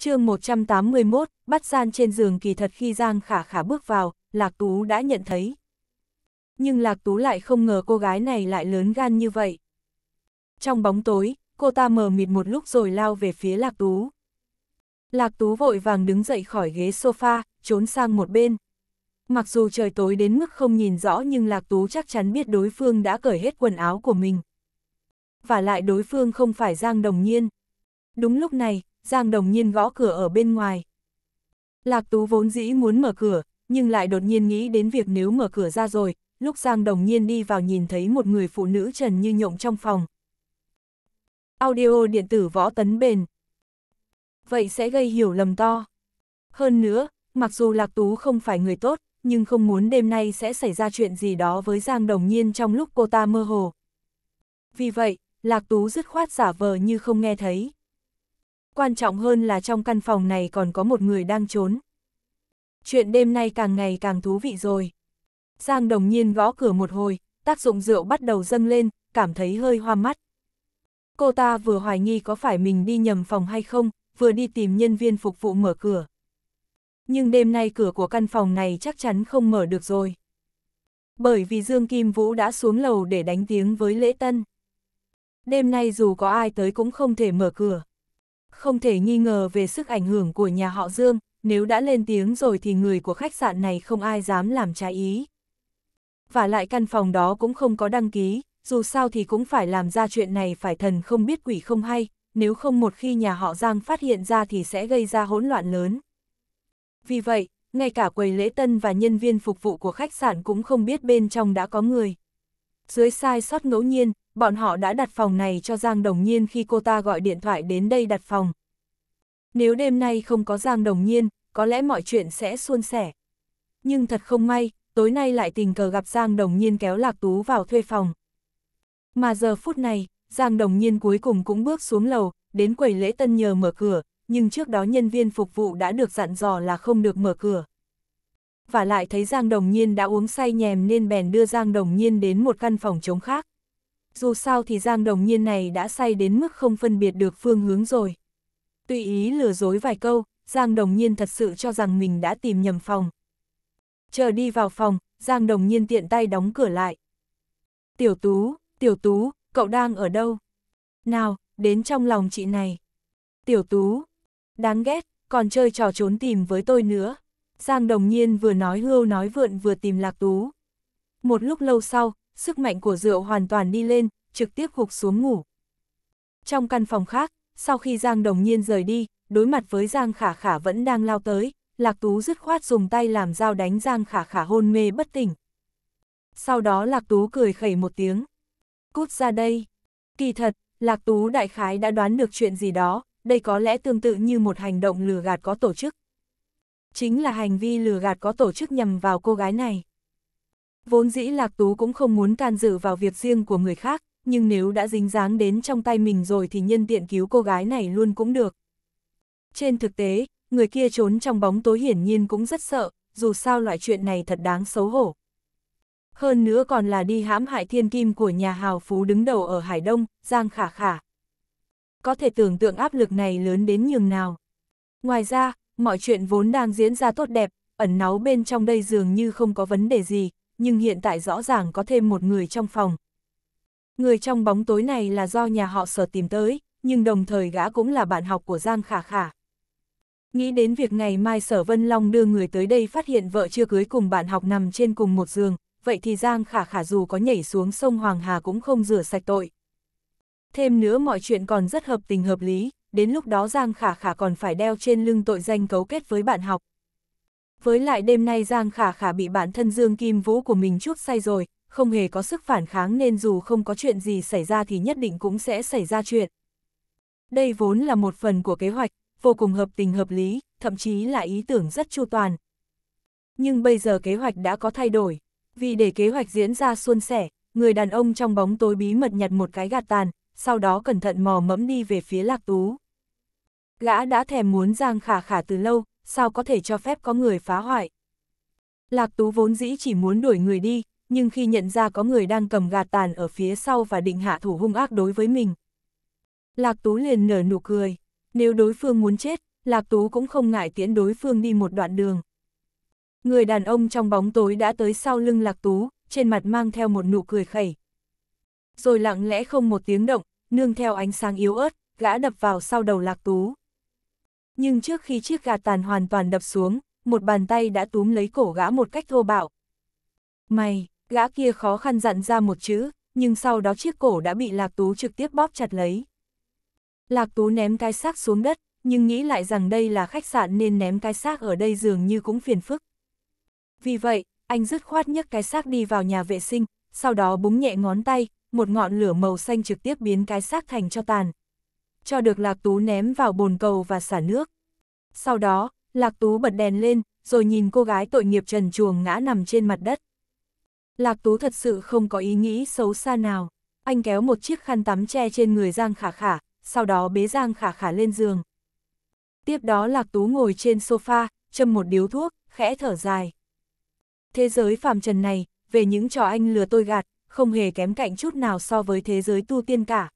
chương 181, bắt gian trên giường kỳ thật khi Giang Khả Khả bước vào, Lạc Tú đã nhận thấy. Nhưng Lạc Tú lại không ngờ cô gái này lại lớn gan như vậy. Trong bóng tối, cô ta mờ mịt một lúc rồi lao về phía Lạc Tú. Lạc Tú vội vàng đứng dậy khỏi ghế sofa, trốn sang một bên. Mặc dù trời tối đến mức không nhìn rõ nhưng Lạc Tú chắc chắn biết đối phương đã cởi hết quần áo của mình. Và lại đối phương không phải Giang Đồng Nhiên. Đúng lúc này, Giang Đồng Nhiên gõ cửa ở bên ngoài. Lạc Tú vốn dĩ muốn mở cửa, nhưng lại đột nhiên nghĩ đến việc nếu mở cửa ra rồi, lúc Giang Đồng Nhiên đi vào nhìn thấy một người phụ nữ trần như nhộng trong phòng. Audio điện tử võ tấn bền. Vậy sẽ gây hiểu lầm to. Hơn nữa, mặc dù Lạc Tú không phải người tốt, nhưng không muốn đêm nay sẽ xảy ra chuyện gì đó với Giang Đồng Nhiên trong lúc cô ta mơ hồ. Vì vậy, Lạc Tú dứt khoát giả vờ như không nghe thấy quan trọng hơn là trong căn phòng này còn có một người đang trốn. Chuyện đêm nay càng ngày càng thú vị rồi. Giang đồng nhiên gõ cửa một hồi, tác dụng rượu bắt đầu dâng lên, cảm thấy hơi hoa mắt. Cô ta vừa hoài nghi có phải mình đi nhầm phòng hay không, vừa đi tìm nhân viên phục vụ mở cửa. Nhưng đêm nay cửa của căn phòng này chắc chắn không mở được rồi. Bởi vì Dương Kim Vũ đã xuống lầu để đánh tiếng với lễ tân. Đêm nay dù có ai tới cũng không thể mở cửa. Không thể nghi ngờ về sức ảnh hưởng của nhà họ Dương, nếu đã lên tiếng rồi thì người của khách sạn này không ai dám làm trái ý. Và lại căn phòng đó cũng không có đăng ký, dù sao thì cũng phải làm ra chuyện này phải thần không biết quỷ không hay, nếu không một khi nhà họ Giang phát hiện ra thì sẽ gây ra hỗn loạn lớn. Vì vậy, ngay cả quầy lễ tân và nhân viên phục vụ của khách sạn cũng không biết bên trong đã có người dưới sai sót ngẫu nhiên, bọn họ đã đặt phòng này cho Giang Đồng Nhiên khi cô ta gọi điện thoại đến đây đặt phòng. Nếu đêm nay không có Giang Đồng Nhiên, có lẽ mọi chuyện sẽ suôn sẻ. Nhưng thật không may, tối nay lại tình cờ gặp Giang Đồng Nhiên kéo Lạc Tú vào thuê phòng. Mà giờ phút này, Giang Đồng Nhiên cuối cùng cũng bước xuống lầu, đến quầy lễ tân nhờ mở cửa, nhưng trước đó nhân viên phục vụ đã được dặn dò là không được mở cửa và lại thấy Giang Đồng Nhiên đã uống say nhèm nên bèn đưa Giang Đồng Nhiên đến một căn phòng trống khác. Dù sao thì Giang Đồng Nhiên này đã say đến mức không phân biệt được phương hướng rồi. Tùy ý lừa dối vài câu, Giang Đồng Nhiên thật sự cho rằng mình đã tìm nhầm phòng. Chờ đi vào phòng, Giang Đồng Nhiên tiện tay đóng cửa lại. Tiểu Tú, Tiểu Tú, cậu đang ở đâu? Nào, đến trong lòng chị này. Tiểu Tú, đáng ghét, còn chơi trò trốn tìm với tôi nữa. Giang Đồng Nhiên vừa nói hưu nói vượn vừa tìm Lạc Tú. Một lúc lâu sau, sức mạnh của rượu hoàn toàn đi lên, trực tiếp gục xuống ngủ. Trong căn phòng khác, sau khi Giang Đồng Nhiên rời đi, đối mặt với Giang Khả Khả vẫn đang lao tới, Lạc Tú dứt khoát dùng tay làm dao đánh Giang Khả Khả hôn mê bất tỉnh. Sau đó Lạc Tú cười khẩy một tiếng. Cút ra đây. Kỳ thật, Lạc Tú đại khái đã đoán được chuyện gì đó, đây có lẽ tương tự như một hành động lừa gạt có tổ chức, chính là hành vi lừa gạt có tổ chức nhằm vào cô gái này. Vốn dĩ Lạc Tú cũng không muốn can dự vào việc riêng của người khác, nhưng nếu đã dính dáng đến trong tay mình rồi thì nhân tiện cứu cô gái này luôn cũng được. Trên thực tế, người kia trốn trong bóng tối hiển nhiên cũng rất sợ, dù sao loại chuyện này thật đáng xấu hổ. Hơn nữa còn là đi hãm hại thiên kim của nhà hào phú đứng đầu ở Hải Đông, Giang Khả Khả. Có thể tưởng tượng áp lực này lớn đến nhường nào. Ngoài ra, mọi chuyện vốn đang diễn ra tốt đẹp, ẩn náu bên trong đây dường như không có vấn đề gì, nhưng hiện tại rõ ràng có thêm một người trong phòng. Người trong bóng tối này là do nhà họ sở tìm tới, nhưng đồng thời gã cũng là bạn học của Giang Khả Khả. Nghĩ đến việc ngày mai Sở Vân Long đưa người tới đây phát hiện vợ chưa cưới cùng bạn học nằm trên cùng một giường, vậy thì Giang Khả Khả dù có nhảy xuống sông Hoàng Hà cũng không rửa sạch tội. Thêm nữa mọi chuyện còn rất hợp tình hợp lý, đến lúc đó Giang Khả Khả còn phải đeo trên lưng tội danh cấu kết với bạn học. Với lại đêm nay Giang Khả Khả bị bản thân Dương Kim Vũ của mình chút say rồi, không hề có sức phản kháng nên dù không có chuyện gì xảy ra thì nhất định cũng sẽ xảy ra chuyện. Đây vốn là một phần của kế hoạch, vô cùng hợp tình hợp lý, thậm chí là ý tưởng rất chu toàn. Nhưng bây giờ kế hoạch đã có thay đổi, vì để kế hoạch diễn ra suôn sẻ, người đàn ông trong bóng tối bí mật nhặt một cái gạt tàn, sau đó cẩn thận mò mẫm đi về phía Lạc Tú. Gã đã thèm muốn Giang Khả Khả từ lâu, sao có thể cho phép có người phá hoại. Lạc Tú vốn dĩ chỉ muốn đuổi người đi, nhưng khi nhận ra có người đang cầm gạt tàn ở phía sau và định hạ thủ hung ác đối với mình. Lạc Tú liền nở nụ cười, nếu đối phương muốn chết, Lạc Tú cũng không ngại tiễn đối phương đi một đoạn đường. Người đàn ông trong bóng tối đã tới sau lưng Lạc Tú, trên mặt mang theo một nụ cười khẩy. Rồi lặng lẽ không một tiếng động, nương theo ánh sáng yếu ớt, gã đập vào sau đầu lạc tú. Nhưng trước khi chiếc gà tàn hoàn toàn đập xuống, một bàn tay đã túm lấy cổ gã một cách thô bạo. Mày, gã kia khó khăn dặn ra một chữ, nhưng sau đó chiếc cổ đã bị lạc tú trực tiếp bóp chặt lấy. Lạc tú ném cái xác xuống đất, nhưng nghĩ lại rằng đây là khách sạn nên ném cái xác ở đây dường như cũng phiền phức. Vì vậy, anh dứt khoát nhấc cái xác đi vào nhà vệ sinh, sau đó búng nhẹ ngón tay, một ngọn lửa màu xanh trực tiếp biến cái xác thành cho tàn. Cho được Lạc Tú ném vào bồn cầu và xả nước. Sau đó, Lạc Tú bật đèn lên, rồi nhìn cô gái tội nghiệp trần chuồng ngã nằm trên mặt đất. Lạc Tú thật sự không có ý nghĩ xấu xa nào. Anh kéo một chiếc khăn tắm che trên người Giang Khả Khả, sau đó bế Giang Khả Khả lên giường. Tiếp đó Lạc Tú ngồi trên sofa, châm một điếu thuốc, khẽ thở dài. Thế giới phàm trần này, về những trò anh lừa tôi gạt, không hề kém cạnh chút nào so với thế giới tu tiên cả.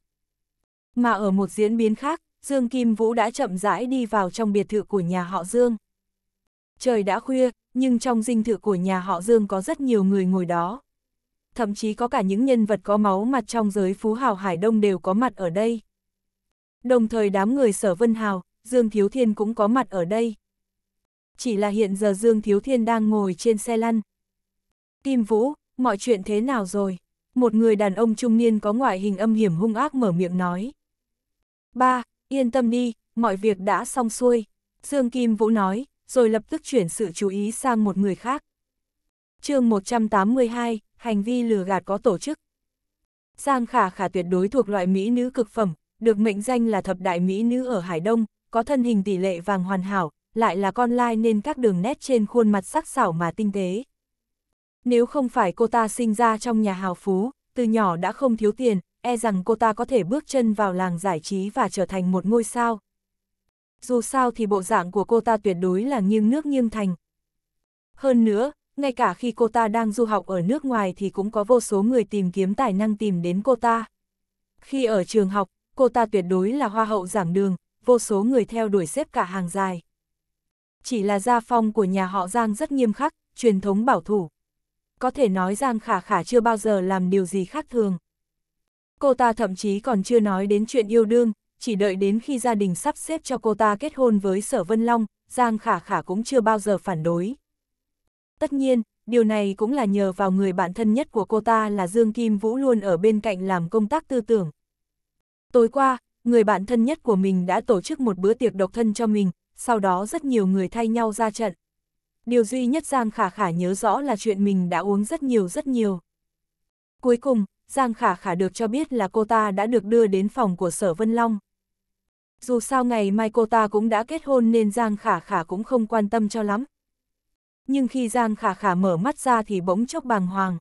Mà ở một diễn biến khác, Dương Kim Vũ đã chậm rãi đi vào trong biệt thự của nhà họ Dương. Trời đã khuya, nhưng trong dinh thự của nhà họ Dương có rất nhiều người ngồi đó. Thậm chí có cả những nhân vật có máu mặt trong giới phú hào Hải Đông đều có mặt ở đây. Đồng thời đám người sở Vân Hào, Dương Thiếu Thiên cũng có mặt ở đây. Chỉ là hiện giờ Dương Thiếu Thiên đang ngồi trên xe lăn. Kim Vũ, mọi chuyện thế nào rồi? một người đàn ông trung niên có ngoại hình âm hiểm hung ác mở miệng nói. Ba, yên tâm đi, mọi việc đã xong xuôi, Dương Kim Vũ nói, rồi lập tức chuyển sự chú ý sang một người khác. chương 182, hành vi lừa gạt có tổ chức. Giang Khả Khả tuyệt đối thuộc loại Mỹ nữ cực phẩm, được mệnh danh là thập đại Mỹ nữ ở Hải Đông, có thân hình tỷ lệ vàng hoàn hảo, lại là con lai nên các đường nét trên khuôn mặt sắc sảo mà tinh tế nếu không phải cô ta sinh ra trong nhà hào phú, từ nhỏ đã không thiếu tiền, e rằng cô ta có thể bước chân vào làng giải trí và trở thành một ngôi sao. Dù sao thì bộ dạng của cô ta tuyệt đối là nghiêng nước nghiêng thành. Hơn nữa, ngay cả khi cô ta đang du học ở nước ngoài thì cũng có vô số người tìm kiếm tài năng tìm đến cô ta. Khi ở trường học, cô ta tuyệt đối là hoa hậu giảng đường, vô số người theo đuổi xếp cả hàng dài. Chỉ là gia phong của nhà họ Giang rất nghiêm khắc, truyền thống bảo thủ, có thể nói Giang Khả Khả chưa bao giờ làm điều gì khác thường. Cô ta thậm chí còn chưa nói đến chuyện yêu đương, chỉ đợi đến khi gia đình sắp xếp cho cô ta kết hôn với Sở Vân Long, Giang Khả Khả cũng chưa bao giờ phản đối. Tất nhiên, điều này cũng là nhờ vào người bạn thân nhất của cô ta là Dương Kim Vũ luôn ở bên cạnh làm công tác tư tưởng. Tối qua, người bạn thân nhất của mình đã tổ chức một bữa tiệc độc thân cho mình, sau đó rất nhiều người thay nhau ra trận điều duy nhất Giang Khả Khả nhớ rõ là chuyện mình đã uống rất nhiều rất nhiều. Cuối cùng, Giang Khả Khả được cho biết là cô ta đã được đưa đến phòng của Sở Vân Long. Dù sao ngày mai cô ta cũng đã kết hôn nên Giang Khả Khả cũng không quan tâm cho lắm. Nhưng khi Giang Khả Khả mở mắt ra thì bỗng chốc bàng hoàng.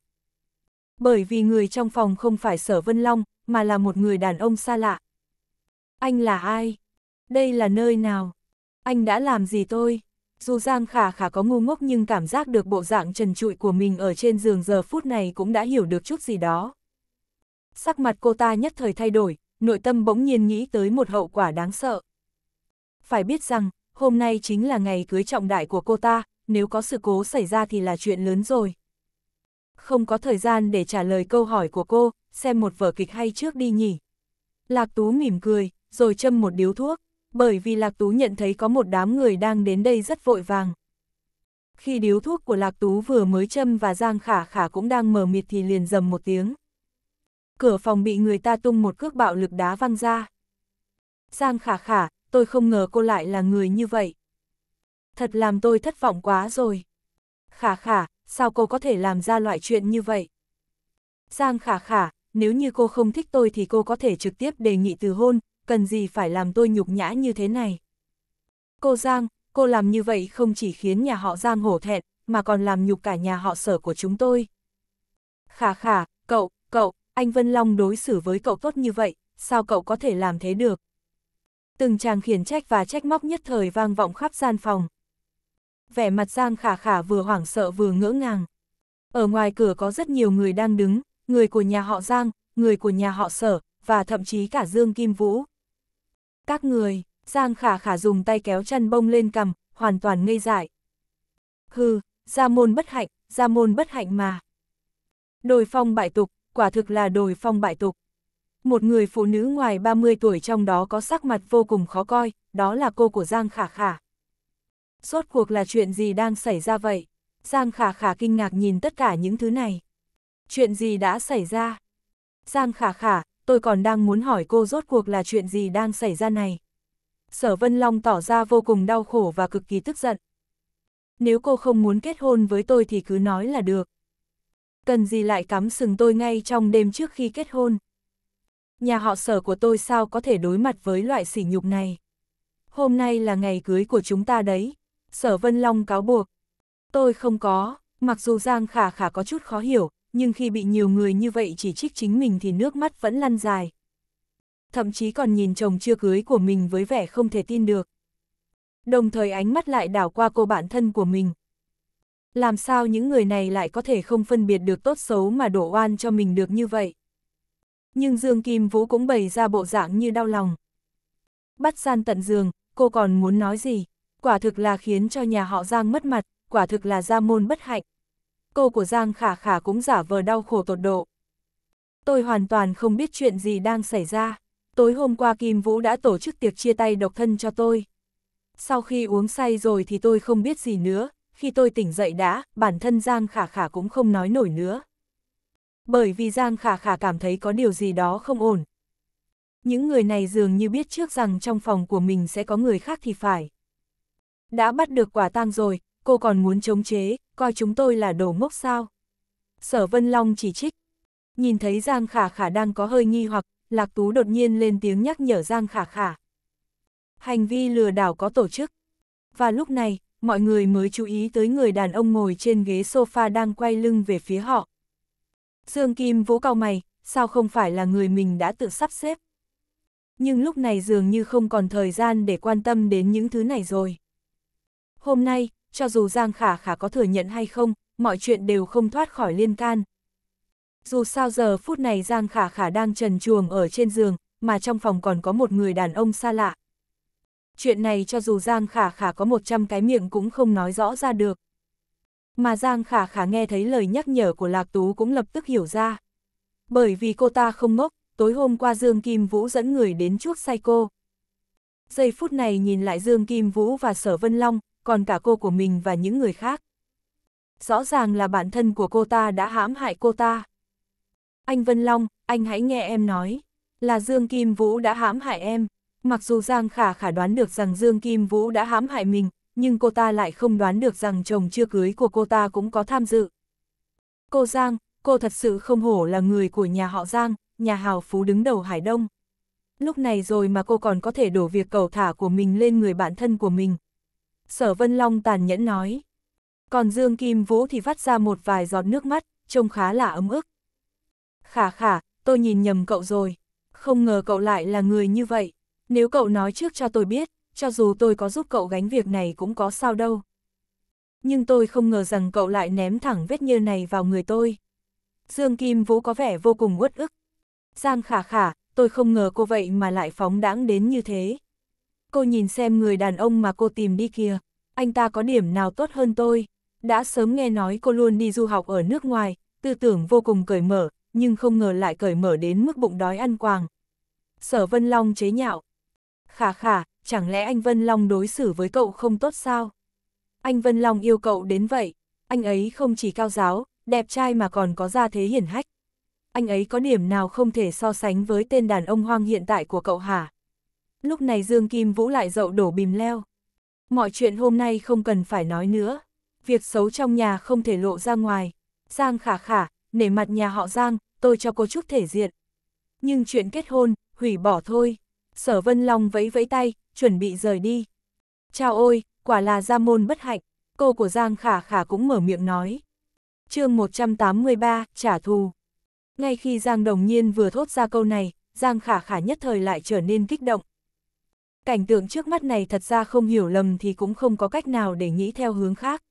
Bởi vì người trong phòng không phải Sở Vân Long, mà là một người đàn ông xa lạ. Anh là ai? Đây là nơi nào? Anh đã làm gì tôi? Dù Giang Khả Khả có ngu ngốc nhưng cảm giác được bộ dạng trần trụi của mình ở trên giường giờ phút này cũng đã hiểu được chút gì đó. Sắc mặt cô ta nhất thời thay đổi, nội tâm bỗng nhiên nghĩ tới một hậu quả đáng sợ. Phải biết rằng, hôm nay chính là ngày cưới trọng đại của cô ta, nếu có sự cố xảy ra thì là chuyện lớn rồi. Không có thời gian để trả lời câu hỏi của cô, xem một vở kịch hay trước đi nhỉ. Lạc Tú mỉm cười, rồi châm một điếu thuốc bởi vì Lạc Tú nhận thấy có một đám người đang đến đây rất vội vàng. Khi điếu thuốc của Lạc Tú vừa mới châm và Giang Khả Khả cũng đang mở mịt thì liền dầm một tiếng. Cửa phòng bị người ta tung một cước bạo lực đá văng ra. Giang Khả Khả, tôi không ngờ cô lại là người như vậy. Thật làm tôi thất vọng quá rồi. Khả Khả, sao cô có thể làm ra loại chuyện như vậy? Giang Khả Khả, nếu như cô không thích tôi thì cô có thể trực tiếp đề nghị từ hôn, cần gì phải làm tôi nhục nhã như thế này. Cô Giang, cô làm như vậy không chỉ khiến nhà họ Giang hổ thẹn, mà còn làm nhục cả nhà họ sở của chúng tôi. Khả khả, cậu, cậu, anh Vân Long đối xử với cậu tốt như vậy, sao cậu có thể làm thế được? Từng chàng khiển trách và trách móc nhất thời vang vọng khắp gian phòng. Vẻ mặt Giang khả khả vừa hoảng sợ vừa ngỡ ngàng. Ở ngoài cửa có rất nhiều người đang đứng, người của nhà họ Giang, người của nhà họ sở, và thậm chí cả Dương Kim Vũ. Các người, Giang khả khả dùng tay kéo chăn bông lên cầm, hoàn toàn ngây dại. Hừ, ra môn bất hạnh, ra môn bất hạnh mà. Đồi phong bại tục, quả thực là đồi phong bại tục. Một người phụ nữ ngoài 30 tuổi trong đó có sắc mặt vô cùng khó coi, đó là cô của Giang Khả Khả. suốt cuộc là chuyện gì đang xảy ra vậy? Giang Khả Khả kinh ngạc nhìn tất cả những thứ này. Chuyện gì đã xảy ra? Giang Khả Khả, tôi còn đang muốn hỏi cô rốt cuộc là chuyện gì đang xảy ra này. Sở Vân Long tỏ ra vô cùng đau khổ và cực kỳ tức giận. Nếu cô không muốn kết hôn với tôi thì cứ nói là được. Cần gì lại cắm sừng tôi ngay trong đêm trước khi kết hôn. Nhà họ sở của tôi sao có thể đối mặt với loại sỉ nhục này. Hôm nay là ngày cưới của chúng ta đấy. Sở Vân Long cáo buộc. Tôi không có, mặc dù Giang Khả Khả có chút khó hiểu, nhưng khi bị nhiều người như vậy chỉ trích chính mình thì nước mắt vẫn lăn dài. Thậm chí còn nhìn chồng chưa cưới của mình với vẻ không thể tin được. Đồng thời ánh mắt lại đảo qua cô bạn thân của mình. Làm sao những người này lại có thể không phân biệt được tốt xấu mà đổ oan cho mình được như vậy? Nhưng Dương Kim Vũ cũng bày ra bộ dạng như đau lòng. Bắt gian tận giường, cô còn muốn nói gì? Quả thực là khiến cho nhà họ Giang mất mặt, quả thực là gia môn bất hạnh cô của Giang Khả Khả cũng giả vờ đau khổ tột độ. Tôi hoàn toàn không biết chuyện gì đang xảy ra. Tối hôm qua Kim Vũ đã tổ chức tiệc chia tay độc thân cho tôi. Sau khi uống say rồi thì tôi không biết gì nữa, khi tôi tỉnh dậy đã, bản thân Giang Khả Khả cũng không nói nổi nữa. Bởi vì Giang Khả Khả cảm thấy có điều gì đó không ổn. Những người này dường như biết trước rằng trong phòng của mình sẽ có người khác thì phải. Đã bắt được quả tang rồi, cô còn muốn chống chế, coi chúng tôi là đồ ngốc sao. Sở Vân Long chỉ trích. Nhìn thấy Giang Khả Khả đang có hơi nghi hoặc, Lạc Tú đột nhiên lên tiếng nhắc nhở Giang Khả Khả. Hành vi lừa đảo có tổ chức. Và lúc này, mọi người mới chú ý tới người đàn ông ngồi trên ghế sofa đang quay lưng về phía họ. Dương Kim vỗ cao mày, sao không phải là người mình đã tự sắp xếp? Nhưng lúc này dường như không còn thời gian để quan tâm đến những thứ này rồi. Hôm nay, cho dù Giang Khả Khả có thừa nhận hay không, mọi chuyện đều không thoát khỏi liên can. Dù sao giờ phút này Giang Khả Khả đang trần chuồng ở trên giường, mà trong phòng còn có một người đàn ông xa lạ. Chuyện này cho dù Giang Khả Khả có 100 cái miệng cũng không nói rõ ra được. Mà Giang Khả Khả nghe thấy lời nhắc nhở của Lạc Tú cũng lập tức hiểu ra. Bởi vì cô ta không ngốc, tối hôm qua Dương Kim Vũ dẫn người đến chuốc say cô. Giây phút này nhìn lại Dương Kim Vũ và Sở Vân Long, còn cả cô của mình và những người khác. Rõ ràng là bản thân của cô ta đã hãm hại cô ta. Anh Vân Long, anh hãy nghe em nói, là Dương Kim Vũ đã hãm hại em. Mặc dù Giang Khả khả đoán được rằng Dương Kim Vũ đã hãm hại mình, nhưng cô ta lại không đoán được rằng chồng chưa cưới của cô ta cũng có tham dự. Cô Giang, cô thật sự không hổ là người của nhà họ Giang, nhà hào phú đứng đầu Hải Đông. Lúc này rồi mà cô còn có thể đổ việc cầu thả của mình lên người bạn thân của mình, Sở Vân Long tàn nhẫn nói. Còn Dương Kim Vũ thì vắt ra một vài giọt nước mắt, trông khá là ấm ức. Khả khả, tôi nhìn nhầm cậu rồi. Không ngờ cậu lại là người như vậy. Nếu cậu nói trước cho tôi biết, cho dù tôi có giúp cậu gánh việc này cũng có sao đâu. Nhưng tôi không ngờ rằng cậu lại ném thẳng vết như này vào người tôi. Dương Kim Vũ có vẻ vô cùng uất ức. Giang khả khả, tôi không ngờ cô vậy mà lại phóng đãng đến như thế cô nhìn xem người đàn ông mà cô tìm đi kia, anh ta có điểm nào tốt hơn tôi. Đã sớm nghe nói cô luôn đi du học ở nước ngoài, tư tưởng vô cùng cởi mở, nhưng không ngờ lại cởi mở đến mức bụng đói ăn quàng. Sở Vân Long chế nhạo. Khả khả, chẳng lẽ anh Vân Long đối xử với cậu không tốt sao? Anh Vân Long yêu cậu đến vậy, anh ấy không chỉ cao giáo, đẹp trai mà còn có gia thế hiển hách. Anh ấy có điểm nào không thể so sánh với tên đàn ông hoang hiện tại của cậu hả? lúc này Dương Kim Vũ lại dậu đổ bìm leo. Mọi chuyện hôm nay không cần phải nói nữa, việc xấu trong nhà không thể lộ ra ngoài. Giang khả khả, nể mặt nhà họ Giang, tôi cho cô chút thể diện. Nhưng chuyện kết hôn, hủy bỏ thôi. Sở Vân Long vẫy vẫy tay, chuẩn bị rời đi. Chào ôi, quả là gia môn bất hạnh, cô của Giang khả khả cũng mở miệng nói. chương 183, trả thù. Ngay khi Giang Đồng Nhiên vừa thốt ra câu này, Giang khả khả nhất thời lại trở nên kích động. Cảnh tượng trước mắt này thật ra không hiểu lầm thì cũng không có cách nào để nghĩ theo hướng khác.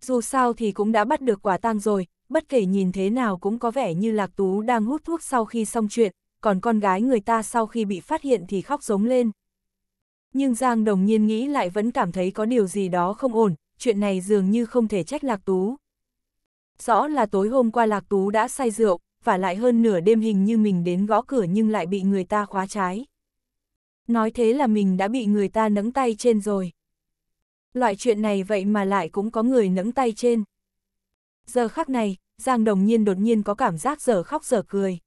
Dù sao thì cũng đã bắt được quả tang rồi, bất kể nhìn thế nào cũng có vẻ như Lạc Tú đang hút thuốc sau khi xong chuyện, còn con gái người ta sau khi bị phát hiện thì khóc giống lên. Nhưng Giang đồng nhiên nghĩ lại vẫn cảm thấy có điều gì đó không ổn, chuyện này dường như không thể trách Lạc Tú. Rõ là tối hôm qua Lạc Tú đã say rượu, và lại hơn nửa đêm hình như mình đến gõ cửa nhưng lại bị người ta khóa trái. Nói thế là mình đã bị người ta nẫng tay trên rồi. Loại chuyện này vậy mà lại cũng có người nẫng tay trên. Giờ khắc này, Giang Đồng Nhiên đột nhiên có cảm giác giờ khóc giờ cười.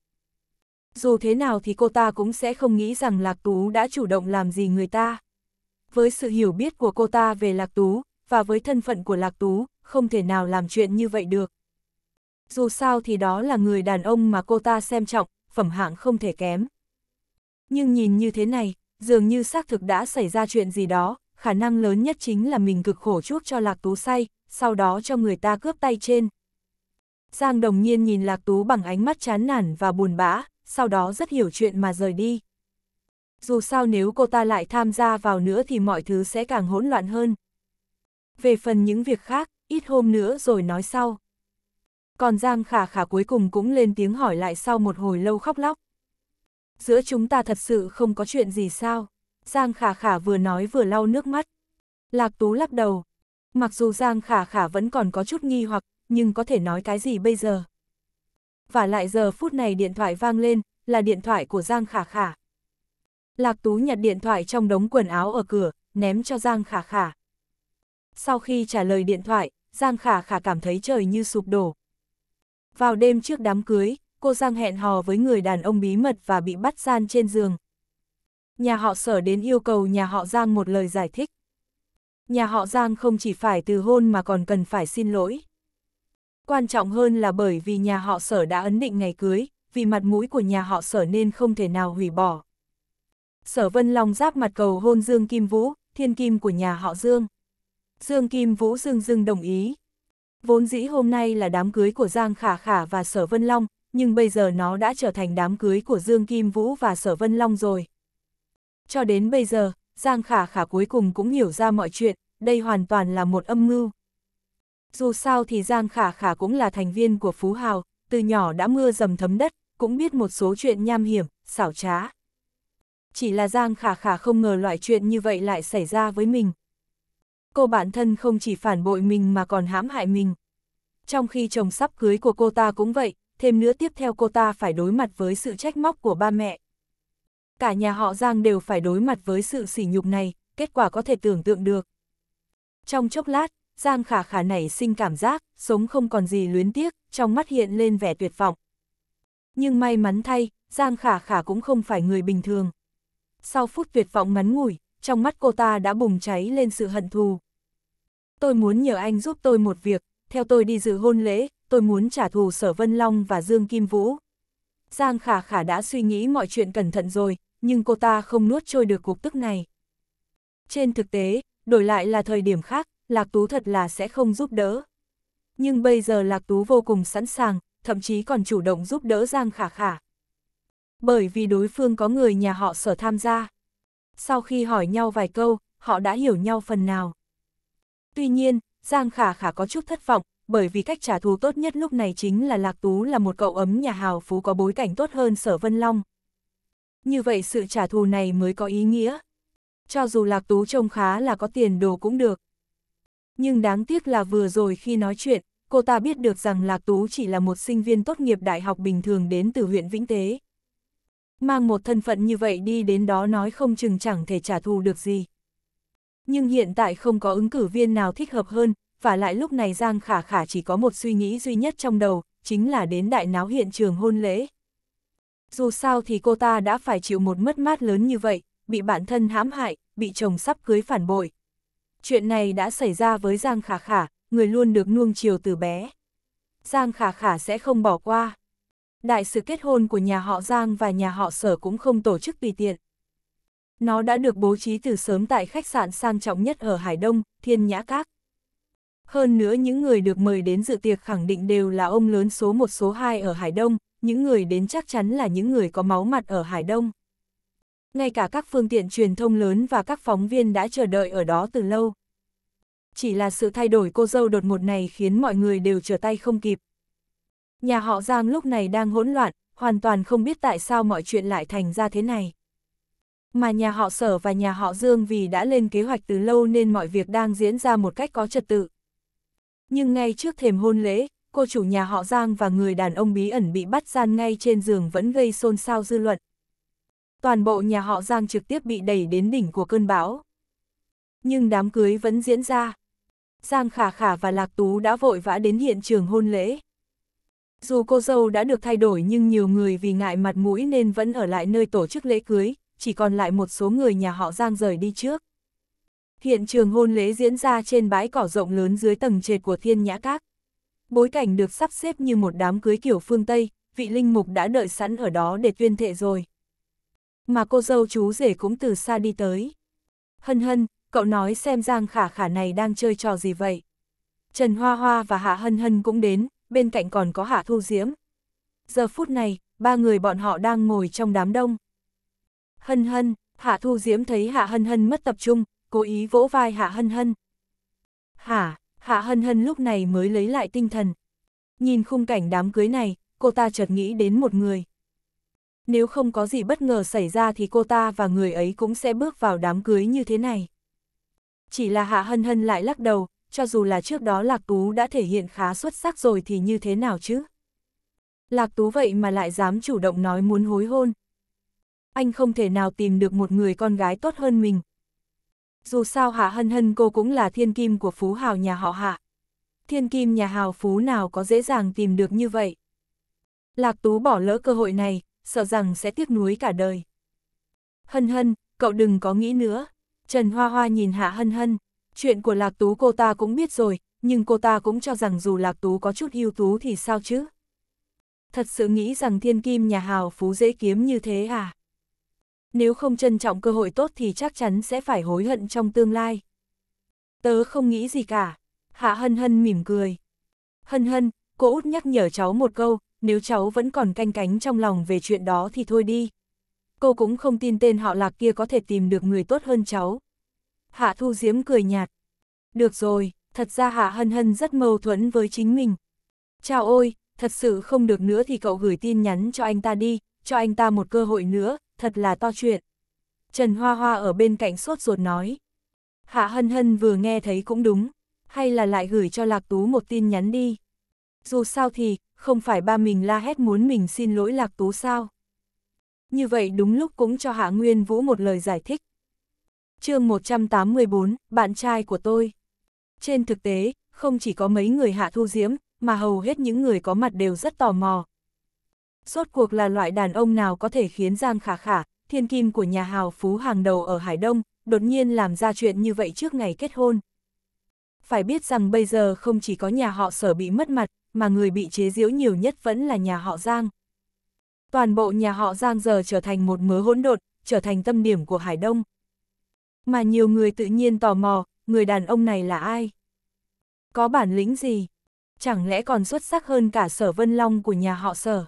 Dù thế nào thì cô ta cũng sẽ không nghĩ rằng Lạc Tú đã chủ động làm gì người ta. Với sự hiểu biết của cô ta về Lạc Tú, và với thân phận của Lạc Tú, không thể nào làm chuyện như vậy được. Dù sao thì đó là người đàn ông mà cô ta xem trọng, phẩm hạng không thể kém. Nhưng nhìn như thế này, dường như xác thực đã xảy ra chuyện gì đó, khả năng lớn nhất chính là mình cực khổ chuốc cho Lạc Tú say, sau đó cho người ta cướp tay trên. Giang đồng nhiên nhìn Lạc Tú bằng ánh mắt chán nản và buồn bã, sau đó rất hiểu chuyện mà rời đi. Dù sao nếu cô ta lại tham gia vào nữa thì mọi thứ sẽ càng hỗn loạn hơn. Về phần những việc khác, ít hôm nữa rồi nói sau. Còn Giang khả khả cuối cùng cũng lên tiếng hỏi lại sau một hồi lâu khóc lóc giữa chúng ta thật sự không có chuyện gì sao? Giang Khả Khả vừa nói vừa lau nước mắt. Lạc Tú lắc đầu. Mặc dù Giang Khả Khả vẫn còn có chút nghi hoặc, nhưng có thể nói cái gì bây giờ? Và lại giờ phút này điện thoại vang lên, là điện thoại của Giang Khả Khả. Lạc Tú nhặt điện thoại trong đống quần áo ở cửa, ném cho Giang Khả Khả. Sau khi trả lời điện thoại, Giang Khả Khả cảm thấy trời như sụp đổ. Vào đêm trước đám cưới, cô Giang hẹn hò với người đàn ông bí mật và bị bắt gian trên giường. Nhà họ sở đến yêu cầu nhà họ Giang một lời giải thích. Nhà họ Giang không chỉ phải từ hôn mà còn cần phải xin lỗi. Quan trọng hơn là bởi vì nhà họ sở đã ấn định ngày cưới, vì mặt mũi của nhà họ sở nên không thể nào hủy bỏ. Sở Vân Long giáp mặt cầu hôn Dương Kim Vũ, thiên kim của nhà họ Dương. Dương Kim Vũ Dương Dương đồng ý. Vốn dĩ hôm nay là đám cưới của Giang Khả Khả và Sở Vân Long, nhưng bây giờ nó đã trở thành đám cưới của Dương Kim Vũ và Sở Vân Long rồi. Cho đến bây giờ, Giang Khả Khả cuối cùng cũng hiểu ra mọi chuyện, đây hoàn toàn là một âm mưu. Dù sao thì Giang Khả Khả cũng là thành viên của Phú Hào, từ nhỏ đã mưa dầm thấm đất, cũng biết một số chuyện nham hiểm, xảo trá. Chỉ là Giang Khả Khả không ngờ loại chuyện như vậy lại xảy ra với mình. Cô bản thân không chỉ phản bội mình mà còn hãm hại mình. Trong khi chồng sắp cưới của cô ta cũng vậy, thêm nữa tiếp theo cô ta phải đối mặt với sự trách móc của ba mẹ. Cả nhà họ Giang đều phải đối mặt với sự sỉ nhục này, kết quả có thể tưởng tượng được. Trong chốc lát, Giang khả khả nảy sinh cảm giác, sống không còn gì luyến tiếc, trong mắt hiện lên vẻ tuyệt vọng. Nhưng may mắn thay, Giang khả khả cũng không phải người bình thường. Sau phút tuyệt vọng ngắn ngủi, trong mắt cô ta đã bùng cháy lên sự hận thù. Tôi muốn nhờ anh giúp tôi một việc, theo tôi đi dự hôn lễ, tôi muốn trả thù Sở Vân Long và Dương Kim Vũ. Giang Khả Khả đã suy nghĩ mọi chuyện cẩn thận rồi, nhưng cô ta không nuốt trôi được cục tức này. Trên thực tế, đổi lại là thời điểm khác, Lạc Tú thật là sẽ không giúp đỡ. Nhưng bây giờ Lạc Tú vô cùng sẵn sàng, thậm chí còn chủ động giúp đỡ Giang Khả Khả. Bởi vì đối phương có người nhà họ sở tham gia. Sau khi hỏi nhau vài câu, họ đã hiểu nhau phần nào. Tuy nhiên, Giang Khả Khả có chút thất vọng, bởi vì cách trả thù tốt nhất lúc này chính là Lạc Tú là một cậu ấm nhà hào phú có bối cảnh tốt hơn Sở Vân Long. Như vậy sự trả thù này mới có ý nghĩa. Cho dù Lạc Tú trông khá là có tiền đồ cũng được. Nhưng đáng tiếc là vừa rồi khi nói chuyện, cô ta biết được rằng Lạc Tú chỉ là một sinh viên tốt nghiệp đại học bình thường đến từ huyện Vĩnh Tế. Mang một thân phận như vậy đi đến đó nói không chừng chẳng thể trả thù được gì. Nhưng hiện tại không có ứng cử viên nào thích hợp hơn, và lại lúc này Giang Khả Khả chỉ có một suy nghĩ duy nhất trong đầu, chính là đến đại náo hiện trường hôn lễ. Dù sao thì cô ta đã phải chịu một mất mát lớn như vậy, bị bản thân hãm hại, bị chồng sắp cưới phản bội. Chuyện này đã xảy ra với Giang Khả Khả, người luôn được nuông chiều từ bé. Giang Khả Khả sẽ không bỏ qua. Đại sự kết hôn của nhà họ Giang và nhà họ Sở cũng không tổ chức tùy tiện. Nó đã được bố trí từ sớm tại khách sạn sang trọng nhất ở Hải Đông, Thiên Nhã Các. Hơn nữa những người được mời đến dự tiệc khẳng định đều là ông lớn số 1 số 2 ở Hải Đông, những người đến chắc chắn là những người có máu mặt ở Hải Đông. Ngay cả các phương tiện truyền thông lớn và các phóng viên đã chờ đợi ở đó từ lâu. Chỉ là sự thay đổi cô dâu đột ngột này khiến mọi người đều trở tay không kịp. Nhà họ Giang lúc này đang hỗn loạn, hoàn toàn không biết tại sao mọi chuyện lại thành ra thế này. Mà nhà họ Sở và nhà họ Dương vì đã lên kế hoạch từ lâu nên mọi việc đang diễn ra một cách có trật tự. Nhưng ngay trước thềm hôn lễ, cô chủ nhà họ Giang và người đàn ông bí ẩn bị bắt gian ngay trên giường vẫn gây xôn xao dư luận. Toàn bộ nhà họ Giang trực tiếp bị đẩy đến đỉnh của cơn bão. Nhưng đám cưới vẫn diễn ra. Giang Khả Khả và Lạc Tú đã vội vã đến hiện trường hôn lễ. Dù cô dâu đã được thay đổi nhưng nhiều người vì ngại mặt mũi nên vẫn ở lại nơi tổ chức lễ cưới, chỉ còn lại một số người nhà họ Giang rời đi trước. Hiện trường hôn lễ diễn ra trên bãi cỏ rộng lớn dưới tầng trệt của thiên nhã các. Bối cảnh được sắp xếp như một đám cưới kiểu phương Tây, vị linh mục đã đợi sẵn ở đó để tuyên thệ rồi. Mà cô dâu chú rể cũng từ xa đi tới. Hân hân, cậu nói xem Giang Khả Khả này đang chơi trò gì vậy. Trần Hoa Hoa và Hạ Hân Hân cũng đến, bên cạnh còn có Hạ Thu Diễm. Giờ phút này, ba người bọn họ đang ngồi trong đám đông. Hân Hân, Hạ Thu Diễm thấy Hạ Hân Hân mất tập trung, cố ý vỗ vai Hạ Hân Hân. Hả, Hạ Hân Hân lúc này mới lấy lại tinh thần. Nhìn khung cảnh đám cưới này, cô ta chợt nghĩ đến một người. Nếu không có gì bất ngờ xảy ra thì cô ta và người ấy cũng sẽ bước vào đám cưới như thế này. Chỉ là Hạ Hân Hân lại lắc đầu, cho dù là trước đó Lạc Tú đã thể hiện khá xuất sắc rồi thì như thế nào chứ? Lạc Tú vậy mà lại dám chủ động nói muốn hối hôn. Anh không thể nào tìm được một người con gái tốt hơn mình, dù sao Hạ Hân Hân cô cũng là thiên kim của phú hào nhà họ Hạ. Thiên kim nhà hào phú nào có dễ dàng tìm được như vậy. Lạc Tú bỏ lỡ cơ hội này, sợ rằng sẽ tiếc nuối cả đời. Hân Hân, cậu đừng có nghĩ nữa. Trần Hoa Hoa nhìn Hạ Hân Hân, chuyện của Lạc Tú cô ta cũng biết rồi, nhưng cô ta cũng cho rằng dù Lạc Tú có chút ưu tú thì sao chứ. Thật sự nghĩ rằng thiên kim nhà hào phú dễ kiếm như thế à? nếu không trân trọng cơ hội tốt thì chắc chắn sẽ phải hối hận trong tương lai. Tớ không nghĩ gì cả. Hạ Hân Hân mỉm cười. Hân Hân, cô út nhắc nhở cháu một câu, nếu cháu vẫn còn canh cánh trong lòng về chuyện đó thì thôi đi. Cô cũng không tin tên họ lạc kia có thể tìm được người tốt hơn cháu. Hạ Thu Diễm cười nhạt. Được rồi, thật ra Hạ Hân Hân rất mâu thuẫn với chính mình. Chào ôi, thật sự không được nữa thì cậu gửi tin nhắn cho anh ta đi, cho anh ta một cơ hội nữa, thật là to chuyện. Trần Hoa Hoa ở bên cạnh sốt ruột nói. Hạ Hân Hân vừa nghe thấy cũng đúng, hay là lại gửi cho Lạc Tú một tin nhắn đi. Dù sao thì, không phải ba mình la hét muốn mình xin lỗi Lạc Tú sao. Như vậy đúng lúc cũng cho Hạ Nguyên Vũ một lời giải thích. chương 184, bạn trai của tôi. Trên thực tế, không chỉ có mấy người Hạ Thu Diễm, mà hầu hết những người có mặt đều rất tò mò, Rốt cuộc là loại đàn ông nào có thể khiến Giang Khả Khả, thiên kim của nhà hào phú hàng đầu ở Hải Đông, đột nhiên làm ra chuyện như vậy trước ngày kết hôn. Phải biết rằng bây giờ không chỉ có nhà họ sở bị mất mặt, mà người bị chế giễu nhiều nhất vẫn là nhà họ Giang. Toàn bộ nhà họ Giang giờ trở thành một mớ hỗn độn, trở thành tâm điểm của Hải Đông. Mà nhiều người tự nhiên tò mò, người đàn ông này là ai? Có bản lĩnh gì? Chẳng lẽ còn xuất sắc hơn cả sở Vân Long của nhà họ sở?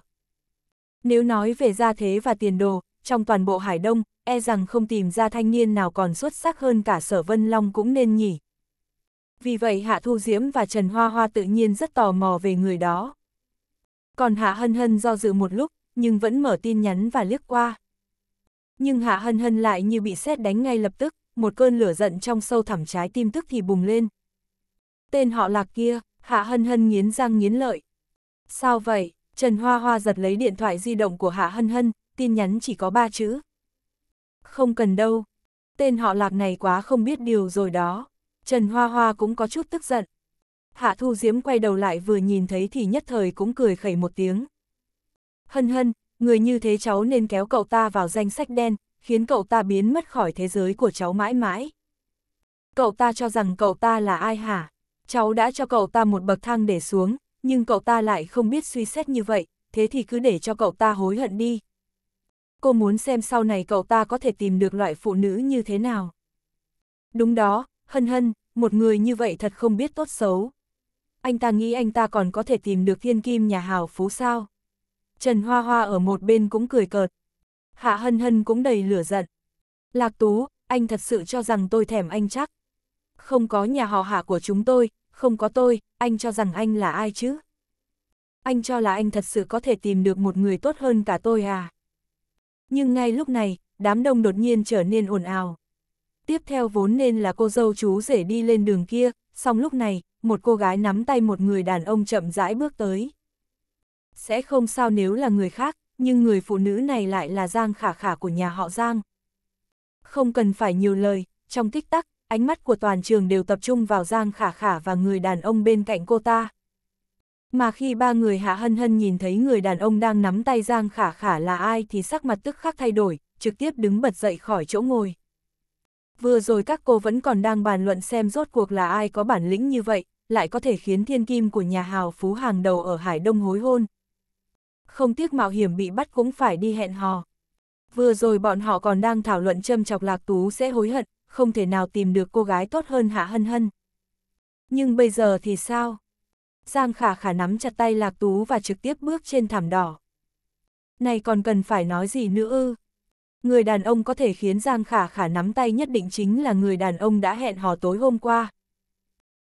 Nếu nói về gia thế và tiền đồ, trong toàn bộ Hải Đông, e rằng không tìm ra thanh niên nào còn xuất sắc hơn cả Sở Vân Long cũng nên nhỉ. Vì vậy Hạ Thu Diễm và Trần Hoa Hoa tự nhiên rất tò mò về người đó. Còn Hạ Hân Hân do dự một lúc, nhưng vẫn mở tin nhắn và liếc qua. Nhưng Hạ Hân Hân lại như bị sét đánh ngay lập tức, một cơn lửa giận trong sâu thẳm trái tim tức thì bùng lên. Tên họ lạc kia, Hạ Hân Hân nghiến răng nghiến lợi. Sao vậy? Trần Hoa Hoa giật lấy điện thoại di động của Hạ Hân Hân, tin nhắn chỉ có ba chữ. Không cần đâu. Tên họ lạc này quá không biết điều rồi đó. Trần Hoa Hoa cũng có chút tức giận. Hạ Thu Diễm quay đầu lại vừa nhìn thấy thì nhất thời cũng cười khẩy một tiếng. Hân hân, người như thế cháu nên kéo cậu ta vào danh sách đen, khiến cậu ta biến mất khỏi thế giới của cháu mãi mãi. Cậu ta cho rằng cậu ta là ai hả? Cháu đã cho cậu ta một bậc thang để xuống, nhưng cậu ta lại không biết suy xét như vậy, thế thì cứ để cho cậu ta hối hận đi. Cô muốn xem sau này cậu ta có thể tìm được loại phụ nữ như thế nào. Đúng đó, hân hân, một người như vậy thật không biết tốt xấu. Anh ta nghĩ anh ta còn có thể tìm được thiên kim nhà hào phú sao. Trần Hoa Hoa ở một bên cũng cười cợt. Hạ hân hân cũng đầy lửa giận. Lạc Tú, anh thật sự cho rằng tôi thèm anh chắc. Không có nhà họ hạ của chúng tôi, không có tôi, anh cho rằng anh là ai chứ? Anh cho là anh thật sự có thể tìm được một người tốt hơn cả tôi à? Nhưng ngay lúc này, đám đông đột nhiên trở nên ồn ào. Tiếp theo vốn nên là cô dâu chú rể đi lên đường kia, song lúc này, một cô gái nắm tay một người đàn ông chậm rãi bước tới. Sẽ không sao nếu là người khác, nhưng người phụ nữ này lại là Giang Khả Khả của nhà họ Giang. Không cần phải nhiều lời, trong tích tắc, ánh mắt của toàn trường đều tập trung vào Giang Khả Khả và người đàn ông bên cạnh cô ta. Mà khi ba người Hạ Hân Hân nhìn thấy người đàn ông đang nắm tay Giang Khả Khả là ai thì sắc mặt tức khắc thay đổi, trực tiếp đứng bật dậy khỏi chỗ ngồi. Vừa rồi các cô vẫn còn đang bàn luận xem rốt cuộc là ai có bản lĩnh như vậy, lại có thể khiến thiên kim của nhà hào phú hàng đầu ở Hải Đông hối hôn. Không tiếc mạo hiểm bị bắt cũng phải đi hẹn hò. Vừa rồi bọn họ còn đang thảo luận châm chọc lạc tú sẽ hối hận, không thể nào tìm được cô gái tốt hơn Hạ Hân Hân. Nhưng bây giờ thì sao? Giang Khả Khả nắm chặt tay Lạc Tú và trực tiếp bước trên thảm đỏ. Này còn cần phải nói gì nữa ư? Người đàn ông có thể khiến Giang Khả Khả nắm tay nhất định chính là người đàn ông đã hẹn hò tối hôm qua.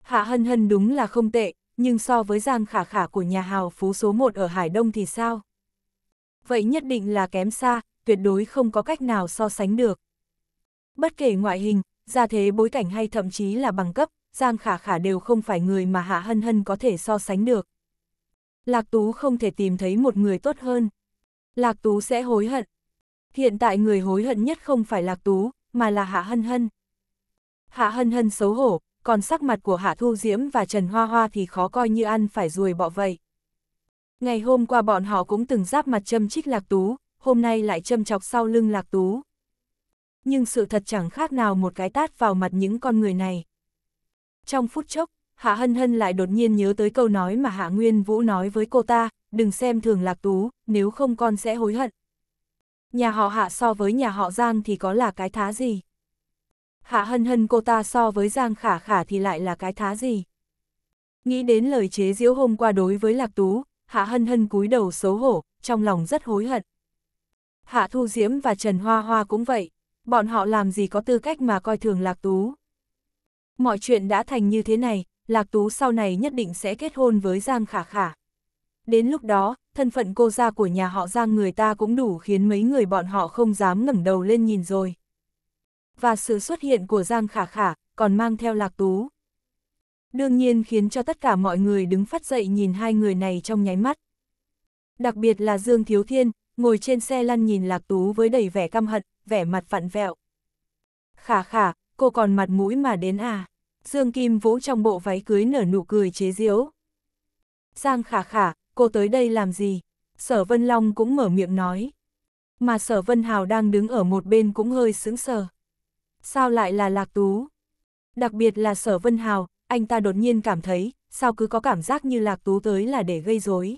Hạ Hân Hân đúng là không tệ, nhưng so với Giang Khả Khả của nhà hào phú số 1 ở Hải Đông thì sao? Vậy nhất định là kém xa, tuyệt đối không có cách nào so sánh được. Bất kể ngoại hình, gia thế bối cảnh hay thậm chí là bằng cấp, Giang Khả Khả đều không phải người mà Hạ Hân Hân có thể so sánh được. Lạc Tú không thể tìm thấy một người tốt hơn. Lạc Tú sẽ hối hận. Hiện tại người hối hận nhất không phải Lạc Tú, mà là Hạ Hân Hân. Hạ Hân Hân xấu hổ, còn sắc mặt của Hạ Thu Diễm và Trần Hoa Hoa thì khó coi như ăn phải ruồi bọ vậy. Ngày hôm qua bọn họ cũng từng giáp mặt châm trích Lạc Tú, hôm nay lại châm chọc sau lưng Lạc Tú nhưng sự thật chẳng khác nào một cái tát vào mặt những con người này. Trong phút chốc, Hạ Hân Hân lại đột nhiên nhớ tới câu nói mà Hạ Nguyên Vũ nói với cô ta, đừng xem thường lạc tú, nếu không con sẽ hối hận. Nhà họ Hạ so với nhà họ Giang thì có là cái thá gì? Hạ Hân Hân cô ta so với Giang Khả Khả thì lại là cái thá gì? Nghĩ đến lời chế diễu hôm qua đối với Lạc Tú, Hạ Hân Hân cúi đầu xấu hổ, trong lòng rất hối hận. Hạ Thu Diễm và Trần Hoa Hoa cũng vậy, bọn họ làm gì có tư cách mà coi thường Lạc Tú. Mọi chuyện đã thành như thế này, Lạc Tú sau này nhất định sẽ kết hôn với Giang Khả Khả. Đến lúc đó, thân phận cô gia của nhà họ Giang người ta cũng đủ khiến mấy người bọn họ không dám ngẩng đầu lên nhìn rồi. Và sự xuất hiện của Giang Khả Khả còn mang theo Lạc Tú. Đương nhiên khiến cho tất cả mọi người đứng phát dậy nhìn hai người này trong nháy mắt. Đặc biệt là Dương Thiếu Thiên, ngồi trên xe lăn nhìn Lạc Tú với đầy vẻ căm hận, vẻ mặt vặn vẹo. Khả khả, cô còn mặt mũi mà đến à? Dương Kim Vũ trong bộ váy cưới nở nụ cười chế giễu. Giang khả khả, cô tới đây làm gì? Sở Vân Long cũng mở miệng nói. Mà Sở Vân Hào đang đứng ở một bên cũng hơi sững sờ. Sao lại là Lạc Tú? Đặc biệt là Sở Vân Hào, anh ta đột nhiên cảm thấy, sao cứ có cảm giác như Lạc Tú tới là để gây rối.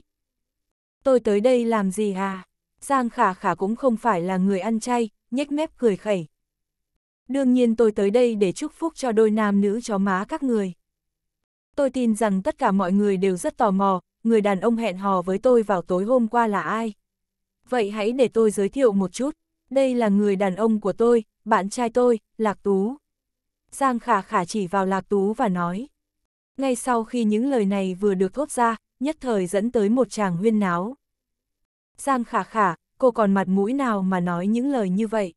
Tôi tới đây làm gì à? Giang Khả Khả cũng không phải là người ăn chay, nhếch mép cười khẩy. Đương nhiên tôi tới đây để chúc phúc cho đôi nam nữ chó má các người. Tôi tin rằng tất cả mọi người đều rất tò mò, người đàn ông hẹn hò với tôi vào tối hôm qua là ai. Vậy hãy để tôi giới thiệu một chút, đây là người đàn ông của tôi, bạn trai tôi, Lạc Tú. Giang Khả Khả chỉ vào Lạc Tú và nói. Ngay sau khi những lời này vừa được thốt ra, nhất thời dẫn tới một chàng huyên náo. Giang khả khả, cô còn mặt mũi nào mà nói những lời như vậy?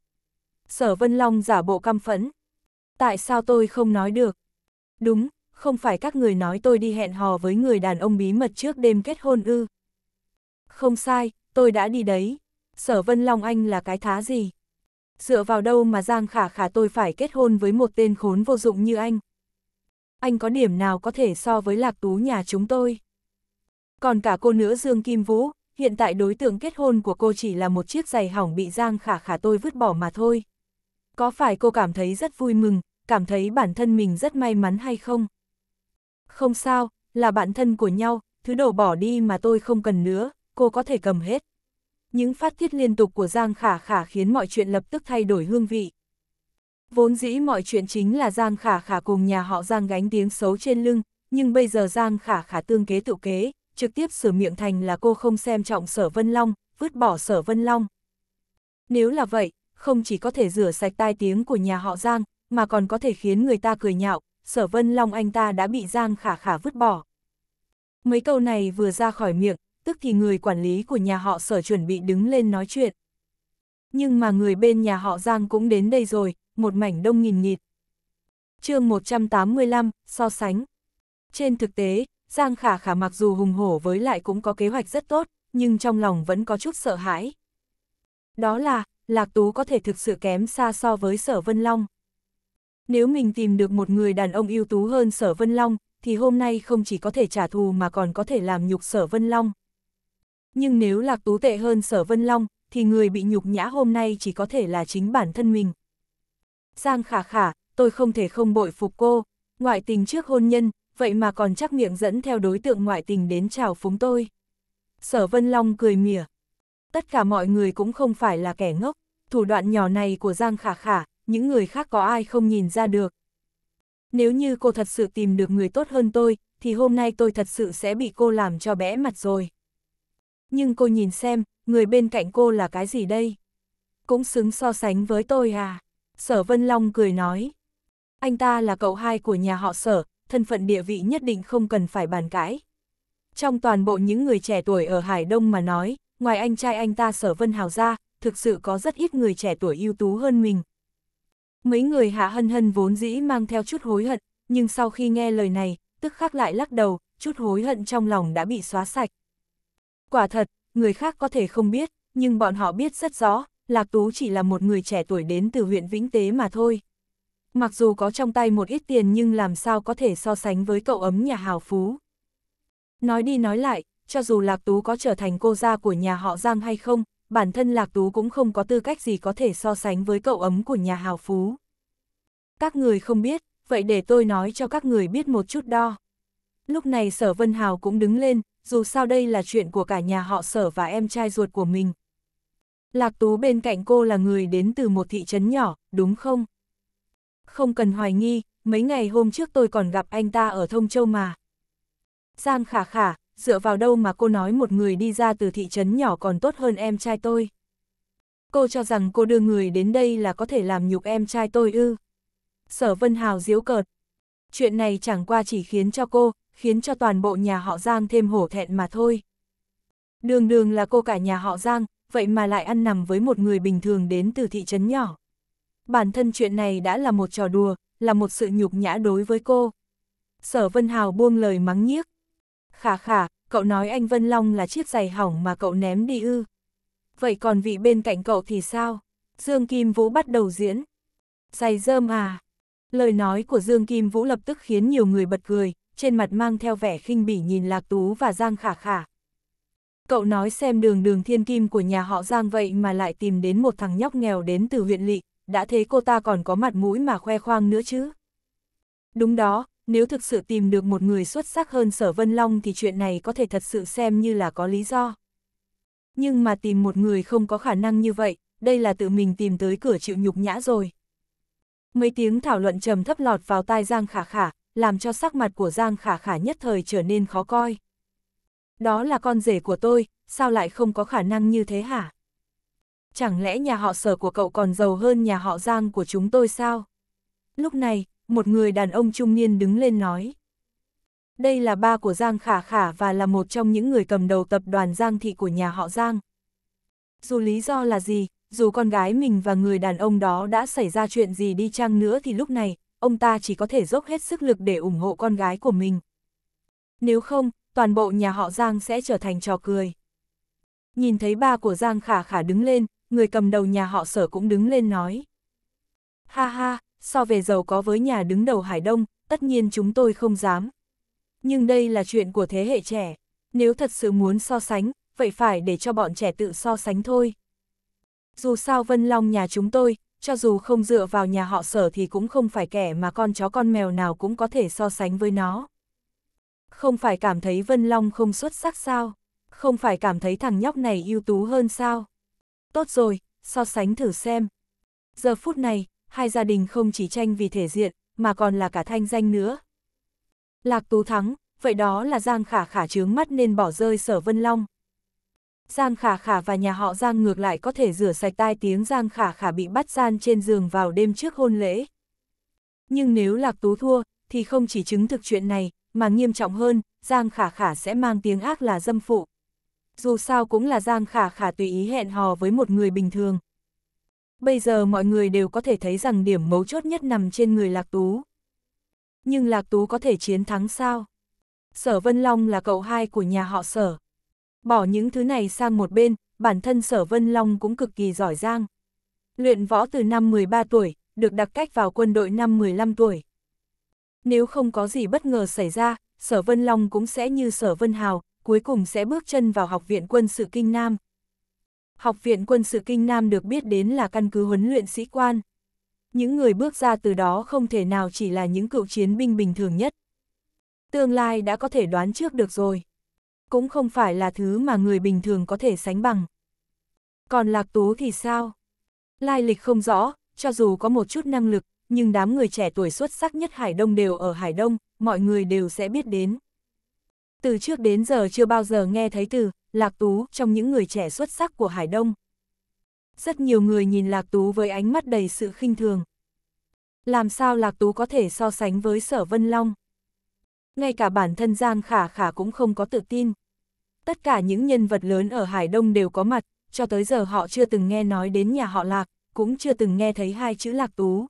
Sở Vân Long giả bộ căm phẫn. Tại sao tôi không nói được? Đúng, không phải các người nói tôi đi hẹn hò với người đàn ông bí mật trước đêm kết hôn ư. Không sai, tôi đã đi đấy. Sở Vân Long Anh là cái thá gì? Dựa vào đâu mà Giang Khả Khả tôi phải kết hôn với một tên khốn vô dụng như anh? Anh có điểm nào có thể so với lạc tú nhà chúng tôi? Còn cả cô nữa Dương Kim Vũ, hiện tại đối tượng kết hôn của cô chỉ là một chiếc giày hỏng bị Giang Khả Khả tôi vứt bỏ mà thôi. Có phải cô cảm thấy rất vui mừng, cảm thấy bản thân mình rất may mắn hay không? Không sao, là bạn thân của nhau, thứ đồ bỏ đi mà tôi không cần nữa, cô có thể cầm hết. Những phát thiết liên tục của Giang Khả Khả khiến mọi chuyện lập tức thay đổi hương vị. Vốn dĩ mọi chuyện chính là Giang Khả Khả cùng nhà họ Giang gánh tiếng xấu trên lưng, nhưng bây giờ Giang Khả Khả tương kế tự kế, trực tiếp sửa miệng thành là cô không xem trọng sở Vân Long, vứt bỏ sở Vân Long. Nếu là vậy, không chỉ có thể rửa sạch tai tiếng của nhà họ Giang, mà còn có thể khiến người ta cười nhạo, sở Vân Long anh ta đã bị Giang khả khả vứt bỏ. Mấy câu này vừa ra khỏi miệng, tức thì người quản lý của nhà họ sở chuẩn bị đứng lên nói chuyện. Nhưng mà người bên nhà họ Giang cũng đến đây rồi, một mảnh đông nghìn nghịt. chương 185, so sánh. Trên thực tế, Giang Khả Khả mặc dù hùng hổ với lại cũng có kế hoạch rất tốt, nhưng trong lòng vẫn có chút sợ hãi. Đó là, Lạc Tú có thể thực sự kém xa so với Sở Vân Long. Nếu mình tìm được một người đàn ông ưu tú hơn Sở Vân Long, thì hôm nay không chỉ có thể trả thù mà còn có thể làm nhục Sở Vân Long. Nhưng nếu Lạc Tú tệ hơn Sở Vân Long, thì người bị nhục nhã hôm nay chỉ có thể là chính bản thân mình. Giang Khả Khả, tôi không thể không bội phục cô, ngoại tình trước hôn nhân, vậy mà còn chắc miệng dẫn theo đối tượng ngoại tình đến chào phúng tôi. Sở Vân Long cười mỉa. Tất cả mọi người cũng không phải là kẻ ngốc, thủ đoạn nhỏ này của Giang Khả Khả, những người khác có ai không nhìn ra được. Nếu như cô thật sự tìm được người tốt hơn tôi, thì hôm nay tôi thật sự sẽ bị cô làm cho bẽ mặt rồi. Nhưng cô nhìn xem, người bên cạnh cô là cái gì đây? Cũng xứng so sánh với tôi à? Sở Vân Long cười nói. Anh ta là cậu hai của nhà họ sở, thân phận địa vị nhất định không cần phải bàn cãi. Trong toàn bộ những người trẻ tuổi ở Hải Đông mà nói, ngoài anh trai anh ta Sở Vân Hào ra, thực sự có rất ít người trẻ tuổi ưu tú hơn mình. Mấy người Hạ Hân Hân vốn dĩ mang theo chút hối hận, nhưng sau khi nghe lời này, tức khắc lại lắc đầu, chút hối hận trong lòng đã bị xóa sạch. Quả thật, người khác có thể không biết, nhưng bọn họ biết rất rõ, Lạc Tú chỉ là một người trẻ tuổi đến từ huyện Vĩnh Tế mà thôi mặc dù có trong tay một ít tiền nhưng làm sao có thể so sánh với cậu ấm nhà hào phú. Nói đi nói lại, cho dù Lạc Tú có trở thành cô gia của nhà họ Giang hay không, bản thân Lạc Tú cũng không có tư cách gì có thể so sánh với cậu ấm của nhà hào phú. Các người không biết, vậy để tôi nói cho các người biết một chút đo. Lúc này Sở Vân Hào cũng đứng lên, dù sao đây là chuyện của cả nhà họ Sở và em trai ruột của mình. Lạc Tú bên cạnh cô là người đến từ một thị trấn nhỏ, đúng không? không cần hoài nghi, mấy ngày hôm trước tôi còn gặp anh ta ở Thông Châu mà. Giang khả khả, dựa vào đâu mà cô nói một người đi ra từ thị trấn nhỏ còn tốt hơn em trai tôi. Cô cho rằng cô đưa người đến đây là có thể làm nhục em trai tôi ư. Sở Vân Hào diếu cợt. Chuyện này chẳng qua chỉ khiến cho cô, khiến cho toàn bộ nhà họ Giang thêm hổ thẹn mà thôi. Đường đường là cô cả nhà họ Giang, vậy mà lại ăn nằm với một người bình thường đến từ thị trấn nhỏ bản thân chuyện này đã là một trò đùa, là một sự nhục nhã đối với cô. Sở Vân Hào buông lời mắng nhiếc. Khả khả, cậu nói anh Vân Long là chiếc giày hỏng mà cậu ném đi ư. Vậy còn vị bên cạnh cậu thì sao? Dương Kim Vũ bắt đầu diễn. Giày dơm à? Lời nói của Dương Kim Vũ lập tức khiến nhiều người bật cười, trên mặt mang theo vẻ khinh bỉ nhìn Lạc Tú và Giang Khả Khả. Cậu nói xem đường đường thiên kim của nhà họ Giang vậy mà lại tìm đến một thằng nhóc nghèo đến từ huyện lỵ, đã thế cô ta còn có mặt mũi mà khoe khoang nữa chứ. Đúng đó, nếu thực sự tìm được một người xuất sắc hơn Sở Vân Long thì chuyện này có thể thật sự xem như là có lý do. Nhưng mà tìm một người không có khả năng như vậy, đây là tự mình tìm tới cửa chịu nhục nhã rồi. Mấy tiếng thảo luận trầm thấp lọt vào tai Giang Khả Khả, làm cho sắc mặt của Giang Khả Khả nhất thời trở nên khó coi. Đó là con rể của tôi, sao lại không có khả năng như thế hả? chẳng lẽ nhà họ sở của cậu còn giàu hơn nhà họ giang của chúng tôi sao? Lúc này, một người đàn ông trung niên đứng lên nói. Đây là ba của Giang Khả Khả và là một trong những người cầm đầu tập đoàn Giang Thị của nhà họ Giang. Dù lý do là gì, dù con gái mình và người đàn ông đó đã xảy ra chuyện gì đi chăng nữa thì lúc này, ông ta chỉ có thể dốc hết sức lực để ủng hộ con gái của mình. Nếu không, toàn bộ nhà họ Giang sẽ trở thành trò cười. Nhìn thấy ba của Giang Khả Khả đứng lên, người cầm đầu nhà họ sở cũng đứng lên nói. Ha ha, so về giàu có với nhà đứng đầu Hải Đông, tất nhiên chúng tôi không dám. Nhưng đây là chuyện của thế hệ trẻ, nếu thật sự muốn so sánh, vậy phải để cho bọn trẻ tự so sánh thôi. Dù sao Vân Long nhà chúng tôi, cho dù không dựa vào nhà họ sở thì cũng không phải kẻ mà con chó con mèo nào cũng có thể so sánh với nó. Không phải cảm thấy Vân Long không xuất sắc sao? Không phải cảm thấy thằng nhóc này ưu tú hơn sao? Tốt rồi, so sánh thử xem. Giờ phút này, hai gia đình không chỉ tranh vì thể diện, mà còn là cả thanh danh nữa. Lạc Tú thắng, vậy đó là Giang Khả Khả chướng mắt nên bỏ rơi Sở Vân Long. Giang Khả Khả và nhà họ Giang ngược lại có thể rửa sạch tai tiếng Giang Khả Khả bị bắt gian trên giường vào đêm trước hôn lễ. Nhưng nếu Lạc Tú thua, thì không chỉ chứng thực chuyện này, mà nghiêm trọng hơn, Giang Khả Khả sẽ mang tiếng ác là dâm phụ dù sao cũng là Giang Khả Khả tùy ý hẹn hò với một người bình thường. Bây giờ mọi người đều có thể thấy rằng điểm mấu chốt nhất nằm trên người Lạc Tú. Nhưng Lạc Tú có thể chiến thắng sao? Sở Vân Long là cậu hai của nhà họ Sở. Bỏ những thứ này sang một bên, bản thân Sở Vân Long cũng cực kỳ giỏi giang. Luyện võ từ năm 13 tuổi, được đặc cách vào quân đội năm 15 tuổi. Nếu không có gì bất ngờ xảy ra, Sở Vân Long cũng sẽ như Sở Vân Hào, cuối cùng sẽ bước chân vào Học viện Quân sự Kinh Nam. Học viện Quân sự Kinh Nam được biết đến là căn cứ huấn luyện sĩ quan. Những người bước ra từ đó không thể nào chỉ là những cựu chiến binh bình thường nhất. Tương lai đã có thể đoán trước được rồi. Cũng không phải là thứ mà người bình thường có thể sánh bằng. Còn Lạc Tú thì sao? Lai lịch không rõ, cho dù có một chút năng lực, nhưng đám người trẻ tuổi xuất sắc nhất Hải Đông đều ở Hải Đông, mọi người đều sẽ biết đến từ trước đến giờ chưa bao giờ nghe thấy từ Lạc Tú trong những người trẻ xuất sắc của Hải Đông. Rất nhiều người nhìn Lạc Tú với ánh mắt đầy sự khinh thường. Làm sao Lạc Tú có thể so sánh với Sở Vân Long? Ngay cả bản thân Giang Khả Khả cũng không có tự tin. Tất cả những nhân vật lớn ở Hải Đông đều có mặt, cho tới giờ họ chưa từng nghe nói đến nhà họ Lạc, cũng chưa từng nghe thấy hai chữ Lạc Tú.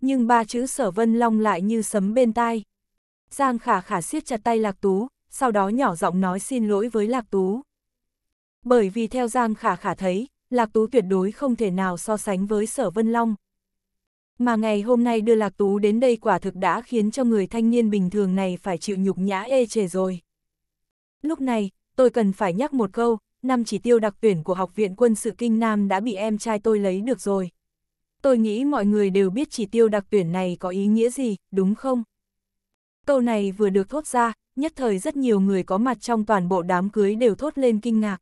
Nhưng ba chữ Sở Vân Long lại như sấm bên tai. Giang khả khả siết chặt tay Lạc Tú, sau đó nhỏ giọng nói xin lỗi với Lạc Tú. Bởi vì theo Giang khả khả thấy, Lạc Tú tuyệt đối không thể nào so sánh với Sở Vân Long. Mà ngày hôm nay đưa Lạc Tú đến đây quả thực đã khiến cho người thanh niên bình thường này phải chịu nhục nhã ê chề rồi. Lúc này, tôi cần phải nhắc một câu, năm chỉ tiêu đặc tuyển của Học viện Quân sự Kinh Nam đã bị em trai tôi lấy được rồi. Tôi nghĩ mọi người đều biết chỉ tiêu đặc tuyển này có ý nghĩa gì, đúng không? Câu này vừa được thốt ra, nhất thời rất nhiều người có mặt trong toàn bộ đám cưới đều thốt lên kinh ngạc.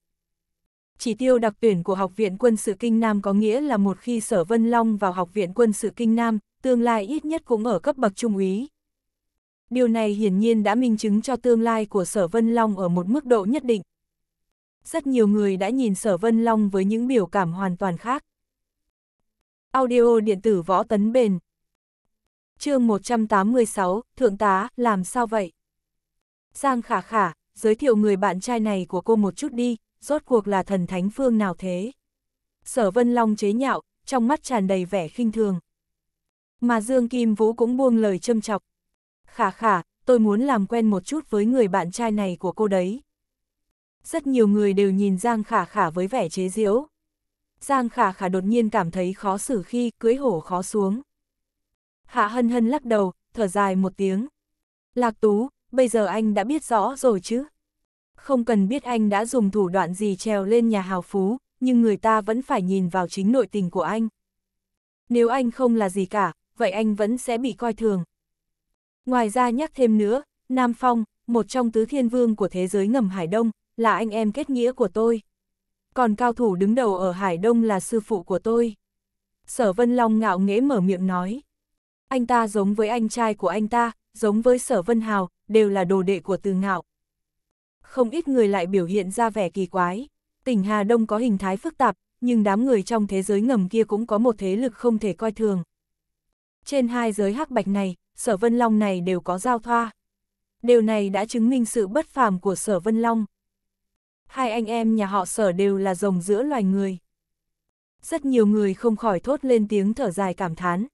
Chỉ tiêu đặc tuyển của Học viện Quân sự Kinh Nam có nghĩa là một khi Sở Vân Long vào Học viện Quân sự Kinh Nam, tương lai ít nhất cũng ở cấp bậc trung úy. Điều này hiển nhiên đã minh chứng cho tương lai của Sở Vân Long ở một mức độ nhất định. Rất nhiều người đã nhìn Sở Vân Long với những biểu cảm hoàn toàn khác. Audio điện tử võ tấn bền, chương 186, Thượng tá, làm sao vậy? Giang khả khả, giới thiệu người bạn trai này của cô một chút đi, rốt cuộc là thần thánh phương nào thế? Sở Vân Long chế nhạo, trong mắt tràn đầy vẻ khinh thường. Mà Dương Kim Vũ cũng buông lời châm chọc. Khả khả, tôi muốn làm quen một chút với người bạn trai này của cô đấy. Rất nhiều người đều nhìn Giang Khả Khả với vẻ chế giễu. Giang Khả Khả đột nhiên cảm thấy khó xử khi cưới hổ khó xuống. Hạ hân hân lắc đầu, thở dài một tiếng. Lạc Tú, bây giờ anh đã biết rõ rồi chứ? Không cần biết anh đã dùng thủ đoạn gì trèo lên nhà hào phú, nhưng người ta vẫn phải nhìn vào chính nội tình của anh. Nếu anh không là gì cả, vậy anh vẫn sẽ bị coi thường. Ngoài ra nhắc thêm nữa, Nam Phong, một trong tứ thiên vương của thế giới ngầm Hải Đông, là anh em kết nghĩa của tôi. Còn cao thủ đứng đầu ở Hải Đông là sư phụ của tôi. Sở Vân Long ngạo nghễ mở miệng nói. Anh ta giống với anh trai của anh ta, giống với Sở Vân Hào, đều là đồ đệ của Từ Ngạo. Không ít người lại biểu hiện ra vẻ kỳ quái. Tỉnh Hà Đông có hình thái phức tạp, nhưng đám người trong thế giới ngầm kia cũng có một thế lực không thể coi thường. Trên hai giới hắc bạch này, Sở Vân Long này đều có giao thoa. Điều này đã chứng minh sự bất phàm của Sở Vân Long. Hai anh em nhà họ Sở đều là rồng giữa loài người. Rất nhiều người không khỏi thốt lên tiếng thở dài cảm thán.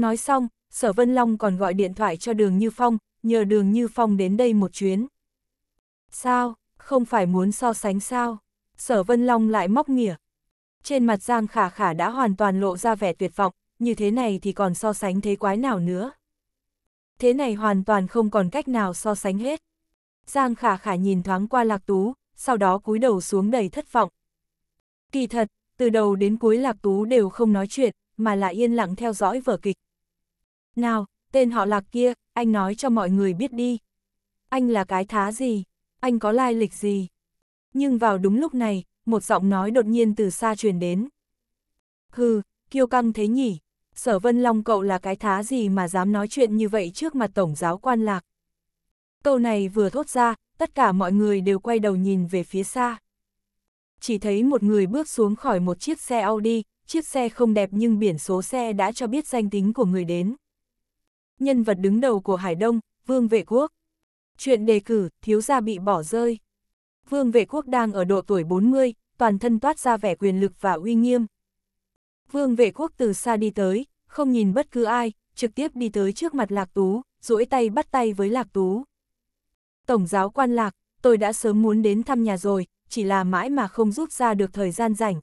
Nói xong, Sở Vân Long còn gọi điện thoại cho Đường Như Phong, nhờ Đường Như Phong đến đây một chuyến. Sao, không phải muốn so sánh sao? Sở Vân Long lại móc nghỉa. Trên mặt Giang Khả Khả đã hoàn toàn lộ ra vẻ tuyệt vọng, như thế này thì còn so sánh thế quái nào nữa. Thế này hoàn toàn không còn cách nào so sánh hết. Giang Khả Khả nhìn thoáng qua Lạc Tú, sau đó cúi đầu xuống đầy thất vọng. Kỳ thật, từ đầu đến cuối Lạc Tú đều không nói chuyện, mà là yên lặng theo dõi vở kịch. Nào, tên họ lạc kia, anh nói cho mọi người biết đi. Anh là cái thá gì? Anh có lai lịch gì? Nhưng vào đúng lúc này, một giọng nói đột nhiên từ xa truyền đến. Hừ, kiêu căng thế nhỉ? Sở Vân Long cậu là cái thá gì mà dám nói chuyện như vậy trước mặt Tổng giáo quan lạc? Câu này vừa thốt ra, tất cả mọi người đều quay đầu nhìn về phía xa. Chỉ thấy một người bước xuống khỏi một chiếc xe Audi, chiếc xe không đẹp nhưng biển số xe đã cho biết danh tính của người đến nhân vật đứng đầu của Hải Đông, Vương Vệ Quốc. Chuyện đề cử, thiếu gia bị bỏ rơi. Vương Vệ Quốc đang ở độ tuổi 40, toàn thân toát ra vẻ quyền lực và uy nghiêm. Vương Vệ Quốc từ xa đi tới, không nhìn bất cứ ai, trực tiếp đi tới trước mặt Lạc Tú, duỗi tay bắt tay với Lạc Tú. Tổng giáo quan Lạc, tôi đã sớm muốn đến thăm nhà rồi, chỉ là mãi mà không rút ra được thời gian rảnh.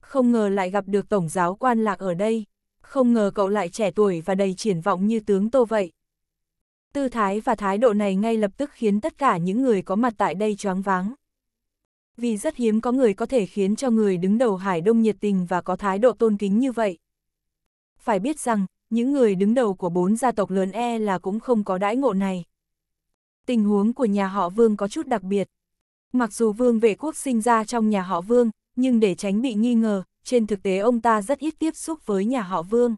Không ngờ lại gặp được Tổng giáo quan Lạc ở đây không ngờ cậu lại trẻ tuổi và đầy triển vọng như tướng Tô vậy. Tư thái và thái độ này ngay lập tức khiến tất cả những người có mặt tại đây choáng váng. Vì rất hiếm có người có thể khiến cho người đứng đầu Hải Đông nhiệt tình và có thái độ tôn kính như vậy. Phải biết rằng, những người đứng đầu của bốn gia tộc lớn e là cũng không có đãi ngộ này. Tình huống của nhà họ Vương có chút đặc biệt. Mặc dù Vương vệ quốc sinh ra trong nhà họ Vương, nhưng để tránh bị nghi ngờ, trên thực tế ông ta rất ít tiếp xúc với nhà họ Vương.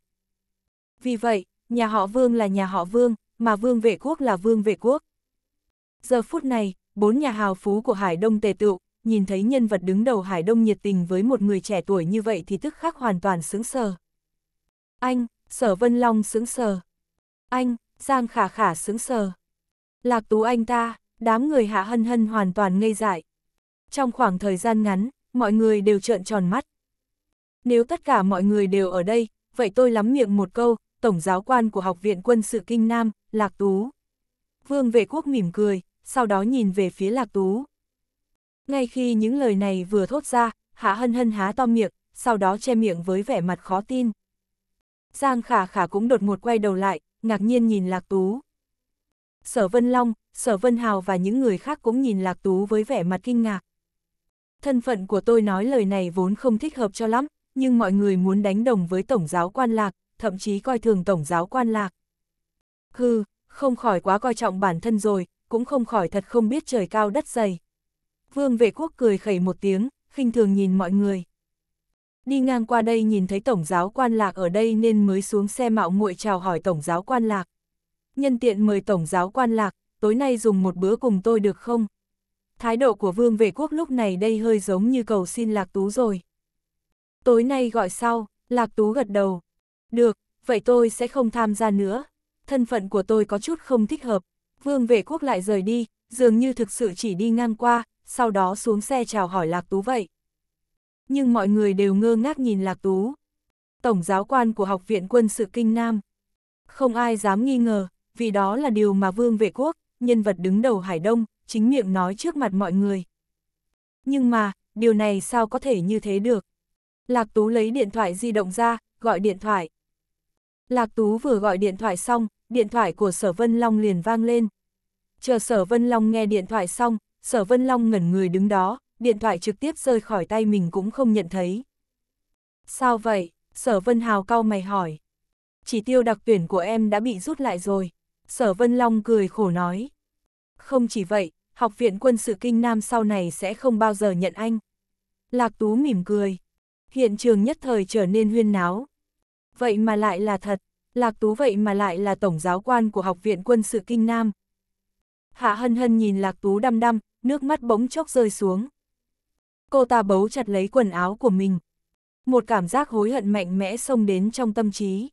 Vì vậy, nhà họ Vương là nhà họ Vương, mà Vương Vệ Quốc là Vương Vệ Quốc. Giờ phút này, bốn nhà hào phú của Hải Đông tề tựu, nhìn thấy nhân vật đứng đầu Hải Đông nhiệt tình với một người trẻ tuổi như vậy thì tức khắc hoàn toàn sững sờ. Anh, Sở Vân Long sững sờ. Anh, Giang Khả Khả sững sờ. Lạc Tú anh ta, đám người Hạ Hân Hân hoàn toàn ngây dại. Trong khoảng thời gian ngắn, mọi người đều trợn tròn mắt. Nếu tất cả mọi người đều ở đây, vậy tôi lắm miệng một câu, tổng giáo quan của Học viện Quân sự Kinh Nam, Lạc Tú. Vương vệ quốc mỉm cười, sau đó nhìn về phía Lạc Tú. Ngay khi những lời này vừa thốt ra, Hạ Hân Hân há to miệng, sau đó che miệng với vẻ mặt khó tin. Giang Khả Khả cũng đột ngột quay đầu lại, ngạc nhiên nhìn Lạc Tú. Sở Vân Long, Sở Vân Hào và những người khác cũng nhìn Lạc Tú với vẻ mặt kinh ngạc. Thân phận của tôi nói lời này vốn không thích hợp cho lắm, nhưng mọi người muốn đánh đồng với tổng giáo quan lạc, thậm chí coi thường tổng giáo quan lạc. Hừ, không khỏi quá coi trọng bản thân rồi, cũng không khỏi thật không biết trời cao đất dày. Vương vệ quốc cười khẩy một tiếng, khinh thường nhìn mọi người. Đi ngang qua đây nhìn thấy tổng giáo quan lạc ở đây nên mới xuống xe mạo muội chào hỏi tổng giáo quan lạc. Nhân tiện mời tổng giáo quan lạc, tối nay dùng một bữa cùng tôi được không? Thái độ của vương vệ quốc lúc này đây hơi giống như cầu xin lạc tú rồi. Tối nay gọi sau, Lạc Tú gật đầu. Được, vậy tôi sẽ không tham gia nữa. Thân phận của tôi có chút không thích hợp. Vương vệ quốc lại rời đi, dường như thực sự chỉ đi ngang qua, sau đó xuống xe chào hỏi Lạc Tú vậy. Nhưng mọi người đều ngơ ngác nhìn Lạc Tú. Tổng giáo quan của Học viện Quân sự Kinh Nam. Không ai dám nghi ngờ, vì đó là điều mà Vương Vệ Quốc, nhân vật đứng đầu Hải Đông, chính miệng nói trước mặt mọi người. Nhưng mà, điều này sao có thể như thế được? Lạc Tú lấy điện thoại di động ra, gọi điện thoại. Lạc Tú vừa gọi điện thoại xong, điện thoại của Sở Vân Long liền vang lên. Chờ Sở Vân Long nghe điện thoại xong, Sở Vân Long ngẩn người đứng đó, điện thoại trực tiếp rơi khỏi tay mình cũng không nhận thấy. Sao vậy? Sở Vân Hào cau mày hỏi. Chỉ tiêu đặc tuyển của em đã bị rút lại rồi. Sở Vân Long cười khổ nói. Không chỉ vậy, Học viện quân sự Kinh Nam sau này sẽ không bao giờ nhận anh. Lạc Tú mỉm cười hiện trường nhất thời trở nên huyên náo. Vậy mà lại là thật, Lạc Tú vậy mà lại là tổng giáo quan của Học viện Quân sự Kinh Nam. Hạ hân hân nhìn Lạc Tú đăm đăm, nước mắt bỗng chốc rơi xuống. Cô ta bấu chặt lấy quần áo của mình. Một cảm giác hối hận mạnh mẽ xông đến trong tâm trí.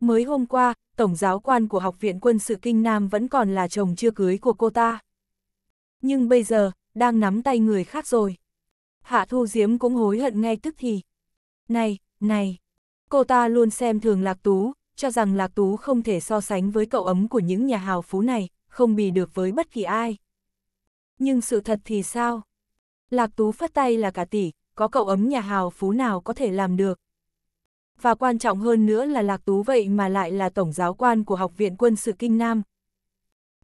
Mới hôm qua, tổng giáo quan của Học viện Quân sự Kinh Nam vẫn còn là chồng chưa cưới của cô ta. Nhưng bây giờ, đang nắm tay người khác rồi. Hạ Thu Diễm cũng hối hận ngay tức thì. Này, này, cô ta luôn xem thường Lạc Tú, cho rằng Lạc Tú không thể so sánh với cậu ấm của những nhà hào phú này, không bì được với bất kỳ ai. Nhưng sự thật thì sao? Lạc Tú phát tay là cả tỷ, có cậu ấm nhà hào phú nào có thể làm được. Và quan trọng hơn nữa là Lạc Tú vậy mà lại là tổng giáo quan của Học viện Quân sự Kinh Nam.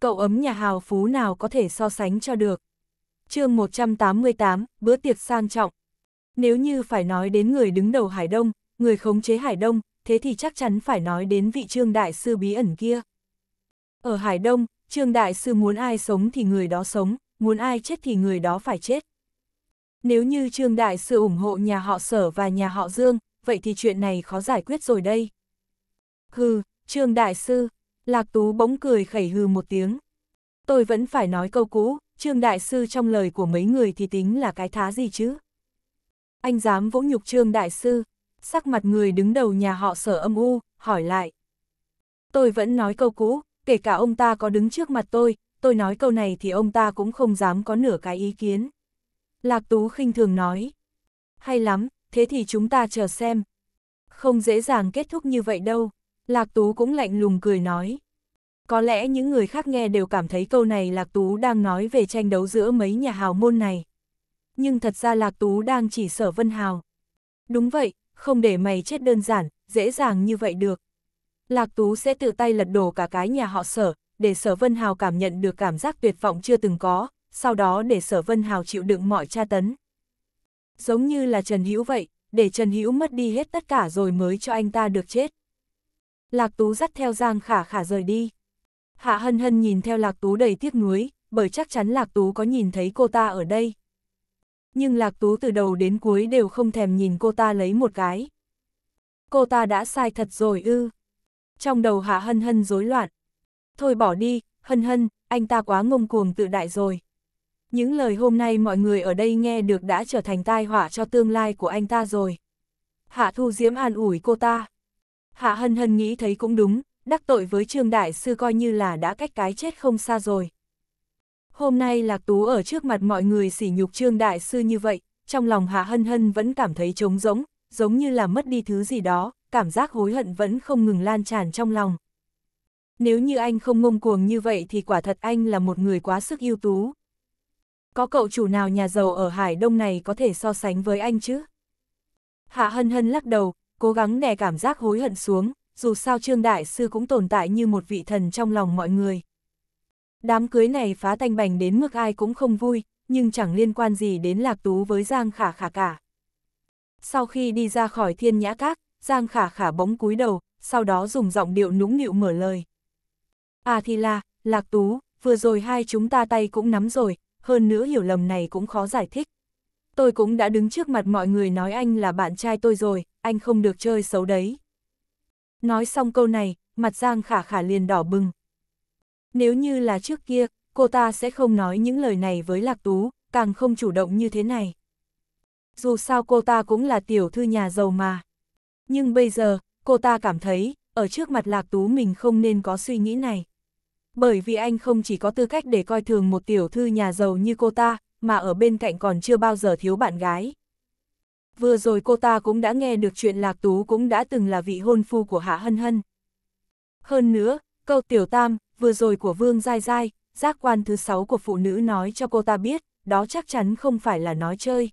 Cậu ấm nhà hào phú nào có thể so sánh cho được chương 188, bữa tiệc sang trọng. Nếu như phải nói đến người đứng đầu Hải Đông, người khống chế Hải Đông, thế thì chắc chắn phải nói đến vị trương đại sư bí ẩn kia. Ở Hải Đông, trương đại sư muốn ai sống thì người đó sống, muốn ai chết thì người đó phải chết. Nếu như trương đại sư ủng hộ nhà họ sở và nhà họ Dương, vậy thì chuyện này khó giải quyết rồi đây. Hừ, trương đại sư, Lạc Tú bỗng cười khẩy hừ một tiếng. Tôi vẫn phải nói câu cũ, Trương Đại Sư trong lời của mấy người thì tính là cái thá gì chứ? Anh dám vỗ nhục Trương Đại Sư, sắc mặt người đứng đầu nhà họ sở âm u, hỏi lại. Tôi vẫn nói câu cũ, kể cả ông ta có đứng trước mặt tôi, tôi nói câu này thì ông ta cũng không dám có nửa cái ý kiến. Lạc Tú khinh thường nói. Hay lắm, thế thì chúng ta chờ xem. Không dễ dàng kết thúc như vậy đâu. Lạc Tú cũng lạnh lùng cười nói có lẽ những người khác nghe đều cảm thấy câu này Lạc Tú đang nói về tranh đấu giữa mấy nhà hào môn này. Nhưng thật ra Lạc Tú đang chỉ sở Vân Hào. Đúng vậy, không để mày chết đơn giản, dễ dàng như vậy được. Lạc Tú sẽ tự tay lật đổ cả cái nhà họ sở, để sở Vân Hào cảm nhận được cảm giác tuyệt vọng chưa từng có, sau đó để sở Vân Hào chịu đựng mọi tra tấn. Giống như là Trần Hữu vậy, để Trần Hữu mất đi hết tất cả rồi mới cho anh ta được chết. Lạc Tú dắt theo Giang Khả Khả rời đi. Hạ hân hân nhìn theo lạc tú đầy tiếc nuối, bởi chắc chắn lạc tú có nhìn thấy cô ta ở đây. Nhưng lạc tú từ đầu đến cuối đều không thèm nhìn cô ta lấy một cái. Cô ta đã sai thật rồi ư. Trong đầu hạ hân hân rối loạn. Thôi bỏ đi, hân hân, anh ta quá ngông cuồng tự đại rồi. Những lời hôm nay mọi người ở đây nghe được đã trở thành tai họa cho tương lai của anh ta rồi. Hạ Thu Diễm an ủi cô ta. Hạ Hân Hân nghĩ thấy cũng đúng, đắc tội với Trương Đại Sư coi như là đã cách cái chết không xa rồi. Hôm nay Lạc Tú ở trước mặt mọi người sỉ nhục Trương Đại Sư như vậy, trong lòng Hạ Hân Hân vẫn cảm thấy trống rỗng, giống như là mất đi thứ gì đó, cảm giác hối hận vẫn không ngừng lan tràn trong lòng. Nếu như anh không ngông cuồng như vậy thì quả thật anh là một người quá sức ưu tú. Có cậu chủ nào nhà giàu ở Hải Đông này có thể so sánh với anh chứ? Hạ Hân Hân lắc đầu, cố gắng đè cảm giác hối hận xuống, dù sao Trương Đại Sư cũng tồn tại như một vị thần trong lòng mọi người. Đám cưới này phá tanh bành đến mức ai cũng không vui, nhưng chẳng liên quan gì đến Lạc Tú với Giang Khả Khả cả. Sau khi đi ra khỏi thiên nhã các, Giang Khả Khả bóng cúi đầu, sau đó dùng giọng điệu nũng nịu mở lời. À thì là, Lạc Tú, vừa rồi hai chúng ta tay cũng nắm rồi, hơn nữa hiểu lầm này cũng khó giải thích. Tôi cũng đã đứng trước mặt mọi người nói anh là bạn trai tôi rồi, anh không được chơi xấu đấy. Nói xong câu này, mặt Giang khả khả liền đỏ bừng. Nếu như là trước kia, cô ta sẽ không nói những lời này với Lạc Tú, càng không chủ động như thế này. Dù sao cô ta cũng là tiểu thư nhà giàu mà. Nhưng bây giờ, cô ta cảm thấy, ở trước mặt Lạc Tú mình không nên có suy nghĩ này. Bởi vì anh không chỉ có tư cách để coi thường một tiểu thư nhà giàu như cô ta, mà ở bên cạnh còn chưa bao giờ thiếu bạn gái vừa rồi cô ta cũng đã nghe được chuyện Lạc Tú cũng đã từng là vị hôn phu của Hạ Hân Hân. Hơn nữa, câu tiểu tam, vừa rồi của Vương Giai Giai, giác quan thứ sáu của phụ nữ nói cho cô ta biết, đó chắc chắn không phải là nói chơi.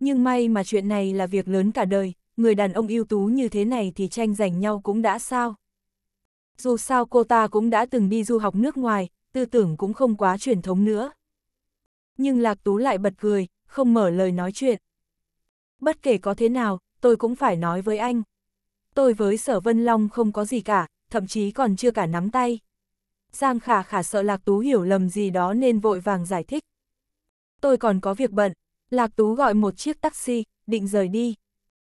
Nhưng may mà chuyện này là việc lớn cả đời, người đàn ông ưu tú như thế này thì tranh giành nhau cũng đã sao. Dù sao cô ta cũng đã từng đi du học nước ngoài, tư tưởng cũng không quá truyền thống nữa. Nhưng Lạc Tú lại bật cười, không mở lời nói chuyện, bất kể có thế nào, tôi cũng phải nói với anh. Tôi với Sở Vân Long không có gì cả, thậm chí còn chưa cả nắm tay. Giang Khả Khả sợ Lạc Tú hiểu lầm gì đó nên vội vàng giải thích. Tôi còn có việc bận, Lạc Tú gọi một chiếc taxi, định rời đi.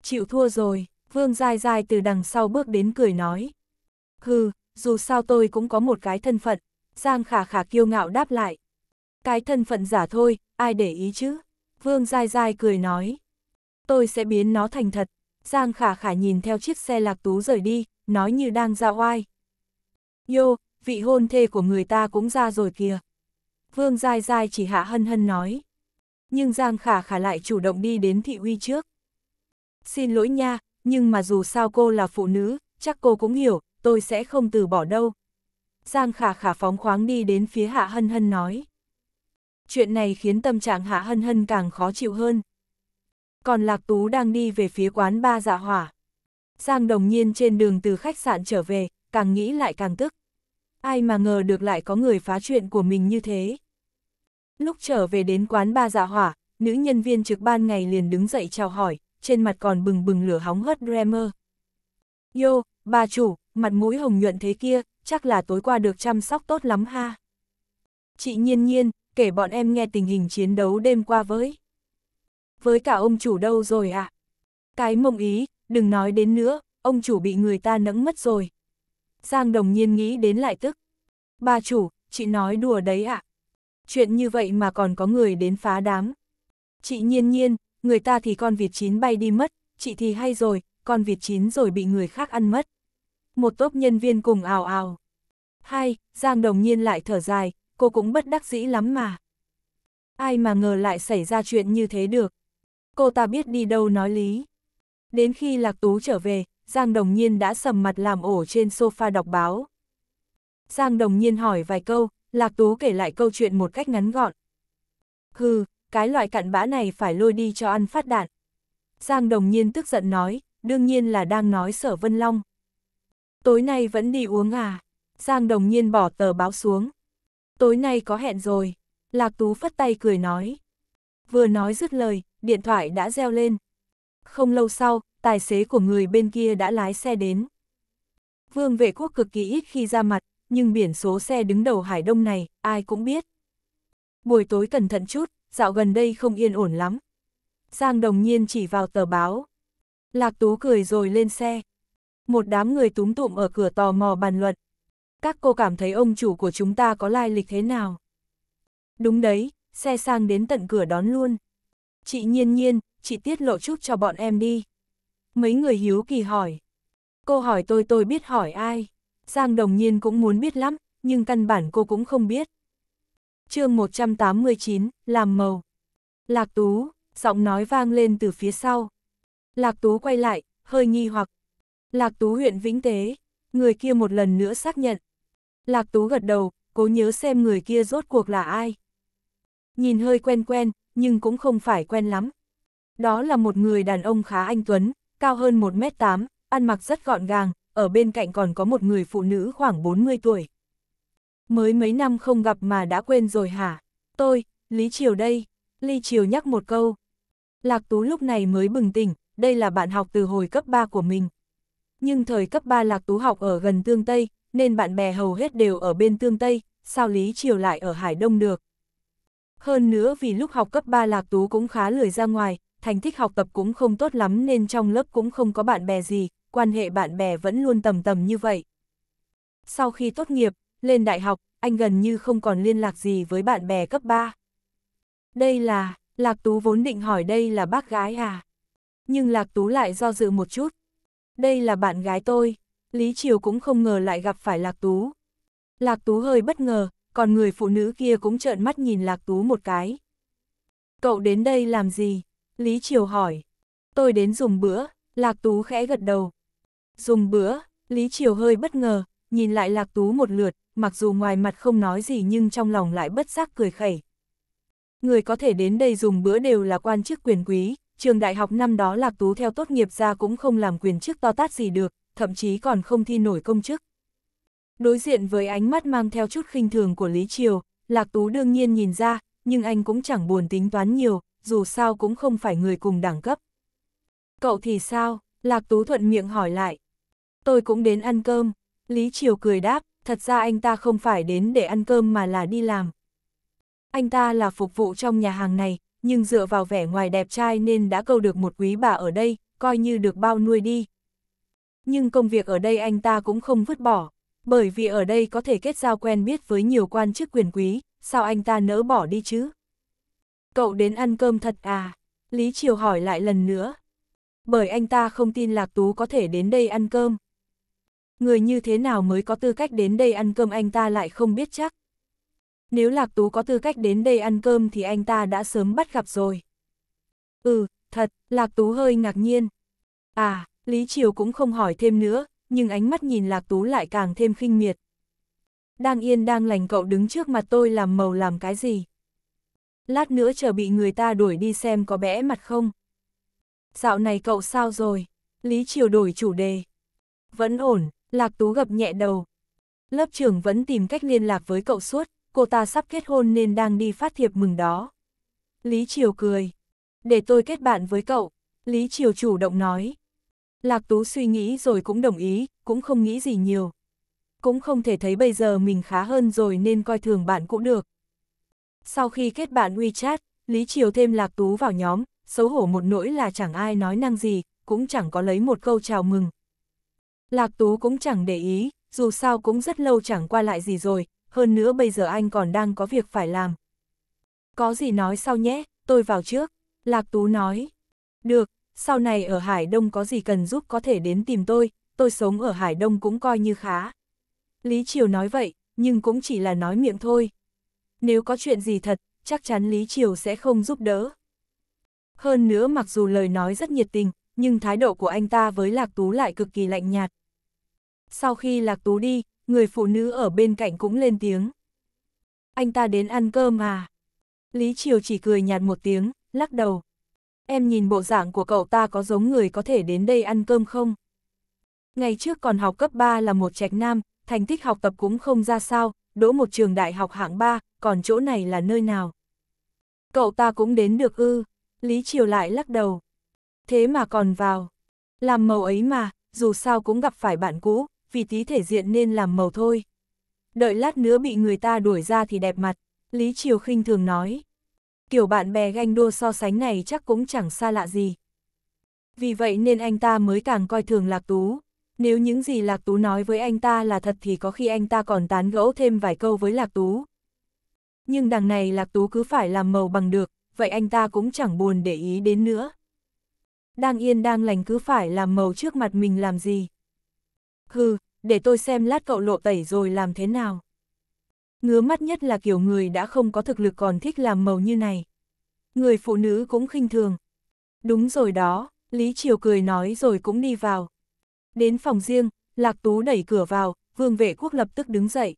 Chịu thua rồi, Vương Giai Giai từ đằng sau bước đến cười nói. Hừ, dù sao tôi cũng có một cái thân phận, Giang Khả Khả kiêu ngạo đáp lại. Cái thân phận giả thôi, ai để ý chứ? Vương Giai Giai cười nói tôi sẽ biến nó thành thật. Giang khả khả nhìn theo chiếc xe lạc tú rời đi, nói như đang ra oai. Yo, vị hôn thê của người ta cũng ra rồi kìa. Vương dai dai chỉ hạ hân hân nói. Nhưng Giang khả khả lại chủ động đi đến thị uy trước. Xin lỗi nha, nhưng mà dù sao cô là phụ nữ, chắc cô cũng hiểu, tôi sẽ không từ bỏ đâu. Giang khả khả phóng khoáng đi đến phía hạ hân hân nói. Chuyện này khiến tâm trạng hạ hân hân càng khó chịu hơn, còn Lạc Tú đang đi về phía quán ba dạ hỏa. Giang đồng nhiên trên đường từ khách sạn trở về, càng nghĩ lại càng tức. Ai mà ngờ được lại có người phá chuyện của mình như thế. Lúc trở về đến quán ba dạ hỏa, nữ nhân viên trực ban ngày liền đứng dậy chào hỏi, trên mặt còn bừng bừng lửa hóng hớt Dremer. Yo, bà chủ, mặt mũi hồng nhuận thế kia, chắc là tối qua được chăm sóc tốt lắm ha. Chị nhiên nhiên, kể bọn em nghe tình hình chiến đấu đêm qua với với cả ông chủ đâu rồi À? Cái mông ý, đừng nói đến nữa, ông chủ bị người ta nẫng mất rồi. Giang đồng nhiên nghĩ đến lại tức. Bà chủ, chị nói đùa đấy ạ. À? Chuyện như vậy mà còn có người đến phá đám. Chị nhiên nhiên, người ta thì con vịt chín bay đi mất, chị thì hay rồi, con vịt chín rồi bị người khác ăn mất. Một tốp nhân viên cùng ào ào. Hai, Giang đồng nhiên lại thở dài, cô cũng bất đắc dĩ lắm mà. Ai mà ngờ lại xảy ra chuyện như thế được cô ta biết đi đâu nói lý. Đến khi Lạc Tú trở về, Giang Đồng Nhiên đã sầm mặt làm ổ trên sofa đọc báo. Giang Đồng Nhiên hỏi vài câu, Lạc Tú kể lại câu chuyện một cách ngắn gọn. Hừ, cái loại cặn bã này phải lôi đi cho ăn phát đạn. Giang Đồng Nhiên tức giận nói, đương nhiên là đang nói sở Vân Long. Tối nay vẫn đi uống à? Giang Đồng Nhiên bỏ tờ báo xuống. Tối nay có hẹn rồi. Lạc Tú phất tay cười nói. Vừa nói dứt lời, điện thoại đã reo lên. Không lâu sau, tài xế của người bên kia đã lái xe đến. Vương vệ quốc cực kỳ ít khi ra mặt, nhưng biển số xe đứng đầu Hải Đông này, ai cũng biết. Buổi tối cẩn thận chút, dạo gần đây không yên ổn lắm. Giang đồng nhiên chỉ vào tờ báo. Lạc Tú cười rồi lên xe. Một đám người túm tụm ở cửa tò mò bàn luận. Các cô cảm thấy ông chủ của chúng ta có lai lịch thế nào? Đúng đấy, xe sang đến tận cửa đón luôn. Chị nhiên nhiên, chị tiết lộ chút cho bọn em đi. Mấy người hiếu kỳ hỏi. Cô hỏi tôi tôi biết hỏi ai. Giang đồng nhiên cũng muốn biết lắm, nhưng căn bản cô cũng không biết. chương 189, làm màu. Lạc Tú, giọng nói vang lên từ phía sau. Lạc Tú quay lại, hơi nghi hoặc. Lạc Tú huyện Vĩnh Tế, người kia một lần nữa xác nhận. Lạc Tú gật đầu, cố nhớ xem người kia rốt cuộc là ai. Nhìn hơi quen quen, nhưng cũng không phải quen lắm. Đó là một người đàn ông khá anh tuấn, cao hơn 1m8, ăn mặc rất gọn gàng, ở bên cạnh còn có một người phụ nữ khoảng 40 tuổi. Mới mấy năm không gặp mà đã quên rồi hả? Tôi, Lý Triều đây. Lý Triều nhắc một câu. Lạc Tú lúc này mới bừng tỉnh, đây là bạn học từ hồi cấp 3 của mình. Nhưng thời cấp 3 Lạc Tú học ở gần Tương Tây, nên bạn bè hầu hết đều ở bên Tương Tây, sao Lý Triều lại ở Hải Đông được? Hơn nữa vì lúc học cấp 3 Lạc Tú cũng khá lười ra ngoài, thành tích học tập cũng không tốt lắm nên trong lớp cũng không có bạn bè gì, quan hệ bạn bè vẫn luôn tầm tầm như vậy. Sau khi tốt nghiệp, lên đại học, anh gần như không còn liên lạc gì với bạn bè cấp 3. Đây là, Lạc Tú vốn định hỏi đây là bác gái à? Nhưng Lạc Tú lại do dự một chút. Đây là bạn gái tôi, Lý Triều cũng không ngờ lại gặp phải Lạc Tú. Lạc Tú hơi bất ngờ, còn người phụ nữ kia cũng trợn mắt nhìn Lạc Tú một cái. Cậu đến đây làm gì? Lý Triều hỏi. Tôi đến dùng bữa, Lạc Tú khẽ gật đầu. Dùng bữa, Lý Triều hơi bất ngờ, nhìn lại Lạc Tú một lượt, mặc dù ngoài mặt không nói gì nhưng trong lòng lại bất giác cười khẩy. Người có thể đến đây dùng bữa đều là quan chức quyền quý, trường đại học năm đó Lạc Tú theo tốt nghiệp ra cũng không làm quyền chức to tát gì được, thậm chí còn không thi nổi công chức. Đối diện với ánh mắt mang theo chút khinh thường của Lý Triều, Lạc Tú đương nhiên nhìn ra, nhưng anh cũng chẳng buồn tính toán nhiều, dù sao cũng không phải người cùng đẳng cấp. Cậu thì sao? Lạc Tú thuận miệng hỏi lại. Tôi cũng đến ăn cơm. Lý Triều cười đáp, thật ra anh ta không phải đến để ăn cơm mà là đi làm. Anh ta là phục vụ trong nhà hàng này, nhưng dựa vào vẻ ngoài đẹp trai nên đã câu được một quý bà ở đây, coi như được bao nuôi đi. Nhưng công việc ở đây anh ta cũng không vứt bỏ, bởi vì ở đây có thể kết giao quen biết với nhiều quan chức quyền quý, sao anh ta nỡ bỏ đi chứ? Cậu đến ăn cơm thật à? Lý Triều hỏi lại lần nữa. Bởi anh ta không tin Lạc Tú có thể đến đây ăn cơm. Người như thế nào mới có tư cách đến đây ăn cơm anh ta lại không biết chắc. Nếu Lạc Tú có tư cách đến đây ăn cơm thì anh ta đã sớm bắt gặp rồi. Ừ, thật, Lạc Tú hơi ngạc nhiên. À, Lý Triều cũng không hỏi thêm nữa, nhưng ánh mắt nhìn Lạc Tú lại càng thêm khinh miệt. Đang yên đang lành cậu đứng trước mặt tôi làm màu làm cái gì? Lát nữa chờ bị người ta đuổi đi xem có bẽ mặt không? Dạo này cậu sao rồi? Lý Triều đổi chủ đề. Vẫn ổn, Lạc Tú gập nhẹ đầu. Lớp trưởng vẫn tìm cách liên lạc với cậu suốt, cô ta sắp kết hôn nên đang đi phát thiệp mừng đó. Lý Triều cười. Để tôi kết bạn với cậu, Lý Triều chủ động nói. Lạc Tú suy nghĩ rồi cũng đồng ý, cũng không nghĩ gì nhiều. Cũng không thể thấy bây giờ mình khá hơn rồi nên coi thường bạn cũng được. Sau khi kết bạn WeChat, Lý Triều thêm Lạc Tú vào nhóm, xấu hổ một nỗi là chẳng ai nói năng gì, cũng chẳng có lấy một câu chào mừng. Lạc Tú cũng chẳng để ý, dù sao cũng rất lâu chẳng qua lại gì rồi, hơn nữa bây giờ anh còn đang có việc phải làm. Có gì nói sau nhé, tôi vào trước, Lạc Tú nói. Được, sau này ở Hải Đông có gì cần giúp có thể đến tìm tôi, tôi sống ở Hải Đông cũng coi như khá. Lý Triều nói vậy, nhưng cũng chỉ là nói miệng thôi. Nếu có chuyện gì thật, chắc chắn Lý Triều sẽ không giúp đỡ. Hơn nữa mặc dù lời nói rất nhiệt tình, nhưng thái độ của anh ta với Lạc Tú lại cực kỳ lạnh nhạt. Sau khi Lạc Tú đi, người phụ nữ ở bên cạnh cũng lên tiếng. Anh ta đến ăn cơm à? Lý Triều chỉ cười nhạt một tiếng, lắc đầu. Em nhìn bộ dạng của cậu ta có giống người có thể đến đây ăn cơm không? Ngày trước còn học cấp 3 là một trạch nam, thành tích học tập cũng không ra sao, đỗ một trường đại học hạng 3, còn chỗ này là nơi nào? Cậu ta cũng đến được ư, Lý Triều lại lắc đầu. Thế mà còn vào. Làm màu ấy mà, dù sao cũng gặp phải bạn cũ, vì tí thể diện nên làm màu thôi. Đợi lát nữa bị người ta đuổi ra thì đẹp mặt, Lý Triều khinh thường nói kiểu bạn bè ganh đua so sánh này chắc cũng chẳng xa lạ gì. Vì vậy nên anh ta mới càng coi thường Lạc Tú. Nếu những gì Lạc Tú nói với anh ta là thật thì có khi anh ta còn tán gẫu thêm vài câu với Lạc Tú. Nhưng đằng này Lạc Tú cứ phải làm màu bằng được, vậy anh ta cũng chẳng buồn để ý đến nữa. Đang yên đang lành cứ phải làm màu trước mặt mình làm gì. Hừ, để tôi xem lát cậu lộ tẩy rồi làm thế nào. Ngứa mắt nhất là kiểu người đã không có thực lực còn thích làm màu như này. Người phụ nữ cũng khinh thường. Đúng rồi đó, Lý Triều cười nói rồi cũng đi vào. Đến phòng riêng, Lạc Tú đẩy cửa vào, vương vệ quốc lập tức đứng dậy.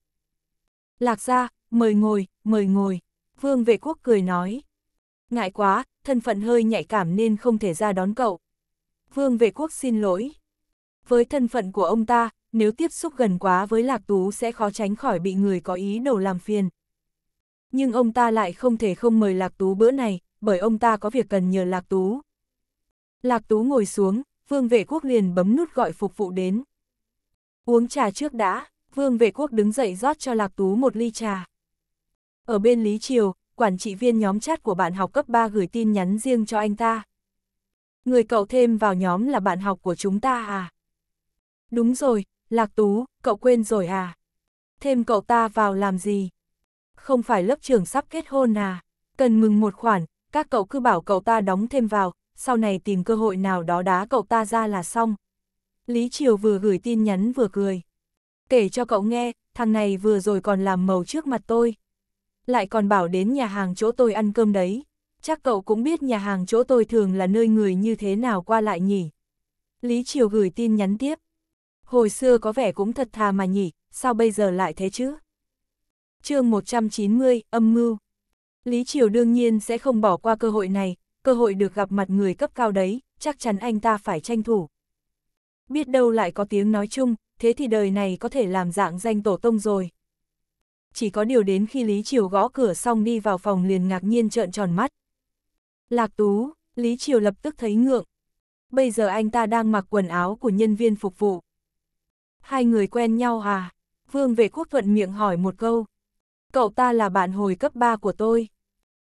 Lạc ra, mời ngồi, mời ngồi. Vương vệ quốc cười nói. Ngại quá, thân phận hơi nhạy cảm nên không thể ra đón cậu. Vương vệ quốc xin lỗi. Với thân phận của ông ta, nếu tiếp xúc gần quá với Lạc Tú sẽ khó tránh khỏi bị người có ý đồ làm phiền. Nhưng ông ta lại không thể không mời Lạc Tú bữa này, bởi ông ta có việc cần nhờ Lạc Tú. Lạc Tú ngồi xuống, Vương Vệ Quốc liền bấm nút gọi phục vụ đến. Uống trà trước đã, Vương Vệ Quốc đứng dậy rót cho Lạc Tú một ly trà. Ở bên Lý Triều, quản trị viên nhóm chat của bạn học cấp 3 gửi tin nhắn riêng cho anh ta. Người cậu thêm vào nhóm là bạn học của chúng ta à? Đúng rồi, Lạc Tú, cậu quên rồi à? Thêm cậu ta vào làm gì? Không phải lớp trưởng sắp kết hôn à? Cần mừng một khoản, các cậu cứ bảo cậu ta đóng thêm vào, sau này tìm cơ hội nào đó đá cậu ta ra là xong. Lý Triều vừa gửi tin nhắn vừa cười. Kể cho cậu nghe, thằng này vừa rồi còn làm màu trước mặt tôi. Lại còn bảo đến nhà hàng chỗ tôi ăn cơm đấy. Chắc cậu cũng biết nhà hàng chỗ tôi thường là nơi người như thế nào qua lại nhỉ. Lý Triều gửi tin nhắn tiếp hồi xưa có vẻ cũng thật thà mà nhỉ, sao bây giờ lại thế chứ? chương 190, âm mưu. Lý Triều đương nhiên sẽ không bỏ qua cơ hội này, cơ hội được gặp mặt người cấp cao đấy, chắc chắn anh ta phải tranh thủ. Biết đâu lại có tiếng nói chung, thế thì đời này có thể làm dạng danh tổ tông rồi. Chỉ có điều đến khi Lý Triều gõ cửa xong đi vào phòng liền ngạc nhiên trợn tròn mắt. Lạc Tú, Lý Triều lập tức thấy ngượng. Bây giờ anh ta đang mặc quần áo của nhân viên phục vụ hai người quen nhau à? Vương về quốc thuận miệng hỏi một câu. Cậu ta là bạn hồi cấp 3 của tôi.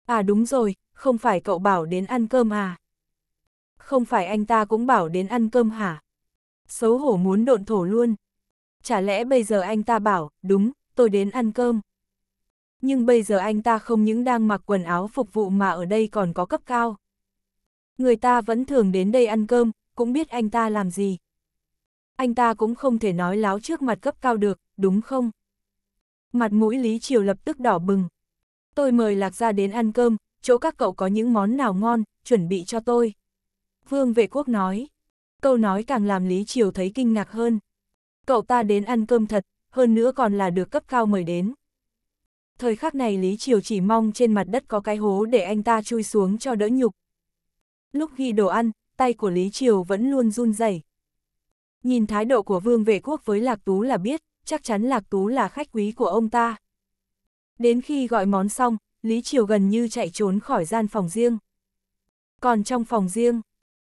À đúng rồi, không phải cậu bảo đến ăn cơm à? Không phải anh ta cũng bảo đến ăn cơm hả? Xấu hổ muốn độn thổ luôn. Chả lẽ bây giờ anh ta bảo, đúng, tôi đến ăn cơm. Nhưng bây giờ anh ta không những đang mặc quần áo phục vụ mà ở đây còn có cấp cao. Người ta vẫn thường đến đây ăn cơm, cũng biết anh ta làm gì anh ta cũng không thể nói láo trước mặt cấp cao được, đúng không? Mặt mũi Lý Triều lập tức đỏ bừng. Tôi mời Lạc gia đến ăn cơm, chỗ các cậu có những món nào ngon, chuẩn bị cho tôi. Vương vệ quốc nói. Câu nói càng làm Lý Triều thấy kinh ngạc hơn. Cậu ta đến ăn cơm thật, hơn nữa còn là được cấp cao mời đến. Thời khắc này Lý Triều chỉ mong trên mặt đất có cái hố để anh ta chui xuống cho đỡ nhục. Lúc ghi đồ ăn, tay của Lý Triều vẫn luôn run rẩy. Nhìn thái độ của Vương Vệ Quốc với Lạc Tú là biết, chắc chắn Lạc Tú là khách quý của ông ta. Đến khi gọi món xong, Lý Triều gần như chạy trốn khỏi gian phòng riêng. Còn trong phòng riêng,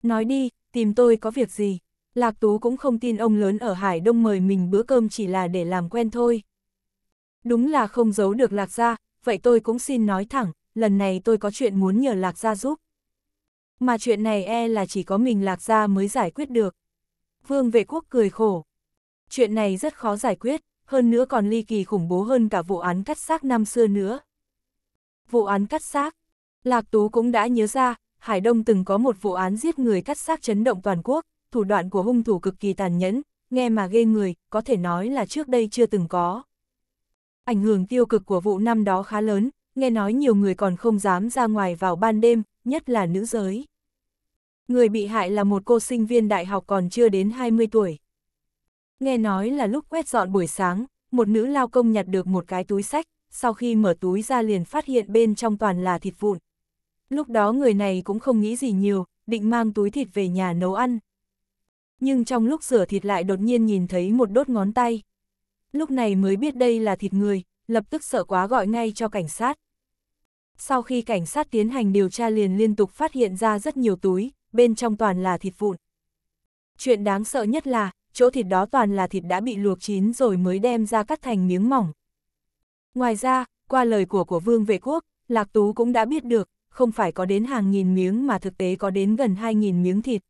nói đi, tìm tôi có việc gì? Lạc Tú cũng không tin ông lớn ở Hải Đông mời mình bữa cơm chỉ là để làm quen thôi. Đúng là không giấu được Lạc Gia, vậy tôi cũng xin nói thẳng, lần này tôi có chuyện muốn nhờ Lạc Gia giúp. Mà chuyện này e là chỉ có mình Lạc Gia mới giải quyết được. Vương vệ quốc cười khổ. Chuyện này rất khó giải quyết, hơn nữa còn ly kỳ khủng bố hơn cả vụ án cắt xác năm xưa nữa. Vụ án cắt xác Lạc Tú cũng đã nhớ ra, Hải Đông từng có một vụ án giết người cắt xác chấn động toàn quốc, thủ đoạn của hung thủ cực kỳ tàn nhẫn, nghe mà ghê người, có thể nói là trước đây chưa từng có. Ảnh hưởng tiêu cực của vụ năm đó khá lớn, nghe nói nhiều người còn không dám ra ngoài vào ban đêm, nhất là nữ giới. Người bị hại là một cô sinh viên đại học còn chưa đến 20 tuổi. Nghe nói là lúc quét dọn buổi sáng, một nữ lao công nhặt được một cái túi sách, sau khi mở túi ra liền phát hiện bên trong toàn là thịt vụn. Lúc đó người này cũng không nghĩ gì nhiều, định mang túi thịt về nhà nấu ăn. Nhưng trong lúc rửa thịt lại đột nhiên nhìn thấy một đốt ngón tay. Lúc này mới biết đây là thịt người, lập tức sợ quá gọi ngay cho cảnh sát. Sau khi cảnh sát tiến hành điều tra liền liên tục phát hiện ra rất nhiều túi, bên trong toàn là thịt vụn. Chuyện đáng sợ nhất là, chỗ thịt đó toàn là thịt đã bị luộc chín rồi mới đem ra cắt thành miếng mỏng. Ngoài ra, qua lời của của Vương Vệ Quốc, Lạc Tú cũng đã biết được, không phải có đến hàng nghìn miếng mà thực tế có đến gần hai nghìn miếng thịt.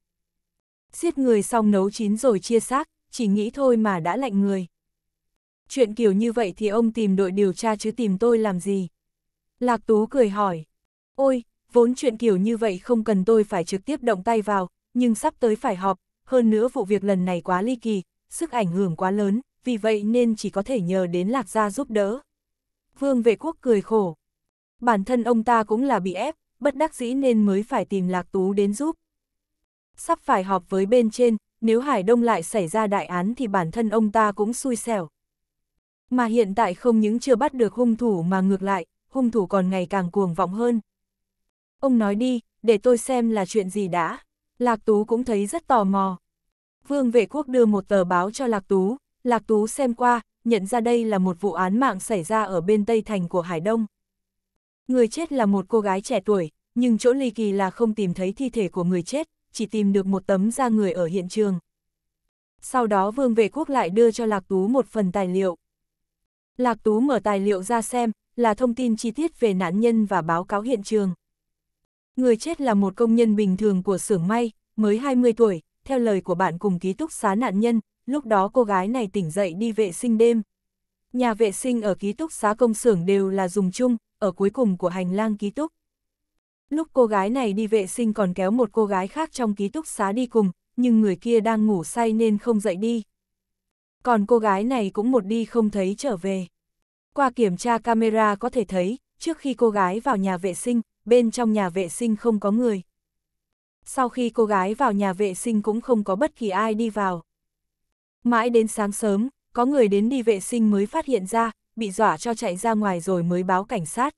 Giết người xong nấu chín rồi chia xác, chỉ nghĩ thôi mà đã lạnh người. Chuyện kiểu như vậy thì ông tìm đội điều tra chứ tìm tôi làm gì? Lạc Tú cười hỏi. Ôi, vốn chuyện kiểu như vậy không cần tôi phải trực tiếp động tay vào, nhưng sắp tới phải họp, hơn nữa vụ việc lần này quá ly kỳ, sức ảnh hưởng quá lớn, vì vậy nên chỉ có thể nhờ đến lạc gia giúp đỡ. Vương vệ quốc cười khổ. Bản thân ông ta cũng là bị ép, bất đắc dĩ nên mới phải tìm lạc tú đến giúp. Sắp phải họp với bên trên, nếu Hải Đông lại xảy ra đại án thì bản thân ông ta cũng xui xẻo. Mà hiện tại không những chưa bắt được hung thủ mà ngược lại, hung thủ còn ngày càng cuồng vọng hơn. Ông nói đi, để tôi xem là chuyện gì đã. Lạc Tú cũng thấy rất tò mò. Vương vệ quốc đưa một tờ báo cho Lạc Tú, Lạc Tú xem qua, nhận ra đây là một vụ án mạng xảy ra ở bên Tây Thành của Hải Đông. Người chết là một cô gái trẻ tuổi, nhưng chỗ ly kỳ là không tìm thấy thi thể của người chết, chỉ tìm được một tấm da người ở hiện trường. Sau đó Vương Vệ Quốc lại đưa cho Lạc Tú một phần tài liệu. Lạc Tú mở tài liệu ra xem, là thông tin chi tiết về nạn nhân và báo cáo hiện trường. Người chết là một công nhân bình thường của xưởng may, mới 20 tuổi, theo lời của bạn cùng ký túc xá nạn nhân, lúc đó cô gái này tỉnh dậy đi vệ sinh đêm. Nhà vệ sinh ở ký túc xá công xưởng đều là dùng chung, ở cuối cùng của hành lang ký túc. Lúc cô gái này đi vệ sinh còn kéo một cô gái khác trong ký túc xá đi cùng, nhưng người kia đang ngủ say nên không dậy đi. Còn cô gái này cũng một đi không thấy trở về. Qua kiểm tra camera có thể thấy, trước khi cô gái vào nhà vệ sinh, bên trong nhà vệ sinh không có người. Sau khi cô gái vào nhà vệ sinh cũng không có bất kỳ ai đi vào. Mãi đến sáng sớm, có người đến đi vệ sinh mới phát hiện ra, bị dọa cho chạy ra ngoài rồi mới báo cảnh sát.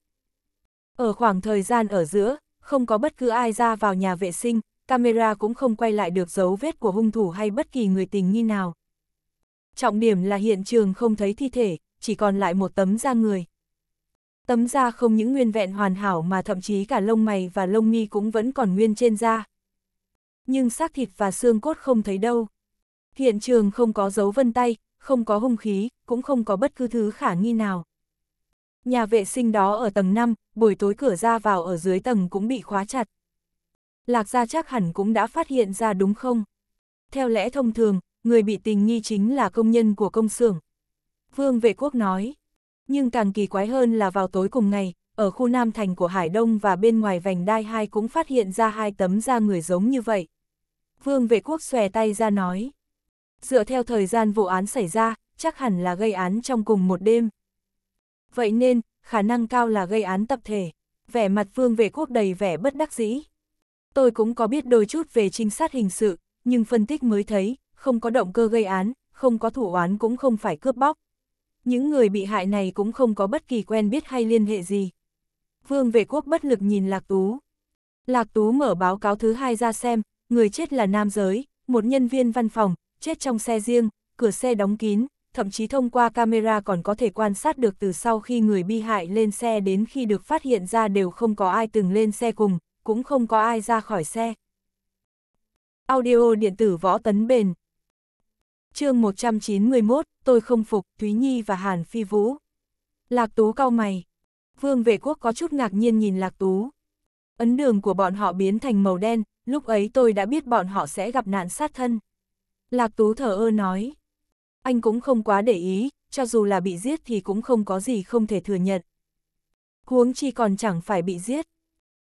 Ở khoảng thời gian ở giữa, không có bất cứ ai ra vào nhà vệ sinh, camera cũng không quay lại được dấu vết của hung thủ hay bất kỳ người tình nghi nào. Trọng điểm là hiện trường không thấy thi thể, chỉ còn lại một tấm da người. Tấm da không những nguyên vẹn hoàn hảo mà thậm chí cả lông mày và lông mi cũng vẫn còn nguyên trên da. Nhưng xác thịt và xương cốt không thấy đâu. Hiện trường không có dấu vân tay, không có hung khí, cũng không có bất cứ thứ khả nghi nào. Nhà vệ sinh đó ở tầng 5, buổi tối cửa ra vào ở dưới tầng cũng bị khóa chặt. Lạc gia chắc hẳn cũng đã phát hiện ra đúng không? Theo lẽ thông thường, người bị tình nghi chính là công nhân của công xưởng. Vương vệ quốc nói, nhưng càng kỳ quái hơn là vào tối cùng ngày, ở khu Nam Thành của Hải Đông và bên ngoài vành đai hai cũng phát hiện ra hai tấm da người giống như vậy. Vương vệ quốc xòe tay ra nói. Dựa theo thời gian vụ án xảy ra, chắc hẳn là gây án trong cùng một đêm. Vậy nên, khả năng cao là gây án tập thể. Vẻ mặt vương vệ quốc đầy vẻ bất đắc dĩ. Tôi cũng có biết đôi chút về trinh sát hình sự, nhưng phân tích mới thấy, không có động cơ gây án, không có thủ án cũng không phải cướp bóc. Những người bị hại này cũng không có bất kỳ quen biết hay liên hệ gì. Vương vệ quốc bất lực nhìn Lạc Tú. Lạc Tú mở báo cáo thứ hai ra xem, người chết là nam giới, một nhân viên văn phòng, chết trong xe riêng, cửa xe đóng kín, thậm chí thông qua camera còn có thể quan sát được từ sau khi người bị hại lên xe đến khi được phát hiện ra đều không có ai từng lên xe cùng, cũng không có ai ra khỏi xe. Audio điện tử võ tấn bền chương 191, tôi không phục, Thúy Nhi và Hàn Phi Vũ. Lạc Tú cau mày. Vương Vệ Quốc có chút ngạc nhiên nhìn Lạc Tú. Ấn đường của bọn họ biến thành màu đen, lúc ấy tôi đã biết bọn họ sẽ gặp nạn sát thân. Lạc Tú thở ơ nói. Anh cũng không quá để ý, cho dù là bị giết thì cũng không có gì không thể thừa nhận. Huống chi còn chẳng phải bị giết.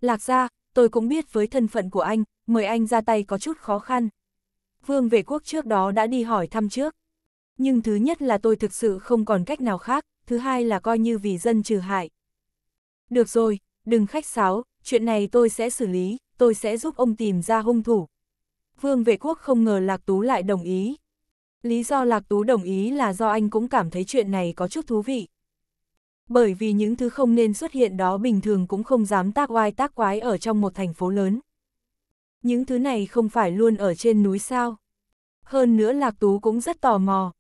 Lạc ra, tôi cũng biết với thân phận của anh, mời anh ra tay có chút khó khăn. Vương về quốc trước đó đã đi hỏi thăm trước. Nhưng thứ nhất là tôi thực sự không còn cách nào khác, thứ hai là coi như vì dân trừ hại. Được rồi, đừng khách sáo, chuyện này tôi sẽ xử lý, tôi sẽ giúp ông tìm ra hung thủ. Vương vệ quốc không ngờ Lạc Tú lại đồng ý. Lý do Lạc Tú đồng ý là do anh cũng cảm thấy chuyện này có chút thú vị. Bởi vì những thứ không nên xuất hiện đó bình thường cũng không dám tác oai tác quái ở trong một thành phố lớn. Những thứ này không phải luôn ở trên núi sao? Hơn nữa Lạc Tú cũng rất tò mò.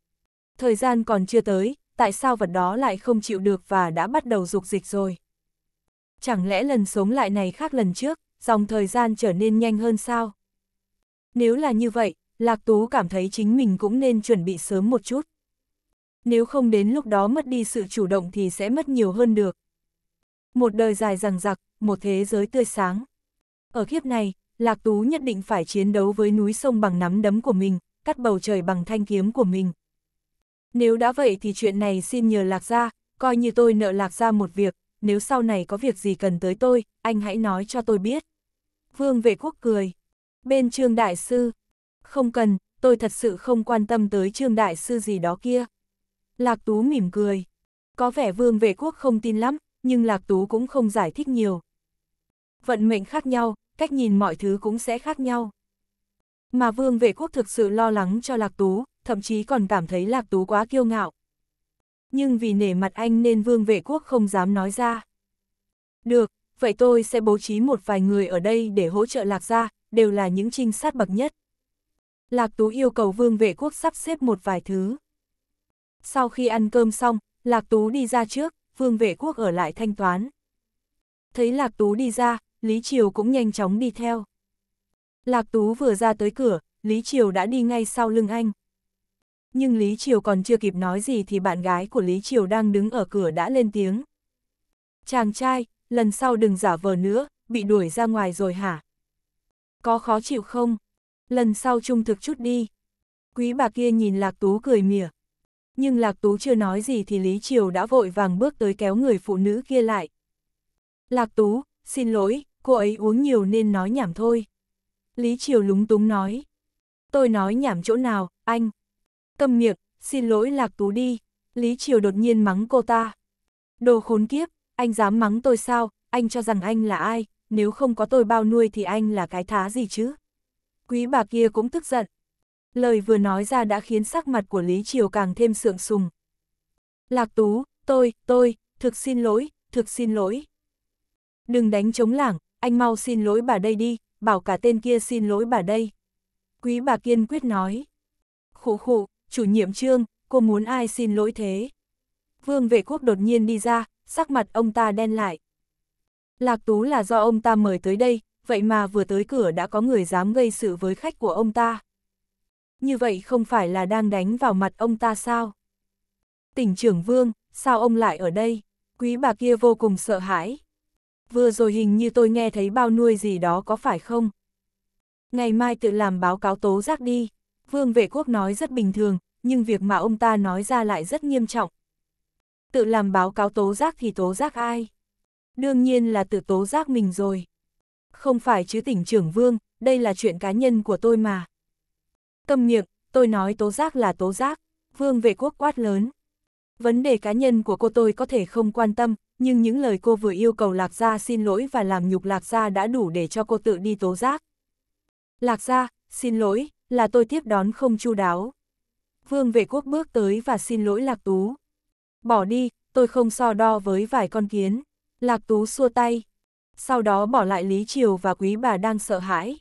Thời gian còn chưa tới, tại sao vật đó lại không chịu được và đã bắt đầu dục dịch rồi? Chẳng lẽ lần sống lại này khác lần trước, dòng thời gian trở nên nhanh hơn sao? Nếu là như vậy, Lạc Tú cảm thấy chính mình cũng nên chuẩn bị sớm một chút. Nếu không đến lúc đó mất đi sự chủ động thì sẽ mất nhiều hơn được. Một đời dài rằng rặc, một thế giới tươi sáng. Ở kiếp này, Lạc Tú nhất định phải chiến đấu với núi sông bằng nắm đấm của mình, cắt bầu trời bằng thanh kiếm của mình. Nếu đã vậy thì chuyện này xin nhờ Lạc Gia, coi như tôi nợ Lạc Gia một việc, nếu sau này có việc gì cần tới tôi, anh hãy nói cho tôi biết. Vương vệ quốc cười. Bên Trương Đại Sư. Không cần, tôi thật sự không quan tâm tới Trương Đại Sư gì đó kia. Lạc Tú mỉm cười. Có vẻ Vương vệ quốc không tin lắm, nhưng Lạc Tú cũng không giải thích nhiều. Vận mệnh khác nhau, cách nhìn mọi thứ cũng sẽ khác nhau. Mà vương vệ quốc thực sự lo lắng cho Lạc Tú, thậm chí còn cảm thấy Lạc Tú quá kiêu ngạo. Nhưng vì nể mặt anh nên vương vệ quốc không dám nói ra. Được, vậy tôi sẽ bố trí một vài người ở đây để hỗ trợ Lạc gia, đều là những trinh sát bậc nhất. Lạc Tú yêu cầu vương vệ quốc sắp xếp một vài thứ. Sau khi ăn cơm xong, Lạc Tú đi ra trước, vương vệ quốc ở lại thanh toán. Thấy Lạc Tú đi ra, Lý Triều cũng nhanh chóng đi theo. Lạc Tú vừa ra tới cửa, Lý Triều đã đi ngay sau lưng anh. Nhưng Lý Triều còn chưa kịp nói gì thì bạn gái của Lý Triều đang đứng ở cửa đã lên tiếng. Chàng trai, lần sau đừng giả vờ nữa, bị đuổi ra ngoài rồi hả? Có khó chịu không? Lần sau trung thực chút đi. Quý bà kia nhìn Lạc Tú cười mỉa. Nhưng Lạc Tú chưa nói gì thì Lý Triều đã vội vàng bước tới kéo người phụ nữ kia lại. Lạc Tú, xin lỗi, cô ấy uống nhiều nên nói nhảm thôi. Lý Triều lúng túng nói. Tôi nói nhảm chỗ nào, anh. Cầm miệng, xin lỗi Lạc Tú đi. Lý Triều đột nhiên mắng cô ta. Đồ khốn kiếp, anh dám mắng tôi sao, anh cho rằng anh là ai, nếu không có tôi bao nuôi thì anh là cái thá gì chứ. Quý bà kia cũng tức giận. Lời vừa nói ra đã khiến sắc mặt của Lý Triều càng thêm sượng sùng. Lạc Tú, tôi, tôi, thực xin lỗi, thực xin lỗi. Đừng đánh chống lảng, anh mau xin lỗi bà đây đi, bảo cả tên kia xin lỗi bà đây. Quý bà kiên quyết nói. Khủ khủ, chủ nhiệm trương, cô muốn ai xin lỗi thế? Vương vệ quốc đột nhiên đi ra, sắc mặt ông ta đen lại. Lạc Tú là do ông ta mời tới đây, vậy mà vừa tới cửa đã có người dám gây sự với khách của ông ta. Như vậy không phải là đang đánh vào mặt ông ta sao? Tỉnh trưởng Vương, sao ông lại ở đây? Quý bà kia vô cùng sợ hãi vừa rồi hình như tôi nghe thấy bao nuôi gì đó có phải không? Ngày mai tự làm báo cáo tố giác đi. Vương vệ quốc nói rất bình thường, nhưng việc mà ông ta nói ra lại rất nghiêm trọng. Tự làm báo cáo tố giác thì tố giác ai? Đương nhiên là tự tố giác mình rồi. Không phải chứ tỉnh trưởng Vương, đây là chuyện cá nhân của tôi mà. Cầm miệng, tôi nói tố giác là tố giác. Vương vệ quốc quát lớn. Vấn đề cá nhân của cô tôi có thể không quan tâm, nhưng những lời cô vừa yêu cầu Lạc Gia xin lỗi và làm nhục Lạc Gia đã đủ để cho cô tự đi tố giác. Lạc Gia, xin lỗi, là tôi tiếp đón không chu đáo. Vương vệ quốc bước tới và xin lỗi Lạc Tú. Bỏ đi, tôi không so đo với vài con kiến. Lạc Tú xua tay. Sau đó bỏ lại Lý Triều và quý bà đang sợ hãi.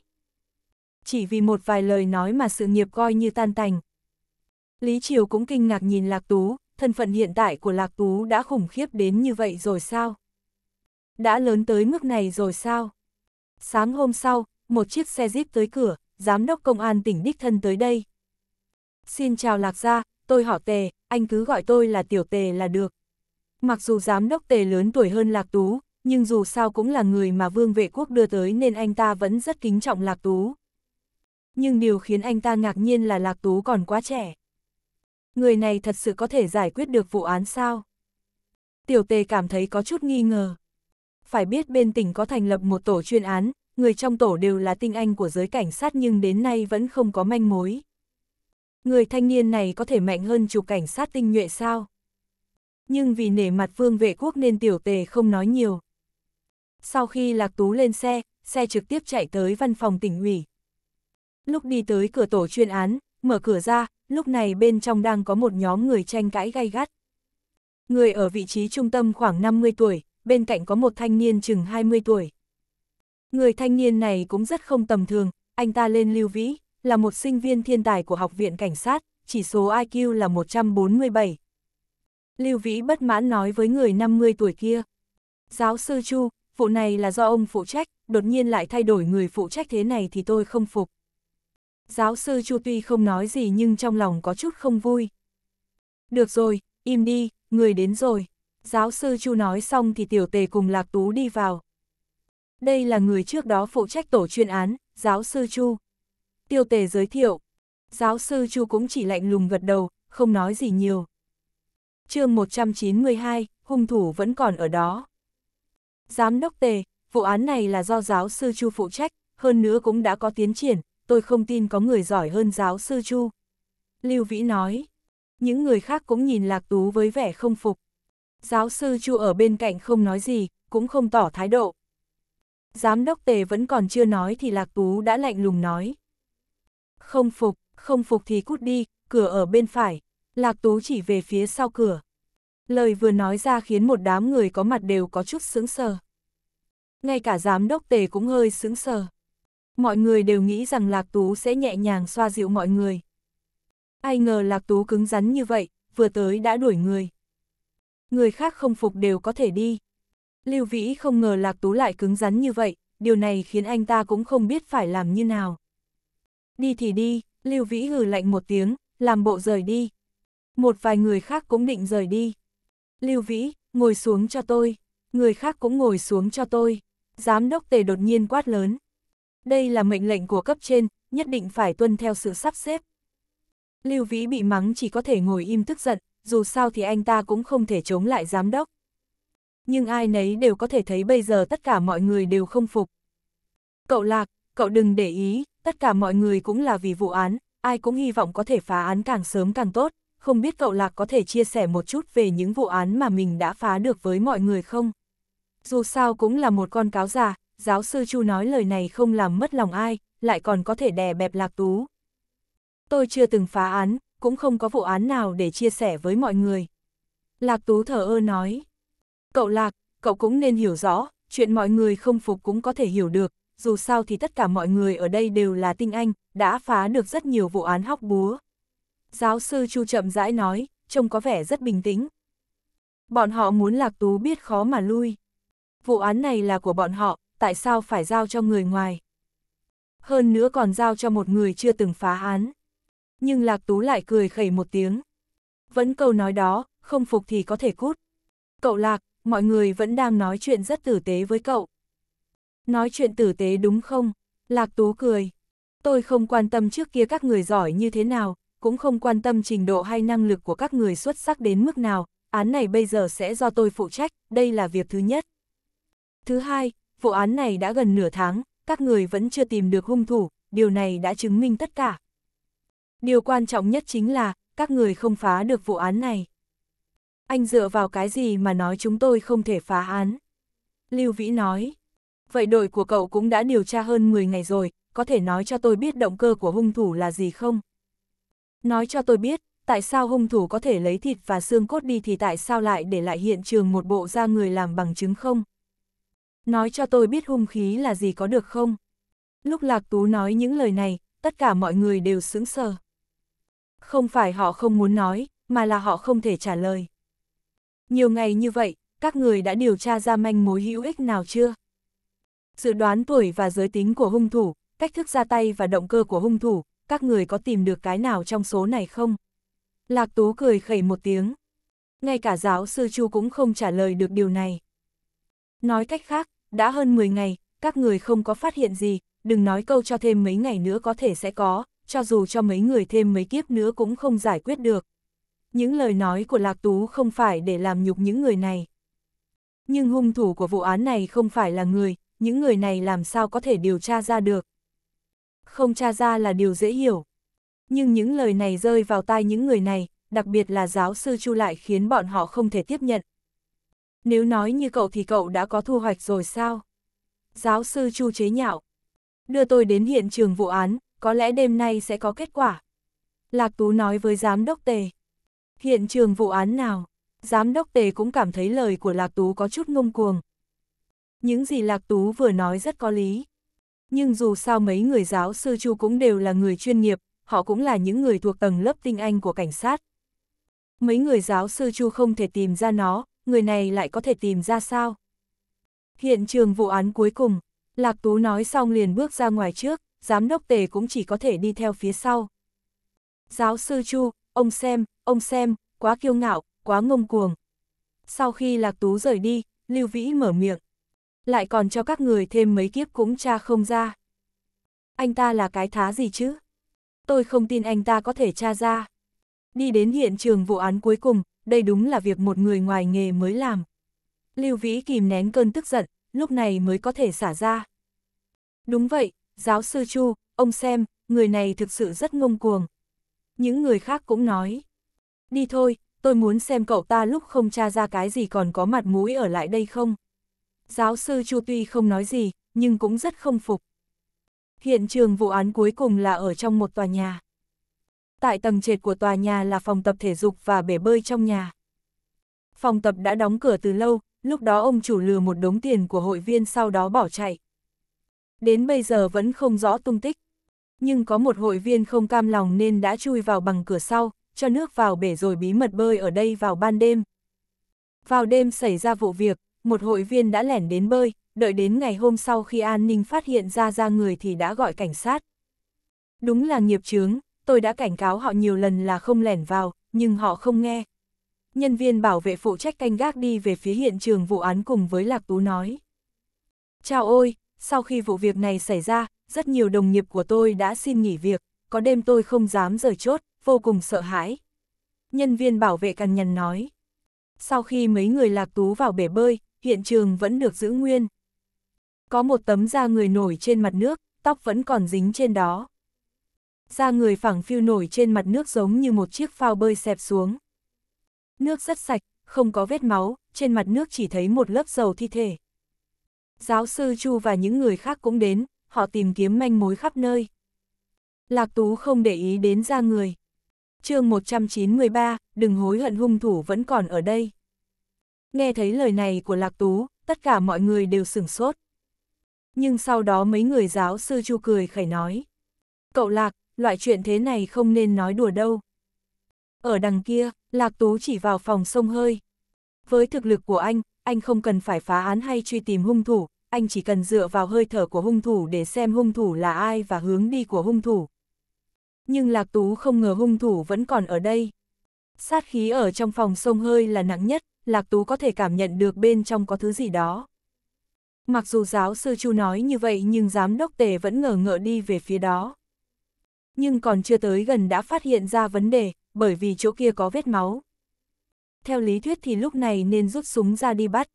Chỉ vì một vài lời nói mà sự nghiệp coi như tan tành. Lý Triều cũng kinh ngạc nhìn Lạc Tú, thân phận hiện tại của Lạc Tú đã khủng khiếp đến như vậy rồi sao? Đã lớn tới mức này rồi sao? Sáng hôm sau, một chiếc xe jeep tới cửa, giám đốc công an tỉnh đích thân tới đây. Xin chào Lạc gia, tôi họ Tề, anh cứ gọi tôi là Tiểu Tề là được. Mặc dù giám đốc Tề lớn tuổi hơn Lạc Tú, nhưng dù sao cũng là người mà Vương Vệ Quốc đưa tới nên anh ta vẫn rất kính trọng Lạc Tú. Nhưng điều khiến anh ta ngạc nhiên là Lạc Tú còn quá trẻ. Người này thật sự có thể giải quyết được vụ án sao? Tiểu tề cảm thấy có chút nghi ngờ. Phải biết bên tỉnh có thành lập một tổ chuyên án, người trong tổ đều là tinh anh của giới cảnh sát nhưng đến nay vẫn không có manh mối. Người thanh niên này có thể mạnh hơn chục cảnh sát tinh nhuệ sao? Nhưng vì nể mặt vương vệ quốc nên tiểu tề không nói nhiều. Sau khi Lạc Tú lên xe, xe trực tiếp chạy tới văn phòng tỉnh ủy. Lúc đi tới cửa tổ chuyên án, mở cửa ra, lúc này bên trong đang có một nhóm người tranh cãi gay gắt. Người ở vị trí trung tâm khoảng 50 tuổi, bên cạnh có một thanh niên chừng 20 tuổi. Người thanh niên này cũng rất không tầm thường, anh ta lên lưu vĩ, là một sinh viên thiên tài của Học viện Cảnh sát, chỉ số IQ là 147. Lưu Vĩ bất mãn nói với người 50 tuổi kia. Giáo sư Chu, vụ này là do ông phụ trách, đột nhiên lại thay đổi người phụ trách thế này thì tôi không phục. Giáo sư Chu tuy không nói gì nhưng trong lòng có chút không vui. Được rồi, im đi, người đến rồi. Giáo sư Chu nói xong thì tiểu tề cùng Lạc Tú đi vào. Đây là người trước đó phụ trách tổ chuyên án, giáo sư Chu. Tiêu tề giới thiệu. Giáo sư Chu cũng chỉ lạnh lùng gật đầu, không nói gì nhiều. chương 192, hung thủ vẫn còn ở đó. Giám đốc tề, vụ án này là do giáo sư Chu phụ trách, hơn nữa cũng đã có tiến triển, tôi không tin có người giỏi hơn giáo sư Chu. Lưu Vĩ nói, những người khác cũng nhìn Lạc Tú với vẻ không phục. Giáo sư Chu ở bên cạnh không nói gì, cũng không tỏ thái độ. Giám đốc tề vẫn còn chưa nói thì Lạc Tú đã lạnh lùng nói. Không phục, không phục thì cút đi, cửa ở bên phải. Lạc Tú chỉ về phía sau cửa. Lời vừa nói ra khiến một đám người có mặt đều có chút sững sờ. Ngay cả giám đốc tề cũng hơi sững sờ mọi người đều nghĩ rằng Lạc Tú sẽ nhẹ nhàng xoa dịu mọi người. Ai ngờ Lạc Tú cứng rắn như vậy, vừa tới đã đuổi người. Người khác không phục đều có thể đi. Lưu Vĩ không ngờ Lạc Tú lại cứng rắn như vậy, điều này khiến anh ta cũng không biết phải làm như nào. Đi thì đi, Lưu Vĩ hừ lạnh một tiếng, làm bộ rời đi. Một vài người khác cũng định rời đi. Lưu Vĩ, ngồi xuống cho tôi. Người khác cũng ngồi xuống cho tôi. Giám đốc tề đột nhiên quát lớn. Đây là mệnh lệnh của cấp trên, nhất định phải tuân theo sự sắp xếp. Lưu Vĩ bị mắng chỉ có thể ngồi im tức giận, dù sao thì anh ta cũng không thể chống lại giám đốc. Nhưng ai nấy đều có thể thấy bây giờ tất cả mọi người đều không phục. Cậu Lạc, cậu đừng để ý, tất cả mọi người cũng là vì vụ án, ai cũng hy vọng có thể phá án càng sớm càng tốt, không biết cậu Lạc có thể chia sẻ một chút về những vụ án mà mình đã phá được với mọi người không? Dù sao cũng là một con cáo già, giáo sư Chu nói lời này không làm mất lòng ai, lại còn có thể đè bẹp lạc tú. Tôi chưa từng phá án, cũng không có vụ án nào để chia sẻ với mọi người. Lạc tú thở ơ nói. Cậu Lạc, cậu cũng nên hiểu rõ, chuyện mọi người không phục cũng có thể hiểu được, dù sao thì tất cả mọi người ở đây đều là tinh anh, đã phá được rất nhiều vụ án hóc búa. Giáo sư Chu chậm rãi nói, trông có vẻ rất bình tĩnh. Bọn họ muốn Lạc Tú biết khó mà lui. Vụ án này là của bọn họ, tại sao phải giao cho người ngoài? Hơn nữa còn giao cho một người chưa từng phá án. Nhưng Lạc Tú lại cười khẩy một tiếng. Vẫn câu nói đó, không phục thì có thể cút. Cậu Lạc, mọi người vẫn đang nói chuyện rất tử tế với cậu. Nói chuyện tử tế đúng không? Lạc Tú cười. Tôi không quan tâm trước kia các người giỏi như thế nào, cũng không quan tâm trình độ hay năng lực của các người xuất sắc đến mức nào, án này bây giờ sẽ do tôi phụ trách, đây là việc thứ nhất. Thứ hai, vụ án này đã gần nửa tháng, các người vẫn chưa tìm được hung thủ, điều này đã chứng minh tất cả. Điều quan trọng nhất chính là, các người không phá được vụ án này. Anh dựa vào cái gì mà nói chúng tôi không thể phá án? Lưu Vĩ nói. Vậy đội của cậu cũng đã điều tra hơn 10 ngày rồi, có thể nói cho tôi biết động cơ của hung thủ là gì không? Nói cho tôi biết, tại sao hung thủ có thể lấy thịt và xương cốt đi thì tại sao lại để lại hiện trường một bộ da người làm bằng chứng không? nói cho tôi biết hung khí là gì có được không? Lúc Lạc Tú nói những lời này, tất cả mọi người đều sững sờ. Không phải họ không muốn nói, mà là họ không thể trả lời. Nhiều ngày như vậy, các người đã điều tra ra manh mối hữu ích nào chưa? Dự đoán tuổi và giới tính của hung thủ, cách thức ra tay và động cơ của hung thủ, các người có tìm được cái nào trong số này không? Lạc Tú cười khẩy một tiếng. Ngay cả giáo sư Chu cũng không trả lời được điều này. Nói cách khác, đã hơn 10 ngày, các người không có phát hiện gì, đừng nói câu cho thêm mấy ngày nữa có thể sẽ có, cho dù cho mấy người thêm mấy kiếp nữa cũng không giải quyết được. Những lời nói của Lạc Tú không phải để làm nhục những người này. Nhưng hung thủ của vụ án này không phải là người, những người này làm sao có thể điều tra ra được. Không tra ra là điều dễ hiểu. Nhưng những lời này rơi vào tai những người này, đặc biệt là giáo sư Chu lại khiến bọn họ không thể tiếp nhận. Nếu nói như cậu thì cậu đã có thu hoạch rồi sao? Giáo sư Chu chế nhạo. Đưa tôi đến hiện trường vụ án, có lẽ đêm nay sẽ có kết quả. Lạc Tú nói với giám đốc tề. Hiện trường vụ án nào? Giám đốc tề cũng cảm thấy lời của Lạc Tú có chút ngông cuồng. Những gì Lạc Tú vừa nói rất có lý. Nhưng dù sao mấy người giáo sư Chu cũng đều là người chuyên nghiệp, họ cũng là những người thuộc tầng lớp tinh anh của cảnh sát. Mấy người giáo sư Chu không thể tìm ra nó, người này lại có thể tìm ra sao? Hiện trường vụ án cuối cùng, Lạc Tú nói xong liền bước ra ngoài trước, giám đốc tề cũng chỉ có thể đi theo phía sau. Giáo sư Chu, ông xem, ông xem, quá kiêu ngạo, quá ngông cuồng. Sau khi Lạc Tú rời đi, Lưu Vĩ mở miệng. Lại còn cho các người thêm mấy kiếp cũng cha không ra. Anh ta là cái thá gì chứ? Tôi không tin anh ta có thể tra ra. Đi đến hiện trường vụ án cuối cùng, đây đúng là việc một người ngoài nghề mới làm. Lưu Vĩ kìm nén cơn tức giận, lúc này mới có thể xả ra. Đúng vậy, giáo sư Chu, ông xem, người này thực sự rất ngông cuồng. Những người khác cũng nói. Đi thôi, tôi muốn xem cậu ta lúc không tra ra cái gì còn có mặt mũi ở lại đây không. Giáo sư Chu tuy không nói gì, nhưng cũng rất không phục. Hiện trường vụ án cuối cùng là ở trong một tòa nhà tại tầng trệt của tòa nhà là phòng tập thể dục và bể bơi trong nhà. Phòng tập đã đóng cửa từ lâu, lúc đó ông chủ lừa một đống tiền của hội viên sau đó bỏ chạy. Đến bây giờ vẫn không rõ tung tích. Nhưng có một hội viên không cam lòng nên đã chui vào bằng cửa sau, cho nước vào bể rồi bí mật bơi ở đây vào ban đêm. Vào đêm xảy ra vụ việc, một hội viên đã lẻn đến bơi, đợi đến ngày hôm sau khi an ninh phát hiện ra ra người thì đã gọi cảnh sát. Đúng là nghiệp chướng, tôi đã cảnh cáo họ nhiều lần là không lẻn vào, nhưng họ không nghe. Nhân viên bảo vệ phụ trách canh gác đi về phía hiện trường vụ án cùng với Lạc Tú nói. Chào ôi, sau khi vụ việc này xảy ra, rất nhiều đồng nghiệp của tôi đã xin nghỉ việc, có đêm tôi không dám rời chốt, vô cùng sợ hãi. Nhân viên bảo vệ cằn nhằn nói. Sau khi mấy người Lạc Tú vào bể bơi, hiện trường vẫn được giữ nguyên. Có một tấm da người nổi trên mặt nước, tóc vẫn còn dính trên đó da người phẳng phiu nổi trên mặt nước giống như một chiếc phao bơi xẹp xuống. Nước rất sạch, không có vết máu, trên mặt nước chỉ thấy một lớp dầu thi thể. Giáo sư Chu và những người khác cũng đến, họ tìm kiếm manh mối khắp nơi. Lạc Tú không để ý đến da người. chương 193, đừng hối hận hung thủ vẫn còn ở đây. Nghe thấy lời này của Lạc Tú, tất cả mọi người đều sửng sốt. Nhưng sau đó mấy người giáo sư Chu cười khẩy nói. Cậu Lạc, loại chuyện thế này không nên nói đùa đâu. Ở đằng kia, Lạc Tú chỉ vào phòng sông hơi. Với thực lực của anh, anh không cần phải phá án hay truy tìm hung thủ, anh chỉ cần dựa vào hơi thở của hung thủ để xem hung thủ là ai và hướng đi của hung thủ. Nhưng Lạc Tú không ngờ hung thủ vẫn còn ở đây. Sát khí ở trong phòng sông hơi là nặng nhất, Lạc Tú có thể cảm nhận được bên trong có thứ gì đó. Mặc dù giáo sư Chu nói như vậy nhưng giám đốc tề vẫn ngờ ngợ đi về phía đó nhưng còn chưa tới gần đã phát hiện ra vấn đề, bởi vì chỗ kia có vết máu. Theo lý thuyết thì lúc này nên rút súng ra đi bắt.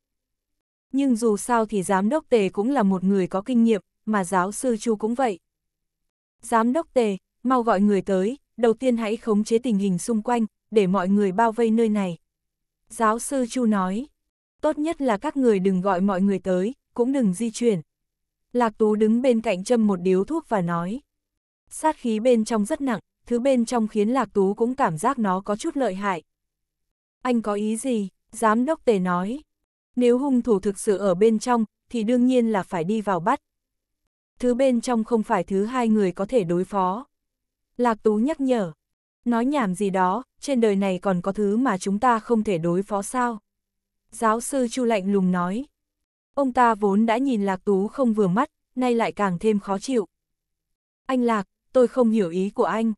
Nhưng dù sao thì giám đốc tề cũng là một người có kinh nghiệm, mà giáo sư Chu cũng vậy. Giám đốc tề, mau gọi người tới, đầu tiên hãy khống chế tình hình xung quanh, để mọi người bao vây nơi này. Giáo sư Chu nói, tốt nhất là các người đừng gọi mọi người tới, cũng đừng di chuyển. Lạc Tú đứng bên cạnh châm một điếu thuốc và nói, Sát khí bên trong rất nặng, thứ bên trong khiến Lạc Tú cũng cảm giác nó có chút lợi hại. Anh có ý gì? Giám đốc tề nói. Nếu hung thủ thực sự ở bên trong, thì đương nhiên là phải đi vào bắt. Thứ bên trong không phải thứ hai người có thể đối phó. Lạc Tú nhắc nhở. Nói nhảm gì đó, trên đời này còn có thứ mà chúng ta không thể đối phó sao? Giáo sư Chu lạnh lùng nói. Ông ta vốn đã nhìn Lạc Tú không vừa mắt, nay lại càng thêm khó chịu. Anh Lạc, tôi không hiểu ý của anh.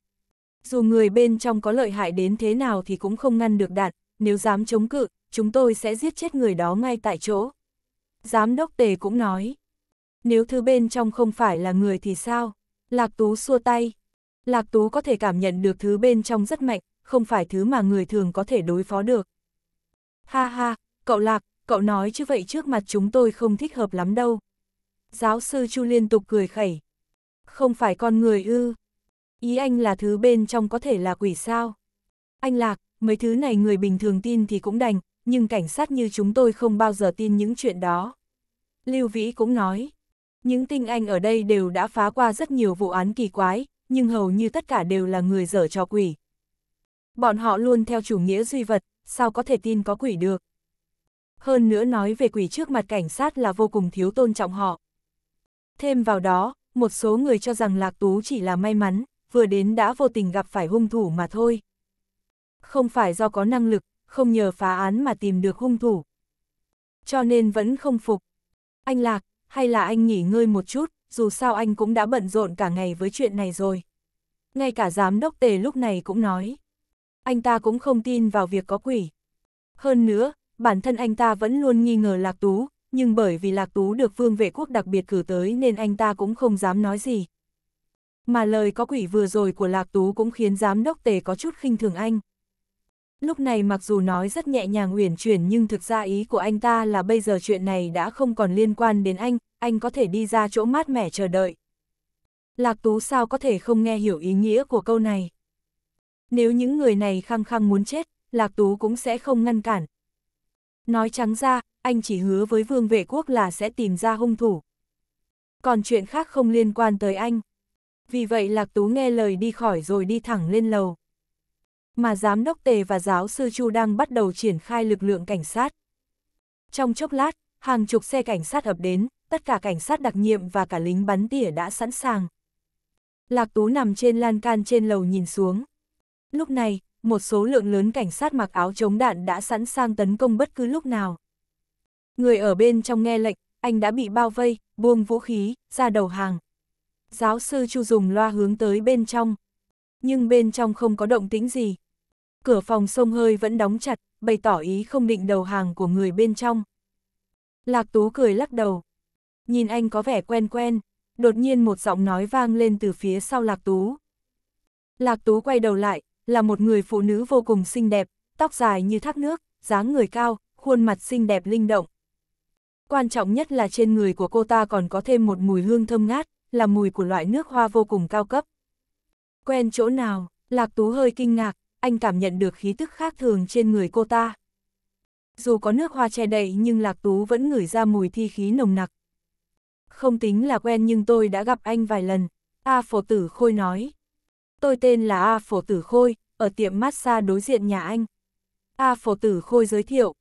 Dù người bên trong có lợi hại đến thế nào thì cũng không ngăn được đạn, nếu dám chống cự, chúng tôi sẽ giết chết người đó ngay tại chỗ. Giám đốc tề cũng nói, nếu thứ bên trong không phải là người thì sao? Lạc Tú xua tay. Lạc Tú có thể cảm nhận được thứ bên trong rất mạnh, không phải thứ mà người thường có thể đối phó được. Ha ha, cậu Lạc, cậu nói chứ vậy trước mặt chúng tôi không thích hợp lắm đâu. Giáo sư Chu liên tục cười khẩy. Không phải con người ư. Ý anh là thứ bên trong có thể là quỷ sao. Anh Lạc, mấy thứ này người bình thường tin thì cũng đành, nhưng cảnh sát như chúng tôi không bao giờ tin những chuyện đó. Lưu Vĩ cũng nói, những tinh anh ở đây đều đã phá qua rất nhiều vụ án kỳ quái, nhưng hầu như tất cả đều là người dở trò quỷ. Bọn họ luôn theo chủ nghĩa duy vật, sao có thể tin có quỷ được. Hơn nữa nói về quỷ trước mặt cảnh sát là vô cùng thiếu tôn trọng họ. Thêm vào đó, một số người cho rằng Lạc Tú chỉ là may mắn, vừa đến đã vô tình gặp phải hung thủ mà thôi. Không phải do có năng lực, không nhờ phá án mà tìm được hung thủ. Cho nên vẫn không phục. Anh Lạc, hay là anh nghỉ ngơi một chút, dù sao anh cũng đã bận rộn cả ngày với chuyện này rồi. Ngay cả giám đốc tề lúc này cũng nói. Anh ta cũng không tin vào việc có quỷ. Hơn nữa, bản thân anh ta vẫn luôn nghi ngờ Lạc Tú, nhưng bởi vì Lạc Tú được vương vệ quốc đặc biệt cử tới nên anh ta cũng không dám nói gì. Mà lời có quỷ vừa rồi của Lạc Tú cũng khiến giám đốc tề có chút khinh thường anh. Lúc này mặc dù nói rất nhẹ nhàng uyển chuyển nhưng thực ra ý của anh ta là bây giờ chuyện này đã không còn liên quan đến anh, anh có thể đi ra chỗ mát mẻ chờ đợi. Lạc Tú sao có thể không nghe hiểu ý nghĩa của câu này. Nếu những người này khăng khăng muốn chết, Lạc Tú cũng sẽ không ngăn cản. Nói trắng ra, anh chỉ hứa với vương vệ quốc là sẽ tìm ra hung thủ. Còn chuyện khác không liên quan tới anh. Vì vậy Lạc Tú nghe lời đi khỏi rồi đi thẳng lên lầu. Mà giám đốc tề và giáo sư Chu đang bắt đầu triển khai lực lượng cảnh sát. Trong chốc lát, hàng chục xe cảnh sát ập đến, tất cả cảnh sát đặc nhiệm và cả lính bắn tỉa đã sẵn sàng. Lạc Tú nằm trên lan can trên lầu nhìn xuống. Lúc này, một số lượng lớn cảnh sát mặc áo chống đạn đã sẵn sàng tấn công bất cứ lúc nào. Người ở bên trong nghe lệnh, anh đã bị bao vây, buông vũ khí, ra đầu hàng. Giáo sư Chu dùng loa hướng tới bên trong. Nhưng bên trong không có động tĩnh gì. Cửa phòng sông hơi vẫn đóng chặt, bày tỏ ý không định đầu hàng của người bên trong. Lạc Tú cười lắc đầu. Nhìn anh có vẻ quen quen, đột nhiên một giọng nói vang lên từ phía sau Lạc Tú. Lạc Tú quay đầu lại, là một người phụ nữ vô cùng xinh đẹp, tóc dài như thác nước, dáng người cao, khuôn mặt xinh đẹp linh động quan trọng nhất là trên người của cô ta còn có thêm một mùi hương thơm ngát, là mùi của loại nước hoa vô cùng cao cấp. Quen chỗ nào, Lạc Tú hơi kinh ngạc, anh cảm nhận được khí tức khác thường trên người cô ta. Dù có nước hoa che đậy nhưng Lạc Tú vẫn ngửi ra mùi thi khí nồng nặc. Không tính là quen nhưng tôi đã gặp anh vài lần, A Phổ Tử Khôi nói. Tôi tên là A Phổ Tử Khôi, ở tiệm massage đối diện nhà anh. A Phổ Tử Khôi giới thiệu.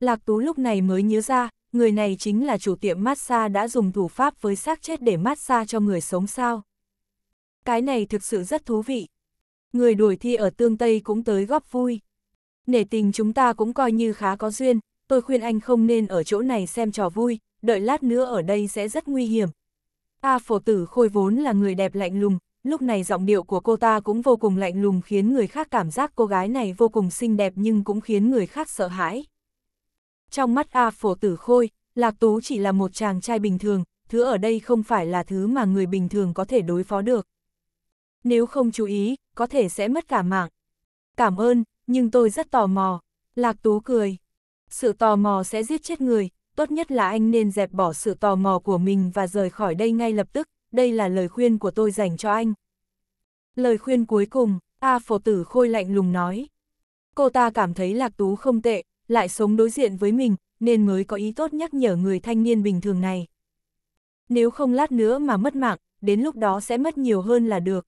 Lạc Tú lúc này mới nhớ ra, người này chính là chủ tiệm massage đã dùng thủ pháp với xác chết để massage cho người sống sao. Cái này thực sự rất thú vị. Người đuổi thi ở tương Tây cũng tới góp vui. Nể tình chúng ta cũng coi như khá có duyên, tôi khuyên anh không nên ở chỗ này xem trò vui, đợi lát nữa ở đây sẽ rất nguy hiểm. A à, phổ tử khôi vốn là người đẹp lạnh lùng, lúc này giọng điệu của cô ta cũng vô cùng lạnh lùng khiến người khác cảm giác cô gái này vô cùng xinh đẹp nhưng cũng khiến người khác sợ hãi. Trong mắt A Phổ Tử Khôi, Lạc Tú chỉ là một chàng trai bình thường, thứ ở đây không phải là thứ mà người bình thường có thể đối phó được. Nếu không chú ý, có thể sẽ mất cả mạng. Cảm ơn, nhưng tôi rất tò mò. Lạc Tú cười. Sự tò mò sẽ giết chết người, tốt nhất là anh nên dẹp bỏ sự tò mò của mình và rời khỏi đây ngay lập tức, đây là lời khuyên của tôi dành cho anh. Lời khuyên cuối cùng, A Phổ Tử Khôi lạnh lùng nói. Cô ta cảm thấy Lạc Tú không tệ, lại sống đối diện với mình, nên mới có ý tốt nhắc nhở người thanh niên bình thường này. Nếu không lát nữa mà mất mạng, đến lúc đó sẽ mất nhiều hơn là được.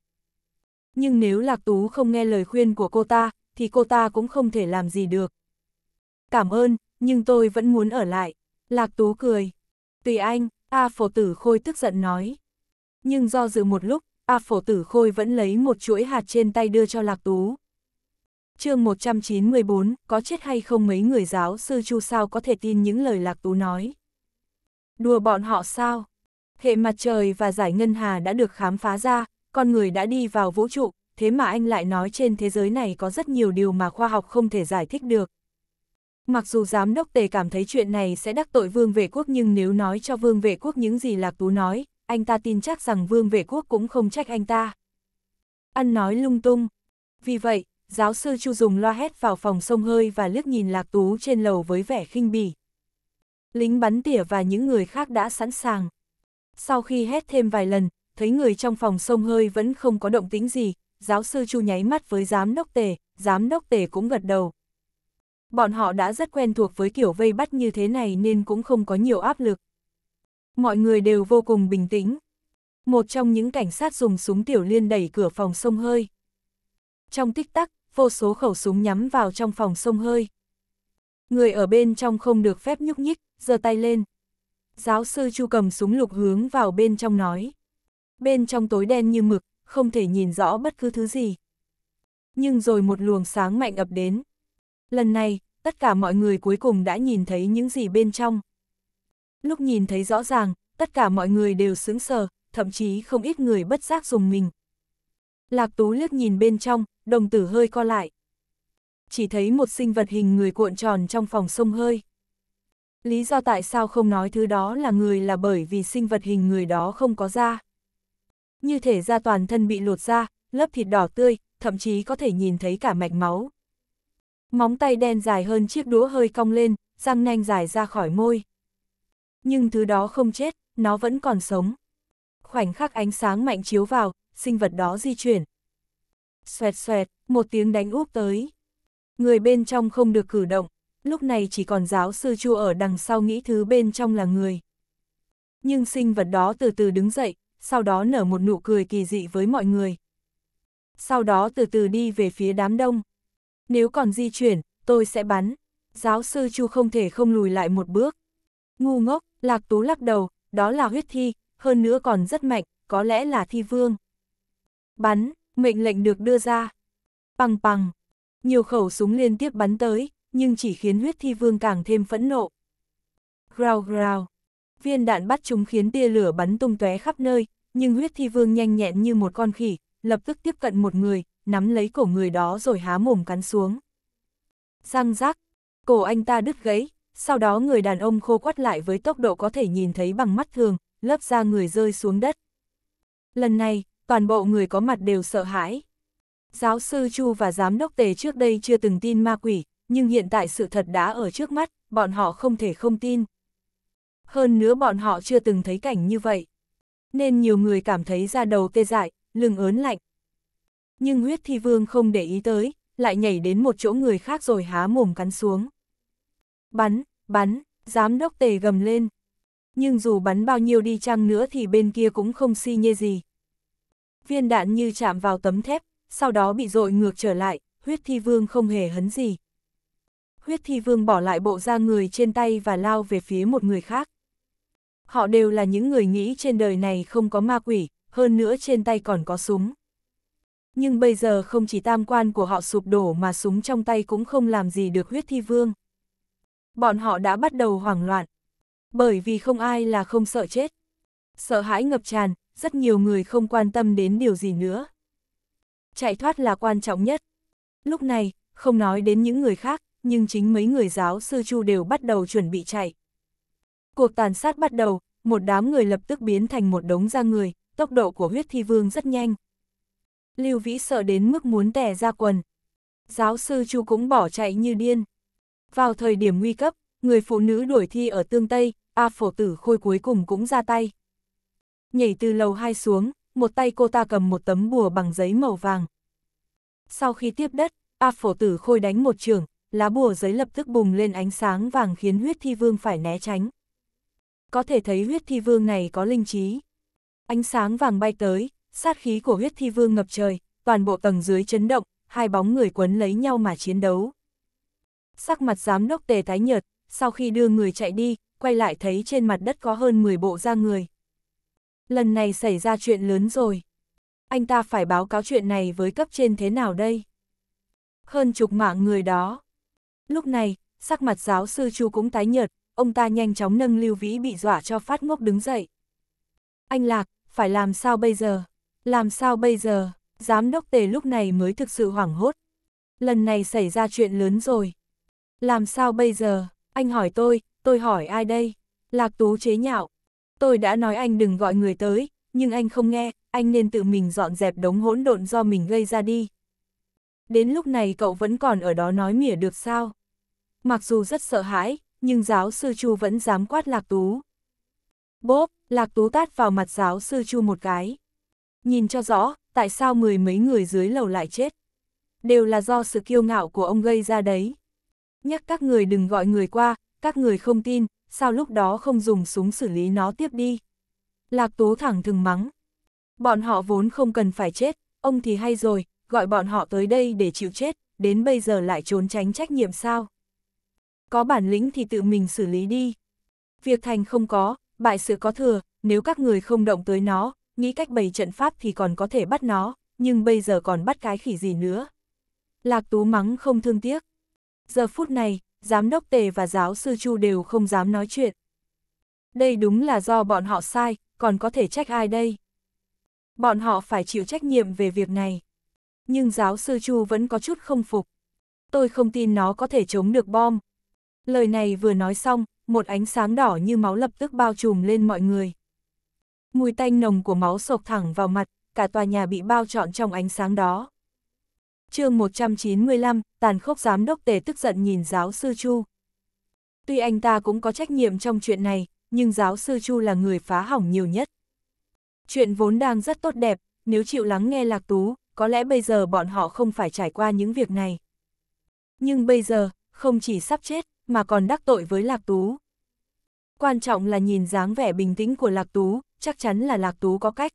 Nhưng nếu Lạc Tú không nghe lời khuyên của cô ta, thì cô ta cũng không thể làm gì được. Cảm ơn, nhưng tôi vẫn muốn ở lại. Lạc Tú cười. Tùy anh, A Phổ Tử Khôi tức giận nói. Nhưng do dự một lúc, A Phổ Tử Khôi vẫn lấy một chuỗi hạt trên tay đưa cho Lạc Tú chương 194, có chết hay không mấy người giáo sư Chu sao có thể tin những lời Lạc Tú nói. Đùa bọn họ sao? Hệ mặt trời và giải ngân hà đã được khám phá ra, con người đã đi vào vũ trụ, thế mà anh lại nói trên thế giới này có rất nhiều điều mà khoa học không thể giải thích được. Mặc dù giám đốc tề cảm thấy chuyện này sẽ đắc tội vương vệ quốc nhưng nếu nói cho vương vệ quốc những gì Lạc Tú nói, anh ta tin chắc rằng vương vệ quốc cũng không trách anh ta. Ăn nói lung tung. Vì vậy, Giáo sư Chu dùng loa hét vào phòng sông hơi và liếc nhìn Lạc Tú trên lầu với vẻ khinh bỉ. Lính bắn tỉa và những người khác đã sẵn sàng. Sau khi hét thêm vài lần, thấy người trong phòng sông hơi vẫn không có động tính gì, giáo sư Chu nháy mắt với giám đốc tề, giám đốc tề cũng gật đầu. Bọn họ đã rất quen thuộc với kiểu vây bắt như thế này nên cũng không có nhiều áp lực. Mọi người đều vô cùng bình tĩnh. Một trong những cảnh sát dùng súng tiểu liên đẩy cửa phòng sông hơi. Trong tích tắc, vô số khẩu súng nhắm vào trong phòng sông hơi. Người ở bên trong không được phép nhúc nhích, giơ tay lên. Giáo sư Chu cầm súng lục hướng vào bên trong nói. Bên trong tối đen như mực, không thể nhìn rõ bất cứ thứ gì. Nhưng rồi một luồng sáng mạnh ập đến. Lần này, tất cả mọi người cuối cùng đã nhìn thấy những gì bên trong. Lúc nhìn thấy rõ ràng, tất cả mọi người đều sững sờ, thậm chí không ít người bất giác dùng mình. Lạc Tú liếc nhìn bên trong, đồng tử hơi co lại. Chỉ thấy một sinh vật hình người cuộn tròn trong phòng sông hơi. Lý do tại sao không nói thứ đó là người là bởi vì sinh vật hình người đó không có da. Như thể da toàn thân bị lột da, lớp thịt đỏ tươi, thậm chí có thể nhìn thấy cả mạch máu. Móng tay đen dài hơn chiếc đũa hơi cong lên, răng nanh dài ra khỏi môi. Nhưng thứ đó không chết, nó vẫn còn sống. Khoảnh khắc ánh sáng mạnh chiếu vào, sinh vật đó di chuyển. Xoẹt xoẹt, một tiếng đánh úp tới. Người bên trong không được cử động, lúc này chỉ còn giáo sư Chu ở đằng sau nghĩ thứ bên trong là người. Nhưng sinh vật đó từ từ đứng dậy, sau đó nở một nụ cười kỳ dị với mọi người. Sau đó từ từ đi về phía đám đông. Nếu còn di chuyển, tôi sẽ bắn. Giáo sư Chu không thể không lùi lại một bước. Ngu ngốc, Lạc Tú lắc đầu, đó là huyết thi, hơn nữa còn rất mạnh, có lẽ là thi vương. Bắn, mệnh lệnh được đưa ra. Pằng pằng, Nhiều khẩu súng liên tiếp bắn tới, nhưng chỉ khiến huyết thi vương càng thêm phẫn nộ. Grau grau. Viên đạn bắt chúng khiến tia lửa bắn tung tóe khắp nơi, nhưng huyết thi vương nhanh nhẹn như một con khỉ, lập tức tiếp cận một người, nắm lấy cổ người đó rồi há mồm cắn xuống. Răng rác, cổ anh ta đứt gãy, sau đó người đàn ông khô quắt lại với tốc độ có thể nhìn thấy bằng mắt thường, lớp da người rơi xuống đất. Lần này, toàn bộ người có mặt đều sợ hãi. Giáo sư Chu và giám đốc tề trước đây chưa từng tin ma quỷ, nhưng hiện tại sự thật đã ở trước mắt, bọn họ không thể không tin. Hơn nữa bọn họ chưa từng thấy cảnh như vậy. Nên nhiều người cảm thấy ra đầu tê dại, lưng ớn lạnh. Nhưng huyết thi vương không để ý tới, lại nhảy đến một chỗ người khác rồi há mồm cắn xuống. Bắn, bắn, giám đốc tề gầm lên. Nhưng dù bắn bao nhiêu đi chăng nữa thì bên kia cũng không si nhê gì viên đạn như chạm vào tấm thép, sau đó bị dội ngược trở lại, huyết thi vương không hề hấn gì. Huyết thi vương bỏ lại bộ da người trên tay và lao về phía một người khác. Họ đều là những người nghĩ trên đời này không có ma quỷ, hơn nữa trên tay còn có súng. Nhưng bây giờ không chỉ tam quan của họ sụp đổ mà súng trong tay cũng không làm gì được huyết thi vương. Bọn họ đã bắt đầu hoảng loạn. Bởi vì không ai là không sợ chết. Sợ hãi ngập tràn, rất nhiều người không quan tâm đến điều gì nữa. Chạy thoát là quan trọng nhất. Lúc này, không nói đến những người khác, nhưng chính mấy người giáo sư Chu đều bắt đầu chuẩn bị chạy. Cuộc tàn sát bắt đầu, một đám người lập tức biến thành một đống ra người, tốc độ của huyết thi vương rất nhanh. Lưu Vĩ sợ đến mức muốn tè ra quần. Giáo sư Chu cũng bỏ chạy như điên. Vào thời điểm nguy cấp, người phụ nữ đuổi thi ở tương Tây, A phổ tử khôi cuối cùng cũng ra tay nhảy từ lầu hai xuống, một tay cô ta cầm một tấm bùa bằng giấy màu vàng. Sau khi tiếp đất, A phổ tử khôi đánh một trường, lá bùa giấy lập tức bùng lên ánh sáng vàng khiến huyết thi vương phải né tránh. Có thể thấy huyết thi vương này có linh trí. Ánh sáng vàng bay tới, sát khí của huyết thi vương ngập trời, toàn bộ tầng dưới chấn động, hai bóng người quấn lấy nhau mà chiến đấu. Sắc mặt giám đốc tề Thái nhợt, sau khi đưa người chạy đi, quay lại thấy trên mặt đất có hơn 10 bộ da người lần này xảy ra chuyện lớn rồi. Anh ta phải báo cáo chuyện này với cấp trên thế nào đây? Hơn chục mạng người đó. Lúc này, sắc mặt giáo sư Chu cũng tái nhợt, ông ta nhanh chóng nâng Lưu Vĩ bị dọa cho phát ngốc đứng dậy. Anh Lạc, phải làm sao bây giờ? Làm sao bây giờ? Giám đốc tề lúc này mới thực sự hoảng hốt. Lần này xảy ra chuyện lớn rồi. Làm sao bây giờ? Anh hỏi tôi, tôi hỏi ai đây? Lạc Tú chế nhạo, Tôi đã nói anh đừng gọi người tới, nhưng anh không nghe, anh nên tự mình dọn dẹp đống hỗn độn do mình gây ra đi. Đến lúc này cậu vẫn còn ở đó nói mỉa được sao? Mặc dù rất sợ hãi, nhưng giáo sư Chu vẫn dám quát Lạc Tú. Bốp, Lạc Tú tát vào mặt giáo sư Chu một cái. Nhìn cho rõ, tại sao mười mấy người dưới lầu lại chết? Đều là do sự kiêu ngạo của ông gây ra đấy. Nhắc các người đừng gọi người qua, các người không tin, sao lúc đó không dùng súng xử lý nó tiếp đi. Lạc Tú thẳng thừng mắng. Bọn họ vốn không cần phải chết, ông thì hay rồi, gọi bọn họ tới đây để chịu chết, đến bây giờ lại trốn tránh trách nhiệm sao. Có bản lĩnh thì tự mình xử lý đi. Việc thành không có, bại sự có thừa, nếu các người không động tới nó, nghĩ cách bày trận pháp thì còn có thể bắt nó, nhưng bây giờ còn bắt cái khỉ gì nữa. Lạc Tú mắng không thương tiếc. Giờ phút này, giám đốc tề và giáo sư Chu đều không dám nói chuyện. Đây đúng là do bọn họ sai, còn có thể trách ai đây? Bọn họ phải chịu trách nhiệm về việc này. Nhưng giáo sư Chu vẫn có chút không phục. Tôi không tin nó có thể chống được bom. Lời này vừa nói xong, một ánh sáng đỏ như máu lập tức bao trùm lên mọi người. Mùi tanh nồng của máu sộc thẳng vào mặt, cả tòa nhà bị bao trọn trong ánh sáng đó chương 195, tàn khốc giám đốc tề tức giận nhìn giáo sư Chu. Tuy anh ta cũng có trách nhiệm trong chuyện này, nhưng giáo sư Chu là người phá hỏng nhiều nhất. Chuyện vốn đang rất tốt đẹp, nếu chịu lắng nghe Lạc Tú, có lẽ bây giờ bọn họ không phải trải qua những việc này. Nhưng bây giờ, không chỉ sắp chết, mà còn đắc tội với Lạc Tú. Quan trọng là nhìn dáng vẻ bình tĩnh của Lạc Tú, chắc chắn là Lạc Tú có cách.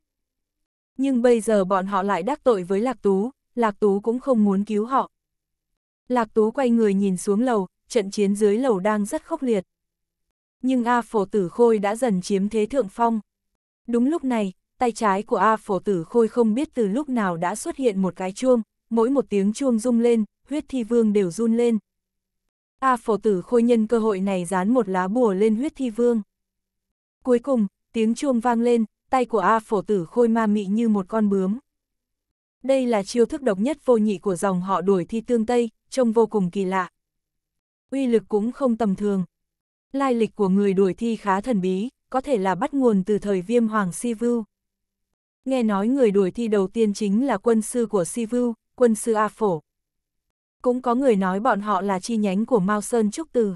Nhưng bây giờ bọn họ lại đắc tội với Lạc Tú, Lạc Tú cũng không muốn cứu họ. Lạc Tú quay người nhìn xuống lầu, trận chiến dưới lầu đang rất khốc liệt. Nhưng A Phổ Tử Khôi đã dần chiếm thế thượng phong. Đúng lúc này, tay trái của A Phổ Tử Khôi không biết từ lúc nào đã xuất hiện một cái chuông, mỗi một tiếng chuông rung lên, huyết thi vương đều run lên. A Phổ Tử Khôi nhân cơ hội này dán một lá bùa lên huyết thi vương. Cuối cùng, tiếng chuông vang lên, tay của A Phổ Tử Khôi ma mị như một con bướm. Đây là chiêu thức độc nhất vô nhị của dòng họ đuổi thi tương Tây, trông vô cùng kỳ lạ. Uy lực cũng không tầm thường. Lai lịch của người đuổi thi khá thần bí, có thể là bắt nguồn từ thời viêm hoàng Sivu. Nghe nói người đuổi thi đầu tiên chính là quân sư của Sivu, quân sư A Phổ. Cũng có người nói bọn họ là chi nhánh của Mao Sơn Trúc Từ.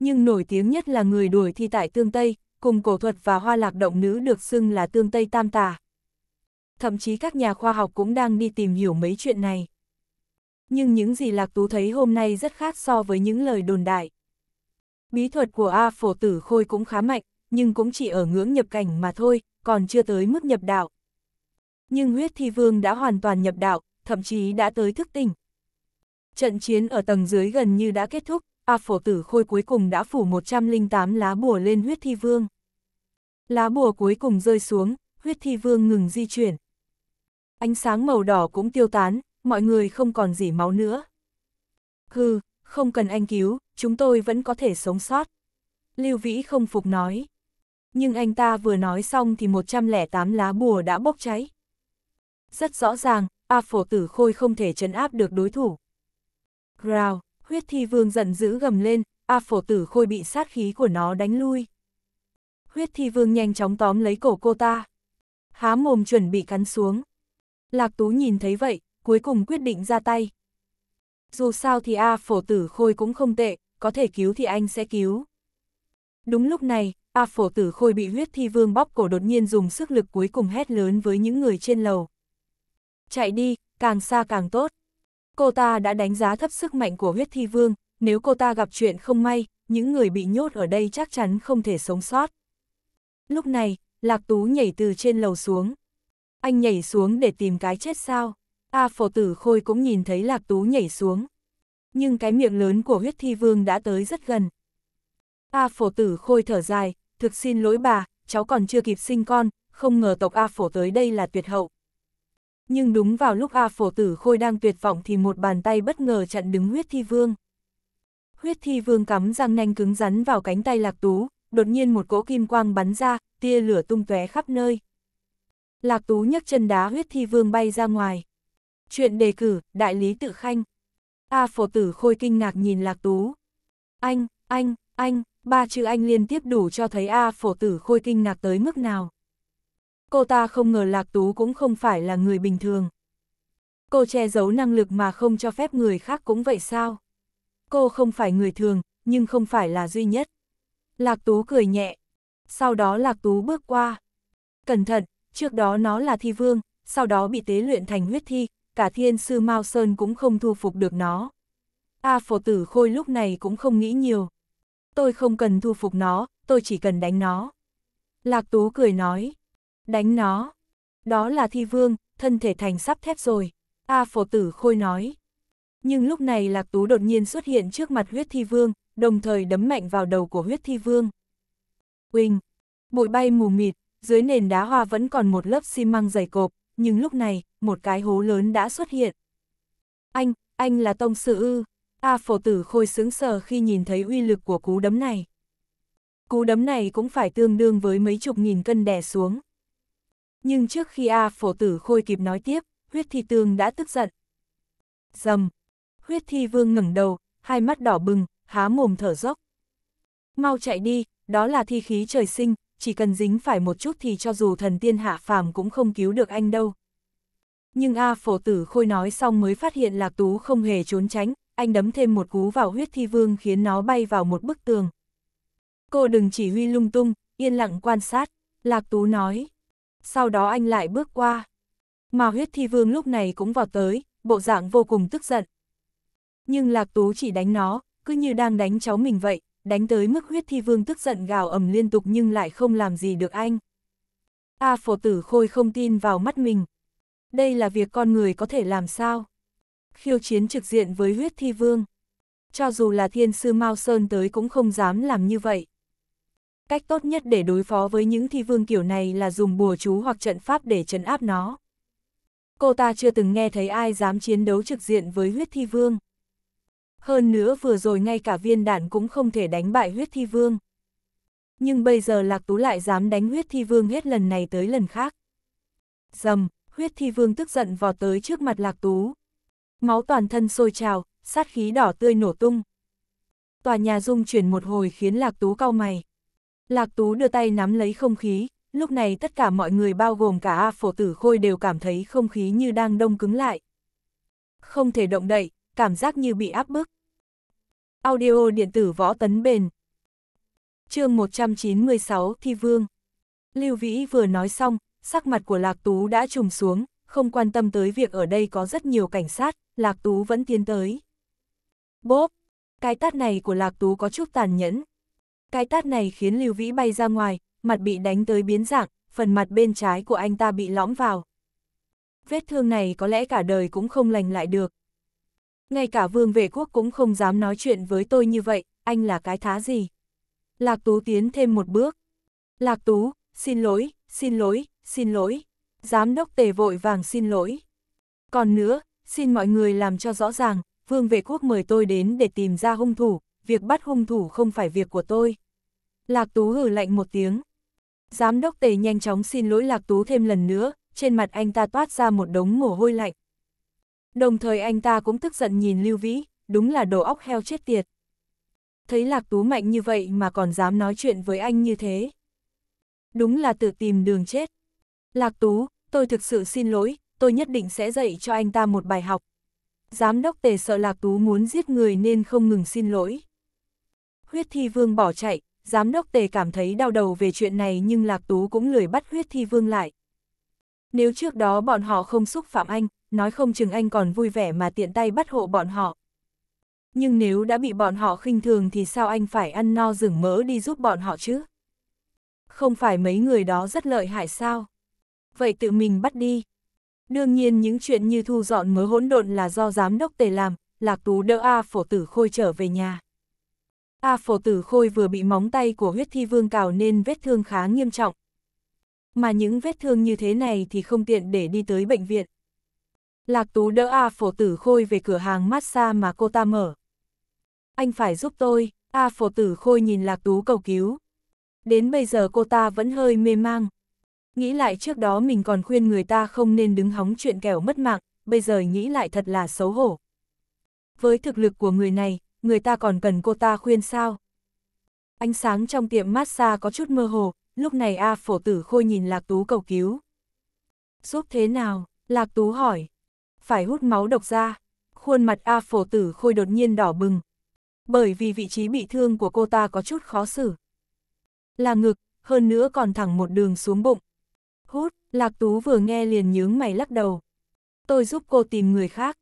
Nhưng nổi tiếng nhất là người đuổi thi tại Tương Tây, cùng cổ thuật và hoa lạc động nữ được xưng là Tương Tây Tam Tà thậm chí các nhà khoa học cũng đang đi tìm hiểu mấy chuyện này. Nhưng những gì Lạc Tú thấy hôm nay rất khác so với những lời đồn đại. Bí thuật của A Phổ Tử Khôi cũng khá mạnh, nhưng cũng chỉ ở ngưỡng nhập cảnh mà thôi, còn chưa tới mức nhập đạo. Nhưng huyết thi vương đã hoàn toàn nhập đạo, thậm chí đã tới thức tỉnh. Trận chiến ở tầng dưới gần như đã kết thúc, A Phổ Tử Khôi cuối cùng đã phủ 108 lá bùa lên huyết thi vương. Lá bùa cuối cùng rơi xuống, huyết thi vương ngừng di chuyển. Ánh sáng màu đỏ cũng tiêu tán, mọi người không còn gì máu nữa. Hừ, không cần anh cứu, chúng tôi vẫn có thể sống sót. Lưu Vĩ không phục nói. Nhưng anh ta vừa nói xong thì 108 lá bùa đã bốc cháy. Rất rõ ràng, A Phổ Tử Khôi không thể chấn áp được đối thủ. Rào, huyết thi vương giận dữ gầm lên, A Phổ Tử Khôi bị sát khí của nó đánh lui. Huyết thi vương nhanh chóng tóm lấy cổ cô ta. Há mồm chuẩn bị cắn xuống. Lạc Tú nhìn thấy vậy, cuối cùng quyết định ra tay. Dù sao thì A phổ tử khôi cũng không tệ, có thể cứu thì anh sẽ cứu. Đúng lúc này, A phổ tử khôi bị huyết thi vương bóp cổ đột nhiên dùng sức lực cuối cùng hét lớn với những người trên lầu. Chạy đi, càng xa càng tốt. Cô ta đã đánh giá thấp sức mạnh của huyết thi vương, nếu cô ta gặp chuyện không may, những người bị nhốt ở đây chắc chắn không thể sống sót. Lúc này, Lạc Tú nhảy từ trên lầu xuống anh nhảy xuống để tìm cái chết sao? A phổ tử khôi cũng nhìn thấy lạc tú nhảy xuống. Nhưng cái miệng lớn của huyết thi vương đã tới rất gần. A phổ tử khôi thở dài, thực xin lỗi bà, cháu còn chưa kịp sinh con, không ngờ tộc A phổ tới đây là tuyệt hậu. Nhưng đúng vào lúc A phổ tử khôi đang tuyệt vọng thì một bàn tay bất ngờ chặn đứng huyết thi vương. Huyết thi vương cắm răng nanh cứng rắn vào cánh tay lạc tú, đột nhiên một cỗ kim quang bắn ra, tia lửa tung tóe khắp nơi. Lạc Tú nhấc chân đá huyết thi vương bay ra ngoài. Chuyện đề cử, đại lý tự khanh. A phổ tử khôi kinh ngạc nhìn Lạc Tú. Anh, anh, anh, ba chữ anh liên tiếp đủ cho thấy A phổ tử khôi kinh ngạc tới mức nào. Cô ta không ngờ Lạc Tú cũng không phải là người bình thường. Cô che giấu năng lực mà không cho phép người khác cũng vậy sao? Cô không phải người thường, nhưng không phải là duy nhất. Lạc Tú cười nhẹ. Sau đó Lạc Tú bước qua. Cẩn thận, Trước đó nó là thi vương, sau đó bị tế luyện thành huyết thi, cả thiên sư Mao Sơn cũng không thu phục được nó. A phổ tử khôi lúc này cũng không nghĩ nhiều. Tôi không cần thu phục nó, tôi chỉ cần đánh nó. Lạc Tú cười nói. Đánh nó. Đó là thi vương, thân thể thành sắp thép rồi. A phổ tử khôi nói. Nhưng lúc này Lạc Tú đột nhiên xuất hiện trước mặt huyết thi vương, đồng thời đấm mạnh vào đầu của huyết thi vương. Quỳnh. Bụi bay mù mịt, dưới nền đá hoa vẫn còn một lớp xi măng dày cộp, nhưng lúc này, một cái hố lớn đã xuất hiện. Anh, anh là tông sư ư. A phổ tử khôi sướng sờ khi nhìn thấy uy lực của cú đấm này. Cú đấm này cũng phải tương đương với mấy chục nghìn cân đè xuống. Nhưng trước khi A phổ tử khôi kịp nói tiếp, huyết thi tương đã tức giận. Dầm! Huyết thi vương ngẩng đầu, hai mắt đỏ bừng, há mồm thở dốc. Mau chạy đi, đó là thi khí trời sinh, chỉ cần dính phải một chút thì cho dù thần tiên hạ phàm cũng không cứu được anh đâu. Nhưng A phổ tử khôi nói xong mới phát hiện Lạc Tú không hề trốn tránh, anh đấm thêm một cú vào huyết thi vương khiến nó bay vào một bức tường. Cô đừng chỉ huy lung tung, yên lặng quan sát, Lạc Tú nói. Sau đó anh lại bước qua. Mà huyết thi vương lúc này cũng vào tới, bộ dạng vô cùng tức giận. Nhưng Lạc Tú chỉ đánh nó, cứ như đang đánh cháu mình vậy, đánh tới mức huyết thi vương tức giận gào ầm liên tục nhưng lại không làm gì được anh. A phổ tử khôi không tin vào mắt mình. Đây là việc con người có thể làm sao? Khiêu chiến trực diện với huyết thi vương. Cho dù là thiên sư Mao Sơn tới cũng không dám làm như vậy. Cách tốt nhất để đối phó với những thi vương kiểu này là dùng bùa chú hoặc trận pháp để trấn áp nó. Cô ta chưa từng nghe thấy ai dám chiến đấu trực diện với huyết thi vương hơn nữa vừa rồi ngay cả viên đạn cũng không thể đánh bại huyết thi vương. Nhưng bây giờ Lạc Tú lại dám đánh huyết thi vương hết lần này tới lần khác. Dầm, huyết thi vương tức giận vò tới trước mặt Lạc Tú. Máu toàn thân sôi trào, sát khí đỏ tươi nổ tung. Tòa nhà rung chuyển một hồi khiến Lạc Tú cau mày. Lạc Tú đưa tay nắm lấy không khí, lúc này tất cả mọi người bao gồm cả A Phổ Tử Khôi đều cảm thấy không khí như đang đông cứng lại. Không thể động đậy, cảm giác như bị áp bức. Audio điện tử võ tấn bền. chương 196 Thi Vương. Lưu Vĩ vừa nói xong, sắc mặt của Lạc Tú đã trùng xuống, không quan tâm tới việc ở đây có rất nhiều cảnh sát, Lạc Tú vẫn tiến tới. Bốp! Cái tát này của Lạc Tú có chút tàn nhẫn. Cái tát này khiến Lưu Vĩ bay ra ngoài, mặt bị đánh tới biến dạng, phần mặt bên trái của anh ta bị lõm vào. Vết thương này có lẽ cả đời cũng không lành lại được, ngay cả vương vệ quốc cũng không dám nói chuyện với tôi như vậy, anh là cái thá gì? Lạc Tú tiến thêm một bước. Lạc Tú, xin lỗi, xin lỗi, xin lỗi. Giám đốc tề vội vàng xin lỗi. Còn nữa, xin mọi người làm cho rõ ràng, Vương Vệ Quốc mời tôi đến để tìm ra hung thủ, việc bắt hung thủ không phải việc của tôi. Lạc Tú hử lạnh một tiếng. Giám đốc tề nhanh chóng xin lỗi Lạc Tú thêm lần nữa, trên mặt anh ta toát ra một đống mồ hôi lạnh. Đồng thời anh ta cũng tức giận nhìn Lưu Vĩ, đúng là đồ óc heo chết tiệt. Thấy Lạc Tú mạnh như vậy mà còn dám nói chuyện với anh như thế. Đúng là tự tìm đường chết. Lạc Tú, tôi thực sự xin lỗi, tôi nhất định sẽ dạy cho anh ta một bài học. Giám đốc tề sợ Lạc Tú muốn giết người nên không ngừng xin lỗi. Huyết Thi Vương bỏ chạy, giám đốc tề cảm thấy đau đầu về chuyện này nhưng Lạc Tú cũng lười bắt Huyết Thi Vương lại. Nếu trước đó bọn họ không xúc phạm anh, nói không chừng anh còn vui vẻ mà tiện tay bắt hộ bọn họ. Nhưng nếu đã bị bọn họ khinh thường thì sao anh phải ăn no rừng mỡ đi giúp bọn họ chứ? Không phải mấy người đó rất lợi hại sao? Vậy tự mình bắt đi. Đương nhiên những chuyện như thu dọn mớ hỗn độn là do giám đốc tề làm, Lạc Tú đỡ A Phổ Tử Khôi trở về nhà. A Phổ Tử Khôi vừa bị móng tay của huyết thi vương cào nên vết thương khá nghiêm trọng. Mà những vết thương như thế này thì không tiện để đi tới bệnh viện. Lạc Tú đỡ A Phổ Tử Khôi về cửa hàng massage mà cô ta mở. Anh phải giúp tôi, A Phổ Tử Khôi nhìn Lạc Tú cầu cứu. Đến bây giờ cô ta vẫn hơi mê mang. Nghĩ lại trước đó mình còn khuyên người ta không nên đứng hóng chuyện kẻo mất mạng, bây giờ nghĩ lại thật là xấu hổ. Với thực lực của người này, người ta còn cần cô ta khuyên sao? Ánh sáng trong tiệm massage có chút mơ hồ, lúc này A Phổ Tử Khôi nhìn Lạc Tú cầu cứu. Giúp thế nào? Lạc Tú hỏi phải hút máu độc ra. Khuôn mặt A phổ tử khôi đột nhiên đỏ bừng. Bởi vì vị trí bị thương của cô ta có chút khó xử. Là ngực, hơn nữa còn thẳng một đường xuống bụng. Hút, Lạc Tú vừa nghe liền nhướng mày lắc đầu. Tôi giúp cô tìm người khác.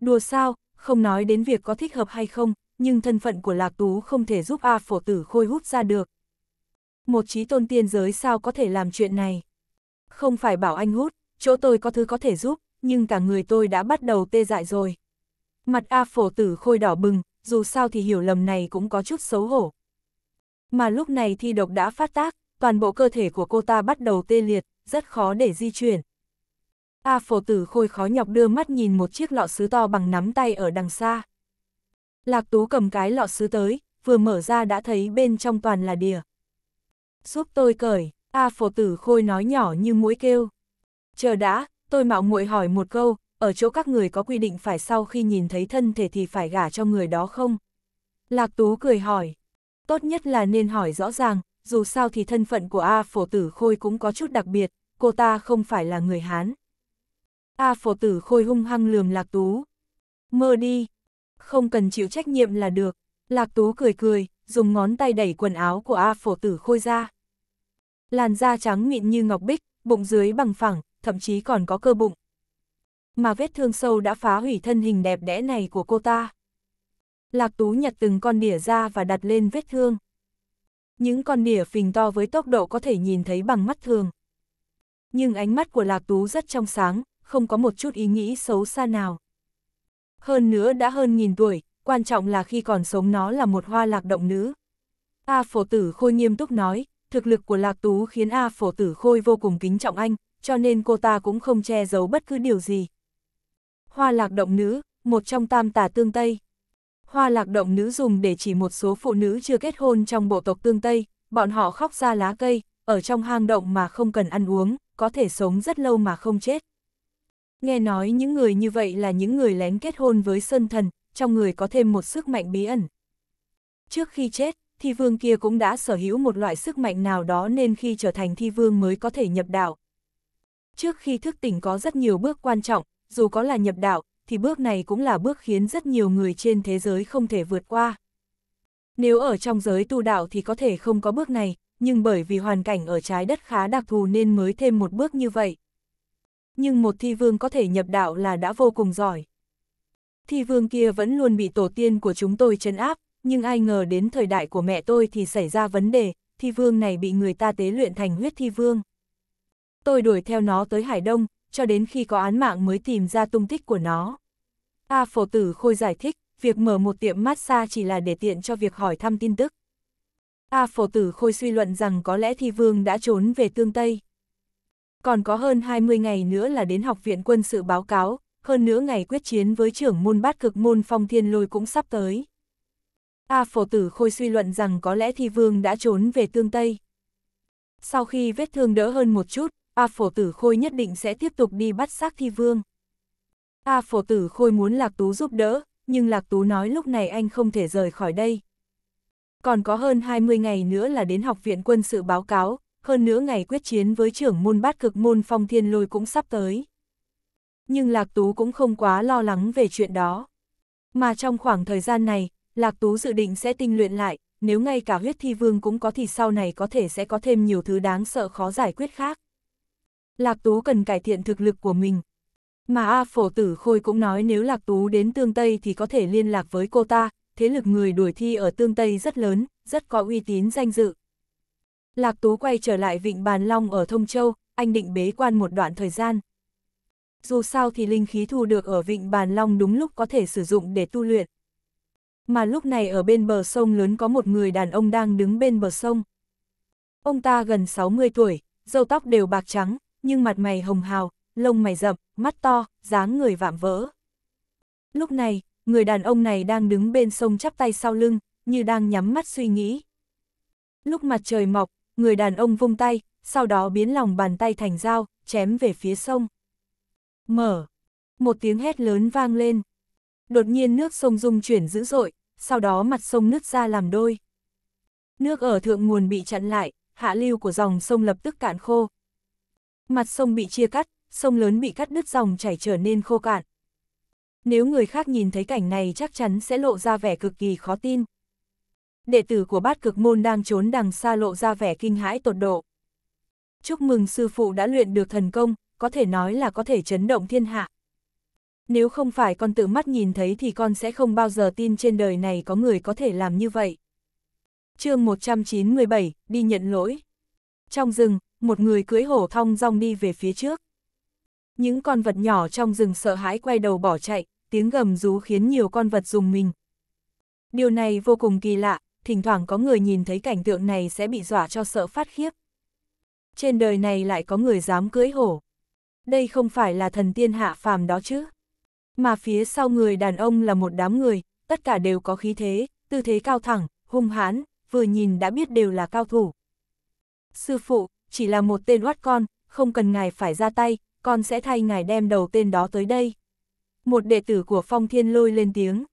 Đùa sao, không nói đến việc có thích hợp hay không, nhưng thân phận của Lạc Tú không thể giúp A phổ tử khôi hút ra được. Một trí tôn tiên giới sao có thể làm chuyện này? Không phải bảo anh hút, chỗ tôi có thứ có thể giúp, nhưng cả người tôi đã bắt đầu tê dại rồi. Mặt A phổ tử khôi đỏ bừng, dù sao thì hiểu lầm này cũng có chút xấu hổ. Mà lúc này thi độc đã phát tác, toàn bộ cơ thể của cô ta bắt đầu tê liệt, rất khó để di chuyển. A phổ tử khôi khó nhọc đưa mắt nhìn một chiếc lọ sứ to bằng nắm tay ở đằng xa. Lạc tú cầm cái lọ sứ tới, vừa mở ra đã thấy bên trong toàn là đìa. Giúp tôi cởi, A phổ tử khôi nói nhỏ như mũi kêu. Chờ đã, tôi mạo muội hỏi một câu, ở chỗ các người có quy định phải sau khi nhìn thấy thân thể thì phải gả cho người đó không? Lạc Tú cười hỏi, tốt nhất là nên hỏi rõ ràng, dù sao thì thân phận của A Phổ Tử Khôi cũng có chút đặc biệt, cô ta không phải là người Hán. A Phổ Tử Khôi hung hăng lườm Lạc Tú. Mơ đi, không cần chịu trách nhiệm là được. Lạc Tú cười cười, dùng ngón tay đẩy quần áo của A Phổ Tử Khôi ra. Làn da trắng mịn như ngọc bích, bụng dưới bằng phẳng, thậm chí còn có cơ bụng. Mà vết thương sâu đã phá hủy thân hình đẹp đẽ này của cô ta. Lạc Tú nhặt từng con đỉa ra và đặt lên vết thương. Những con đỉa phình to với tốc độ có thể nhìn thấy bằng mắt thường. Nhưng ánh mắt của Lạc Tú rất trong sáng, không có một chút ý nghĩ xấu xa nào. Hơn nữa đã hơn nghìn tuổi, quan trọng là khi còn sống nó là một hoa lạc động nữ. A phổ tử khôi nghiêm túc nói, thực lực của lạc tú khiến A phổ tử khôi vô cùng kính trọng anh, cho nên cô ta cũng không che giấu bất cứ điều gì. Hoa lạc động nữ, một trong tam tà tương Tây. Hoa lạc động nữ dùng để chỉ một số phụ nữ chưa kết hôn trong bộ tộc tương Tây, bọn họ khóc ra lá cây, ở trong hang động mà không cần ăn uống, có thể sống rất lâu mà không chết. Nghe nói những người như vậy là những người lén kết hôn với sơn thần, trong người có thêm một sức mạnh bí ẩn. Trước khi chết, thi vương kia cũng đã sở hữu một loại sức mạnh nào đó nên khi trở thành thi vương mới có thể nhập đạo, Trước khi thức tỉnh có rất nhiều bước quan trọng, dù có là nhập đạo, thì bước này cũng là bước khiến rất nhiều người trên thế giới không thể vượt qua. Nếu ở trong giới tu đạo thì có thể không có bước này, nhưng bởi vì hoàn cảnh ở trái đất khá đặc thù nên mới thêm một bước như vậy. Nhưng một thi vương có thể nhập đạo là đã vô cùng giỏi. Thi vương kia vẫn luôn bị tổ tiên của chúng tôi chấn áp, nhưng ai ngờ đến thời đại của mẹ tôi thì xảy ra vấn đề, thi vương này bị người ta tế luyện thành huyết thi vương tôi đuổi theo nó tới Hải Đông, cho đến khi có án mạng mới tìm ra tung tích của nó. A phổ tử khôi giải thích, việc mở một tiệm massage chỉ là để tiện cho việc hỏi thăm tin tức. A phổ tử khôi suy luận rằng có lẽ thi vương đã trốn về tương Tây. Còn có hơn 20 ngày nữa là đến học viện quân sự báo cáo, hơn nữa ngày quyết chiến với trưởng môn bát cực môn phong thiên lôi cũng sắp tới. A phổ tử khôi suy luận rằng có lẽ thi vương đã trốn về tương Tây. Sau khi vết thương đỡ hơn một chút, A Phổ Tử Khôi nhất định sẽ tiếp tục đi bắt xác thi vương. A Phổ Tử Khôi muốn Lạc Tú giúp đỡ, nhưng Lạc Tú nói lúc này anh không thể rời khỏi đây. Còn có hơn 20 ngày nữa là đến Học viện Quân sự báo cáo, hơn nữa ngày quyết chiến với trưởng môn bát cực môn Phong Thiên Lôi cũng sắp tới. Nhưng Lạc Tú cũng không quá lo lắng về chuyện đó. Mà trong khoảng thời gian này, Lạc Tú dự định sẽ tinh luyện lại, nếu ngay cả huyết thi vương cũng có thì sau này có thể sẽ có thêm nhiều thứ đáng sợ khó giải quyết khác. Lạc Tú cần cải thiện thực lực của mình. Mà A Phổ Tử Khôi cũng nói nếu Lạc Tú đến Tương Tây thì có thể liên lạc với cô ta, thế lực người đuổi thi ở Tương Tây rất lớn, rất có uy tín danh dự. Lạc Tú quay trở lại Vịnh Bàn Long ở Thông Châu, anh định bế quan một đoạn thời gian. Dù sao thì linh khí thu được ở Vịnh Bàn Long đúng lúc có thể sử dụng để tu luyện. Mà lúc này ở bên bờ sông lớn có một người đàn ông đang đứng bên bờ sông. Ông ta gần 60 tuổi, râu tóc đều bạc trắng, nhưng mặt mày hồng hào, lông mày rậm, mắt to, dáng người vạm vỡ. Lúc này, người đàn ông này đang đứng bên sông chắp tay sau lưng, như đang nhắm mắt suy nghĩ. Lúc mặt trời mọc, người đàn ông vung tay, sau đó biến lòng bàn tay thành dao, chém về phía sông. Mở! Một tiếng hét lớn vang lên. Đột nhiên nước sông rung chuyển dữ dội, sau đó mặt sông nứt ra làm đôi. Nước ở thượng nguồn bị chặn lại, hạ lưu của dòng sông lập tức cạn khô, Mặt sông bị chia cắt, sông lớn bị cắt đứt dòng chảy trở nên khô cạn. Nếu người khác nhìn thấy cảnh này chắc chắn sẽ lộ ra vẻ cực kỳ khó tin. Đệ tử của bát cực môn đang trốn đằng xa lộ ra vẻ kinh hãi tột độ. Chúc mừng sư phụ đã luyện được thần công, có thể nói là có thể chấn động thiên hạ. Nếu không phải con tự mắt nhìn thấy thì con sẽ không bao giờ tin trên đời này có người có thể làm như vậy. chương 197, đi nhận lỗi. Trong rừng, một người cưỡi hổ thong rong đi về phía trước. Những con vật nhỏ trong rừng sợ hãi quay đầu bỏ chạy, tiếng gầm rú khiến nhiều con vật dùng mình. Điều này vô cùng kỳ lạ, thỉnh thoảng có người nhìn thấy cảnh tượng này sẽ bị dọa cho sợ phát khiếp. Trên đời này lại có người dám cưỡi hổ. Đây không phải là thần tiên hạ phàm đó chứ. Mà phía sau người đàn ông là một đám người, tất cả đều có khí thế, tư thế cao thẳng, hung hãn, vừa nhìn đã biết đều là cao thủ. Sư phụ, chỉ là một tên oát con, không cần ngài phải ra tay, con sẽ thay ngài đem đầu tên đó tới đây. Một đệ tử của Phong Thiên lôi lên tiếng.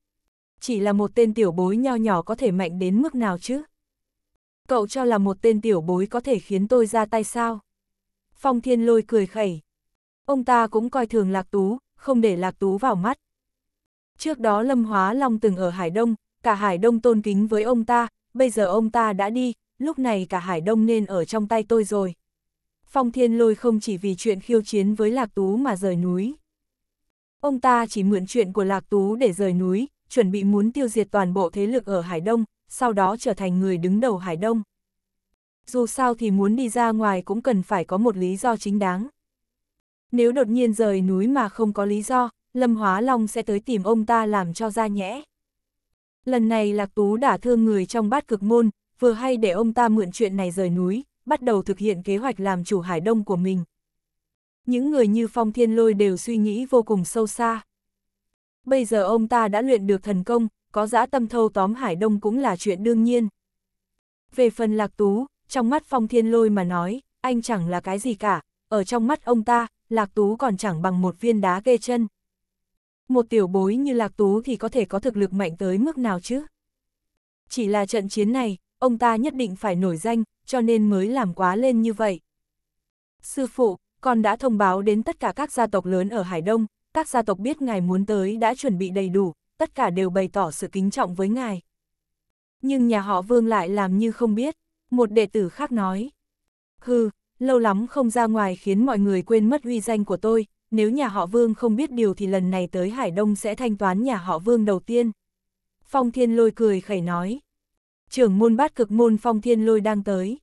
Chỉ là một tên tiểu bối nho nhỏ có thể mạnh đến mức nào chứ? Cậu cho là một tên tiểu bối có thể khiến tôi ra tay sao? Phong Thiên lôi cười khẩy. Ông ta cũng coi thường Lạc Tú, không để Lạc Tú vào mắt. Trước đó Lâm Hóa Long từng ở Hải Đông, cả Hải Đông tôn kính với ông ta, bây giờ ông ta đã đi, lúc này cả Hải Đông nên ở trong tay tôi rồi. Phong Thiên Lôi không chỉ vì chuyện khiêu chiến với Lạc Tú mà rời núi. Ông ta chỉ mượn chuyện của Lạc Tú để rời núi, chuẩn bị muốn tiêu diệt toàn bộ thế lực ở Hải Đông, sau đó trở thành người đứng đầu Hải Đông. Dù sao thì muốn đi ra ngoài cũng cần phải có một lý do chính đáng. Nếu đột nhiên rời núi mà không có lý do, Lâm Hóa Long sẽ tới tìm ông ta làm cho ra nhẽ. Lần này Lạc Tú đã thương người trong bát cực môn, vừa hay để ông ta mượn chuyện này rời núi, bắt đầu thực hiện kế hoạch làm chủ Hải Đông của mình. Những người như Phong Thiên Lôi đều suy nghĩ vô cùng sâu xa. Bây giờ ông ta đã luyện được thần công, có dã tâm thâu tóm Hải Đông cũng là chuyện đương nhiên. Về phần Lạc Tú, trong mắt Phong Thiên Lôi mà nói, anh chẳng là cái gì cả, ở trong mắt ông ta, Lạc Tú còn chẳng bằng một viên đá kê chân. Một tiểu bối như Lạc Tú thì có thể có thực lực mạnh tới mức nào chứ? Chỉ là trận chiến này, ông ta nhất định phải nổi danh, cho nên mới làm quá lên như vậy. Sư phụ, con đã thông báo đến tất cả các gia tộc lớn ở Hải Đông, các gia tộc biết ngài muốn tới đã chuẩn bị đầy đủ, tất cả đều bày tỏ sự kính trọng với ngài. Nhưng nhà họ Vương lại làm như không biết, một đệ tử khác nói. Hừ, lâu lắm không ra ngoài khiến mọi người quên mất uy danh của tôi, nếu nhà họ Vương không biết điều thì lần này tới Hải Đông sẽ thanh toán nhà họ Vương đầu tiên. Phong Thiên Lôi cười khẩy nói trưởng môn bát cực môn phong thiên lôi đang tới.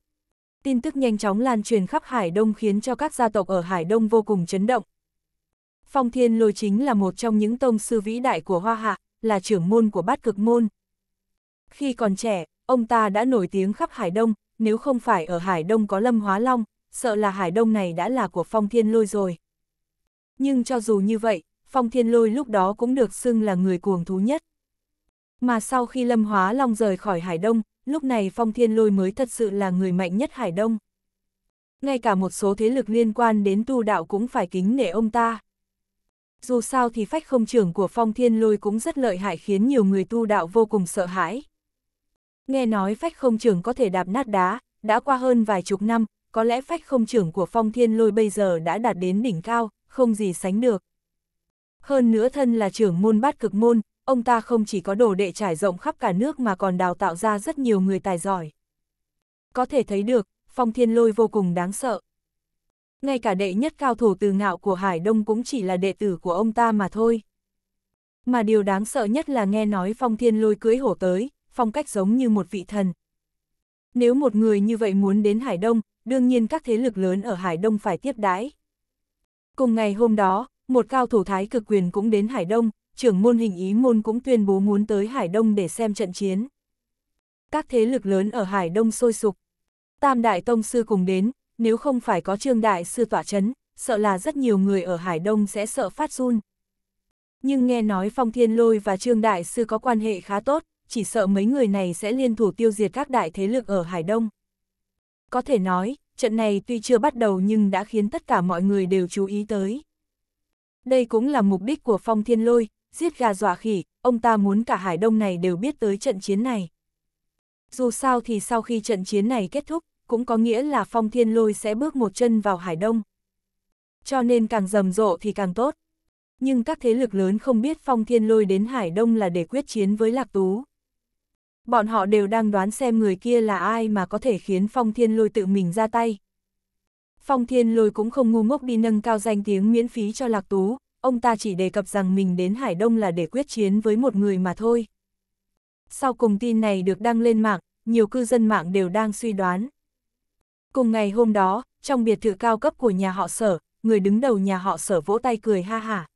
Tin tức nhanh chóng lan truyền khắp Hải Đông khiến cho các gia tộc ở Hải Đông vô cùng chấn động. Phong thiên lôi chính là một trong những tông sư vĩ đại của Hoa Hạ, là trưởng môn của bát cực môn. Khi còn trẻ, ông ta đã nổi tiếng khắp Hải Đông, nếu không phải ở Hải Đông có Lâm Hóa Long, sợ là Hải Đông này đã là của Phong Thiên Lôi rồi. Nhưng cho dù như vậy, Phong Thiên Lôi lúc đó cũng được xưng là người cuồng thú nhất. Mà sau khi Lâm Hóa Long rời khỏi Hải Đông, lúc này Phong Thiên Lôi mới thật sự là người mạnh nhất Hải Đông. Ngay cả một số thế lực liên quan đến tu đạo cũng phải kính nể ông ta. Dù sao thì phách không trưởng của Phong Thiên Lôi cũng rất lợi hại khiến nhiều người tu đạo vô cùng sợ hãi. Nghe nói phách không trưởng có thể đạp nát đá, đã qua hơn vài chục năm, có lẽ phách không trưởng của Phong Thiên Lôi bây giờ đã đạt đến đỉnh cao, không gì sánh được. Hơn nữa thân là trưởng môn bát cực môn, ông ta không chỉ có đồ đệ trải rộng khắp cả nước mà còn đào tạo ra rất nhiều người tài giỏi. Có thể thấy được, phong thiên lôi vô cùng đáng sợ. Ngay cả đệ nhất cao thủ từ ngạo của Hải Đông cũng chỉ là đệ tử của ông ta mà thôi. Mà điều đáng sợ nhất là nghe nói phong thiên lôi cưới hổ tới, phong cách giống như một vị thần. Nếu một người như vậy muốn đến Hải Đông, đương nhiên các thế lực lớn ở Hải Đông phải tiếp đái. Cùng ngày hôm đó, một cao thủ thái cực quyền cũng đến Hải Đông, trưởng môn hình ý môn cũng tuyên bố muốn tới Hải Đông để xem trận chiến. Các thế lực lớn ở Hải Đông sôi sục. Tam Đại Tông Sư cùng đến, nếu không phải có Trương Đại Sư tỏa chấn, sợ là rất nhiều người ở Hải Đông sẽ sợ phát run. Nhưng nghe nói Phong Thiên Lôi và Trương Đại Sư có quan hệ khá tốt, chỉ sợ mấy người này sẽ liên thủ tiêu diệt các đại thế lực ở Hải Đông. Có thể nói, trận này tuy chưa bắt đầu nhưng đã khiến tất cả mọi người đều chú ý tới. Đây cũng là mục đích của Phong Thiên Lôi, giết gà dọa khỉ, ông ta muốn cả Hải Đông này đều biết tới trận chiến này. Dù sao thì sau khi trận chiến này kết thúc, cũng có nghĩa là Phong Thiên Lôi sẽ bước một chân vào Hải Đông. Cho nên càng rầm rộ thì càng tốt. Nhưng các thế lực lớn không biết Phong Thiên Lôi đến Hải Đông là để quyết chiến với Lạc Tú. Bọn họ đều đang đoán xem người kia là ai mà có thể khiến Phong Thiên Lôi tự mình ra tay. Phong Thiên Lôi cũng không ngu ngốc đi nâng cao danh tiếng miễn phí cho Lạc Tú, ông ta chỉ đề cập rằng mình đến Hải Đông là để quyết chiến với một người mà thôi. Sau cùng tin này được đăng lên mạng, nhiều cư dân mạng đều đang suy đoán. Cùng ngày hôm đó, trong biệt thự cao cấp của nhà họ sở, người đứng đầu nhà họ sở vỗ tay cười ha hả.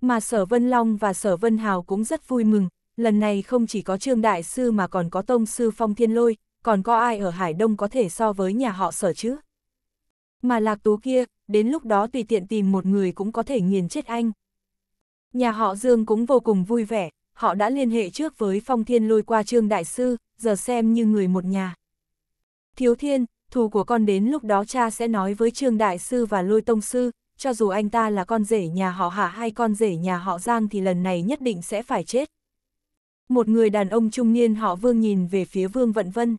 Mà sở Vân Long và sở Vân Hào cũng rất vui mừng, lần này không chỉ có Trương Đại Sư mà còn có Tông Sư Phong Thiên Lôi, còn có ai ở Hải Đông có thể so với nhà họ sở chứ? Mà lạc tú kia, đến lúc đó tùy tiện tìm một người cũng có thể nghiền chết anh. Nhà họ Dương cũng vô cùng vui vẻ, họ đã liên hệ trước với Phong Thiên lôi qua Trương Đại Sư, giờ xem như người một nhà. Thiếu Thiên, thù của con đến lúc đó cha sẽ nói với Trương Đại Sư và Lôi Tông Sư, cho dù anh ta là con rể nhà họ Hạ hay con rể nhà họ Giang thì lần này nhất định sẽ phải chết. Một người đàn ông trung niên họ Vương nhìn về phía Vương Vận Vân.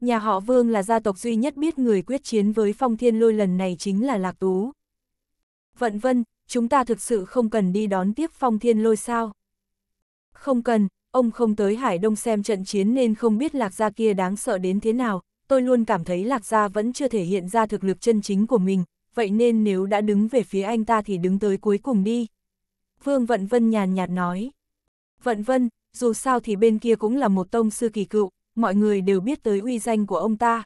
Nhà họ Vương là gia tộc duy nhất biết người quyết chiến với phong thiên lôi lần này chính là Lạc Tú. Vận vân, chúng ta thực sự không cần đi đón tiếp phong thiên lôi sao? Không cần, ông không tới Hải Đông xem trận chiến nên không biết Lạc Gia kia đáng sợ đến thế nào, tôi luôn cảm thấy Lạc Gia vẫn chưa thể hiện ra thực lực chân chính của mình, vậy nên nếu đã đứng về phía anh ta thì đứng tới cuối cùng đi. Vương Vận Vân nhàn nhạt nói. Vận Vân, dù sao thì bên kia cũng là một tông sư kỳ cựu, mọi người đều biết tới uy danh của ông ta.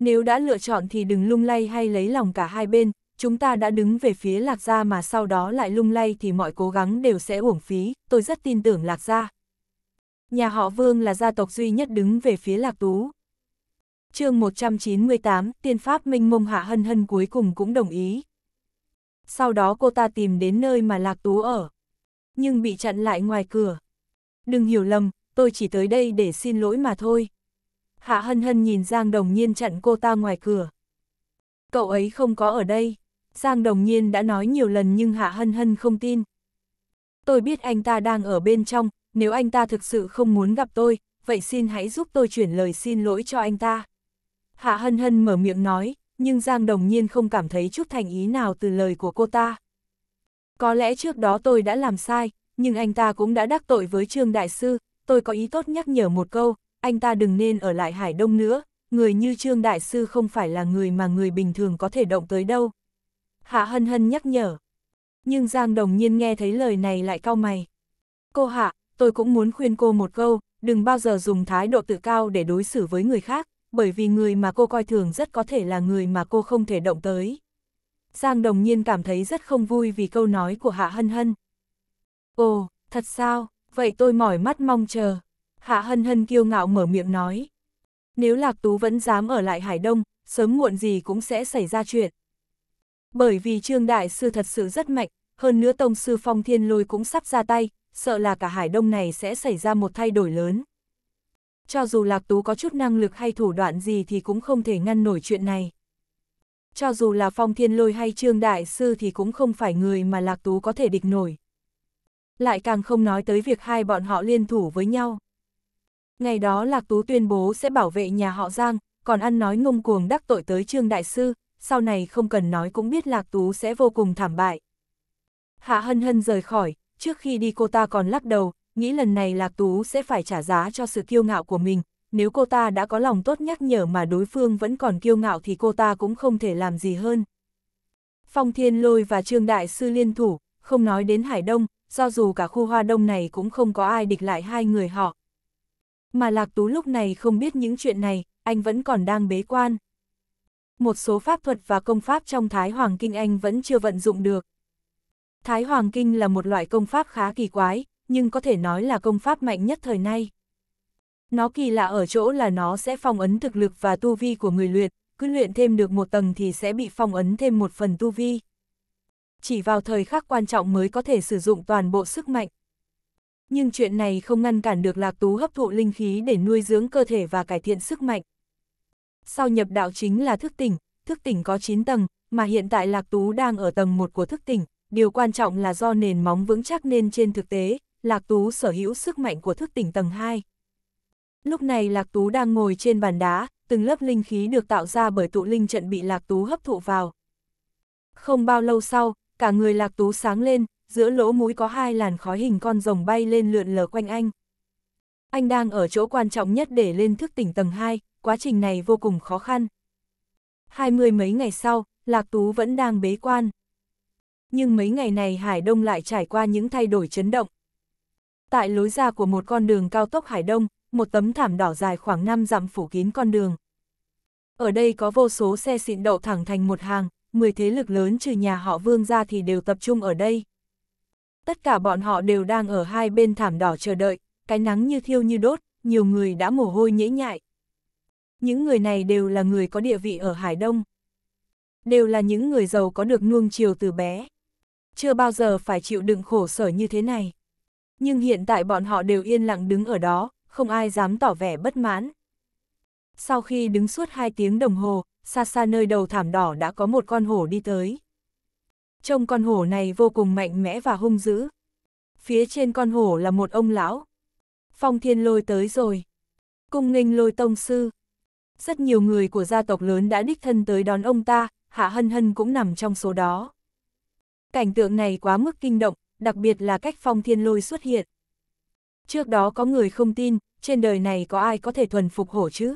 Nếu đã lựa chọn thì đừng lung lay hay lấy lòng cả hai bên, chúng ta đã đứng về phía Lạc Gia mà sau đó lại lung lay thì mọi cố gắng đều sẽ uổng phí, tôi rất tin tưởng Lạc Gia. Nhà họ Vương là gia tộc duy nhất đứng về phía Lạc Tú. chương 198, tiên pháp minh mông hạ hân hân cuối cùng cũng đồng ý. Sau đó cô ta tìm đến nơi mà Lạc Tú ở, nhưng bị chặn lại ngoài cửa. Đừng hiểu lầm, tôi chỉ tới đây để xin lỗi mà thôi. Hạ hân hân nhìn Giang Đồng Nhiên chặn cô ta ngoài cửa. Cậu ấy không có ở đây. Giang Đồng Nhiên đã nói nhiều lần nhưng Hạ hân hân không tin. Tôi biết anh ta đang ở bên trong, nếu anh ta thực sự không muốn gặp tôi, vậy xin hãy giúp tôi chuyển lời xin lỗi cho anh ta. Hạ hân hân mở miệng nói, nhưng Giang Đồng Nhiên không cảm thấy chút thành ý nào từ lời của cô ta. Có lẽ trước đó tôi đã làm sai, nhưng anh ta cũng đã đắc tội với Trương Đại Sư, tôi có ý tốt nhắc nhở một câu, anh ta đừng nên ở lại Hải Đông nữa, người như Trương Đại Sư không phải là người mà người bình thường có thể động tới đâu. Hạ Hân Hân nhắc nhở. Nhưng Giang Đồng Nhiên nghe thấy lời này lại cau mày. Cô Hạ, tôi cũng muốn khuyên cô một câu, đừng bao giờ dùng thái độ tự cao để đối xử với người khác, bởi vì người mà cô coi thường rất có thể là người mà cô không thể động tới. Giang Đồng Nhiên cảm thấy rất không vui vì câu nói của Hạ Hân Hân. Ồ, thật sao? vậy tôi mỏi mắt mong chờ. Hạ hân hân kiêu ngạo mở miệng nói. Nếu Lạc Tú vẫn dám ở lại Hải Đông, sớm muộn gì cũng sẽ xảy ra chuyện. Bởi vì Trương Đại Sư thật sự rất mạnh, hơn nữa Tông Sư Phong Thiên Lôi cũng sắp ra tay, sợ là cả Hải Đông này sẽ xảy ra một thay đổi lớn. Cho dù Lạc Tú có chút năng lực hay thủ đoạn gì thì cũng không thể ngăn nổi chuyện này. Cho dù là Phong Thiên Lôi hay Trương Đại Sư thì cũng không phải người mà Lạc Tú có thể địch nổi lại càng không nói tới việc hai bọn họ liên thủ với nhau. Ngày đó Lạc Tú tuyên bố sẽ bảo vệ nhà họ Giang, còn ăn nói ngông cuồng đắc tội tới Trương Đại Sư, sau này không cần nói cũng biết Lạc Tú sẽ vô cùng thảm bại. Hạ Hân Hân rời khỏi, trước khi đi cô ta còn lắc đầu, nghĩ lần này Lạc Tú sẽ phải trả giá cho sự kiêu ngạo của mình, nếu cô ta đã có lòng tốt nhắc nhở mà đối phương vẫn còn kiêu ngạo thì cô ta cũng không thể làm gì hơn. Phong Thiên Lôi và Trương Đại Sư liên thủ, không nói đến Hải Đông, do dù cả khu hoa đông này cũng không có ai địch lại hai người họ. Mà Lạc Tú lúc này không biết những chuyện này, anh vẫn còn đang bế quan. Một số pháp thuật và công pháp trong Thái Hoàng Kinh anh vẫn chưa vận dụng được. Thái Hoàng Kinh là một loại công pháp khá kỳ quái, nhưng có thể nói là công pháp mạnh nhất thời nay. Nó kỳ lạ ở chỗ là nó sẽ phong ấn thực lực và tu vi của người luyện, cứ luyện thêm được một tầng thì sẽ bị phong ấn thêm một phần tu vi chỉ vào thời khắc quan trọng mới có thể sử dụng toàn bộ sức mạnh. Nhưng chuyện này không ngăn cản được Lạc Tú hấp thụ linh khí để nuôi dưỡng cơ thể và cải thiện sức mạnh. Sau nhập đạo chính là thức tỉnh, thức tỉnh có 9 tầng, mà hiện tại Lạc Tú đang ở tầng 1 của thức tỉnh, điều quan trọng là do nền móng vững chắc nên trên thực tế, Lạc Tú sở hữu sức mạnh của thức tỉnh tầng 2. Lúc này Lạc Tú đang ngồi trên bàn đá, từng lớp linh khí được tạo ra bởi tụ linh trận bị Lạc Tú hấp thụ vào. Không bao lâu sau, cả người lạc tú sáng lên, giữa lỗ mũi có hai làn khói hình con rồng bay lên lượn lờ quanh anh. Anh đang ở chỗ quan trọng nhất để lên thức tỉnh tầng 2, quá trình này vô cùng khó khăn. Hai mươi mấy ngày sau, Lạc Tú vẫn đang bế quan. Nhưng mấy ngày này Hải Đông lại trải qua những thay đổi chấn động. Tại lối ra của một con đường cao tốc Hải Đông, một tấm thảm đỏ dài khoảng 5 dặm phủ kín con đường. Ở đây có vô số xe xịn đậu thẳng thành một hàng, 10 thế lực lớn trừ nhà họ Vương ra thì đều tập trung ở đây. Tất cả bọn họ đều đang ở hai bên thảm đỏ chờ đợi, cái nắng như thiêu như đốt, nhiều người đã mồ hôi nhễ nhại. Những người này đều là người có địa vị ở Hải Đông. Đều là những người giàu có được nuông chiều từ bé. Chưa bao giờ phải chịu đựng khổ sở như thế này. Nhưng hiện tại bọn họ đều yên lặng đứng ở đó, không ai dám tỏ vẻ bất mãn. Sau khi đứng suốt hai tiếng đồng hồ, xa xa nơi đầu thảm đỏ đã có một con hổ đi tới. Trông con hổ này vô cùng mạnh mẽ và hung dữ. Phía trên con hổ là một ông lão. Phong thiên lôi tới rồi. Cung nghênh lôi tông sư. Rất nhiều người của gia tộc lớn đã đích thân tới đón ông ta, Hạ Hân Hân cũng nằm trong số đó. Cảnh tượng này quá mức kinh động, đặc biệt là cách phong thiên lôi xuất hiện. Trước đó có người không tin, trên đời này có ai có thể thuần phục hổ chứ?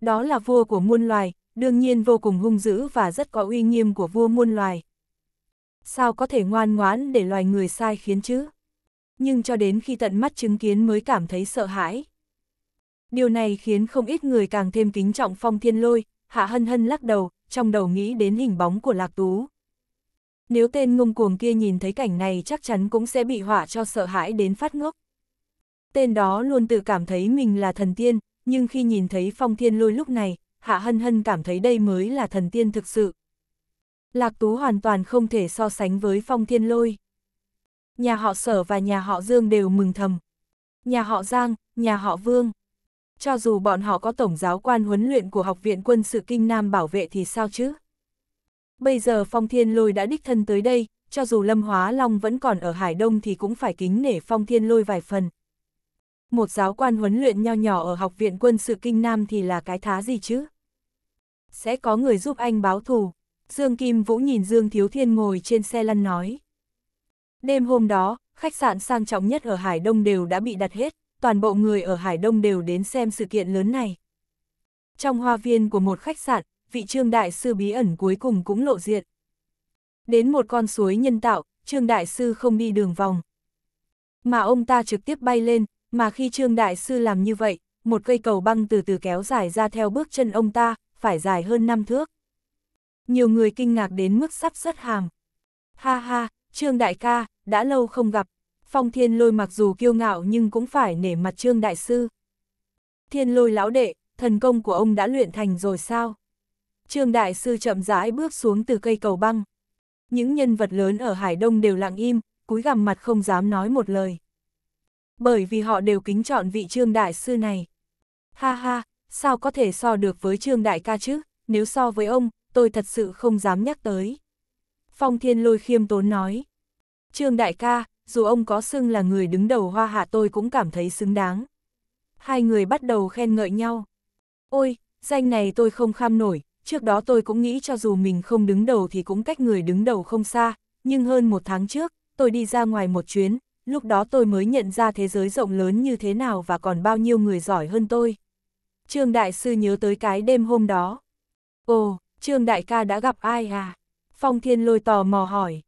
Đó là vua của muôn loài, đương nhiên vô cùng hung dữ và rất có uy nghiêm của vua muôn loài. Sao có thể ngoan ngoãn để loài người sai khiến chứ? Nhưng cho đến khi tận mắt chứng kiến mới cảm thấy sợ hãi. Điều này khiến không ít người càng thêm kính trọng phong thiên lôi, hạ hân hân lắc đầu, trong đầu nghĩ đến hình bóng của lạc tú. Nếu tên ngông cuồng kia nhìn thấy cảnh này chắc chắn cũng sẽ bị họa cho sợ hãi đến phát ngốc. Tên đó luôn tự cảm thấy mình là thần tiên, nhưng khi nhìn thấy phong thiên lôi lúc này, Hạ Hân Hân cảm thấy đây mới là thần tiên thực sự. Lạc Tú hoàn toàn không thể so sánh với phong thiên lôi. Nhà họ Sở và nhà họ Dương đều mừng thầm. Nhà họ Giang, nhà họ Vương. Cho dù bọn họ có tổng giáo quan huấn luyện của Học viện Quân sự Kinh Nam bảo vệ thì sao chứ? Bây giờ Phong Thiên Lôi đã đích thân tới đây, cho dù Lâm Hóa Long vẫn còn ở Hải Đông thì cũng phải kính nể Phong Thiên Lôi vài phần, một giáo quan huấn luyện nho nhỏ ở học viện quân sự Kinh Nam thì là cái thá gì chứ? Sẽ có người giúp anh báo thù. Dương Kim Vũ nhìn Dương Thiếu Thiên ngồi trên xe lăn nói. Đêm hôm đó, khách sạn sang trọng nhất ở Hải Đông đều đã bị đặt hết, toàn bộ người ở Hải Đông đều đến xem sự kiện lớn này. Trong hoa viên của một khách sạn, vị trương đại sư bí ẩn cuối cùng cũng lộ diện. Đến một con suối nhân tạo, trương đại sư không đi đường vòng. Mà ông ta trực tiếp bay lên, mà khi Trương Đại Sư làm như vậy, một cây cầu băng từ từ kéo dài ra theo bước chân ông ta, phải dài hơn năm thước. Nhiều người kinh ngạc đến mức sắp rớt hàm. Ha ha, Trương Đại ca, đã lâu không gặp. Phong Thiên Lôi mặc dù kiêu ngạo nhưng cũng phải nể mặt Trương Đại Sư. Thiên Lôi lão đệ, thần công của ông đã luyện thành rồi sao? Trương Đại Sư chậm rãi bước xuống từ cây cầu băng. Những nhân vật lớn ở Hải Đông đều lặng im, cúi gằm mặt không dám nói một lời bởi vì họ đều kính chọn vị trương đại sư này. Ha ha, sao có thể so được với trương đại ca chứ, nếu so với ông, tôi thật sự không dám nhắc tới. Phong thiên lôi khiêm tốn nói. Trương đại ca, dù ông có xưng là người đứng đầu hoa hạ tôi cũng cảm thấy xứng đáng. Hai người bắt đầu khen ngợi nhau. Ôi, danh này tôi không kham nổi, trước đó tôi cũng nghĩ cho dù mình không đứng đầu thì cũng cách người đứng đầu không xa, nhưng hơn một tháng trước, tôi đi ra ngoài một chuyến, lúc đó tôi mới nhận ra thế giới rộng lớn như thế nào và còn bao nhiêu người giỏi hơn tôi. Trương Đại Sư nhớ tới cái đêm hôm đó. Ồ, Trương Đại ca đã gặp ai à? Phong Thiên Lôi tò mò hỏi.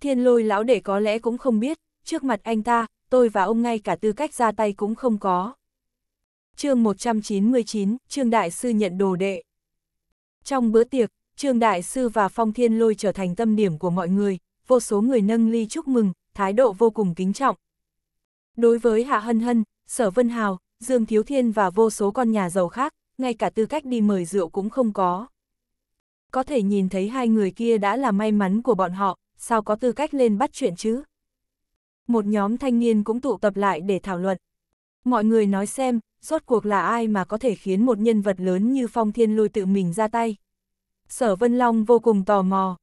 Thiên Lôi lão đệ có lẽ cũng không biết, trước mặt anh ta, tôi và ông ngay cả tư cách ra tay cũng không có. chương 199, Trương Đại Sư nhận đồ đệ. Trong bữa tiệc, Trương Đại Sư và Phong Thiên Lôi trở thành tâm điểm của mọi người, vô số người nâng ly chúc mừng, thái độ vô cùng kính trọng. Đối với Hạ Hân Hân, Sở Vân Hào, Dương Thiếu Thiên và vô số con nhà giàu khác, ngay cả tư cách đi mời rượu cũng không có. Có thể nhìn thấy hai người kia đã là may mắn của bọn họ, sao có tư cách lên bắt chuyện chứ? Một nhóm thanh niên cũng tụ tập lại để thảo luận. Mọi người nói xem, rốt cuộc là ai mà có thể khiến một nhân vật lớn như Phong Thiên Lôi tự mình ra tay. Sở Vân Long vô cùng tò mò.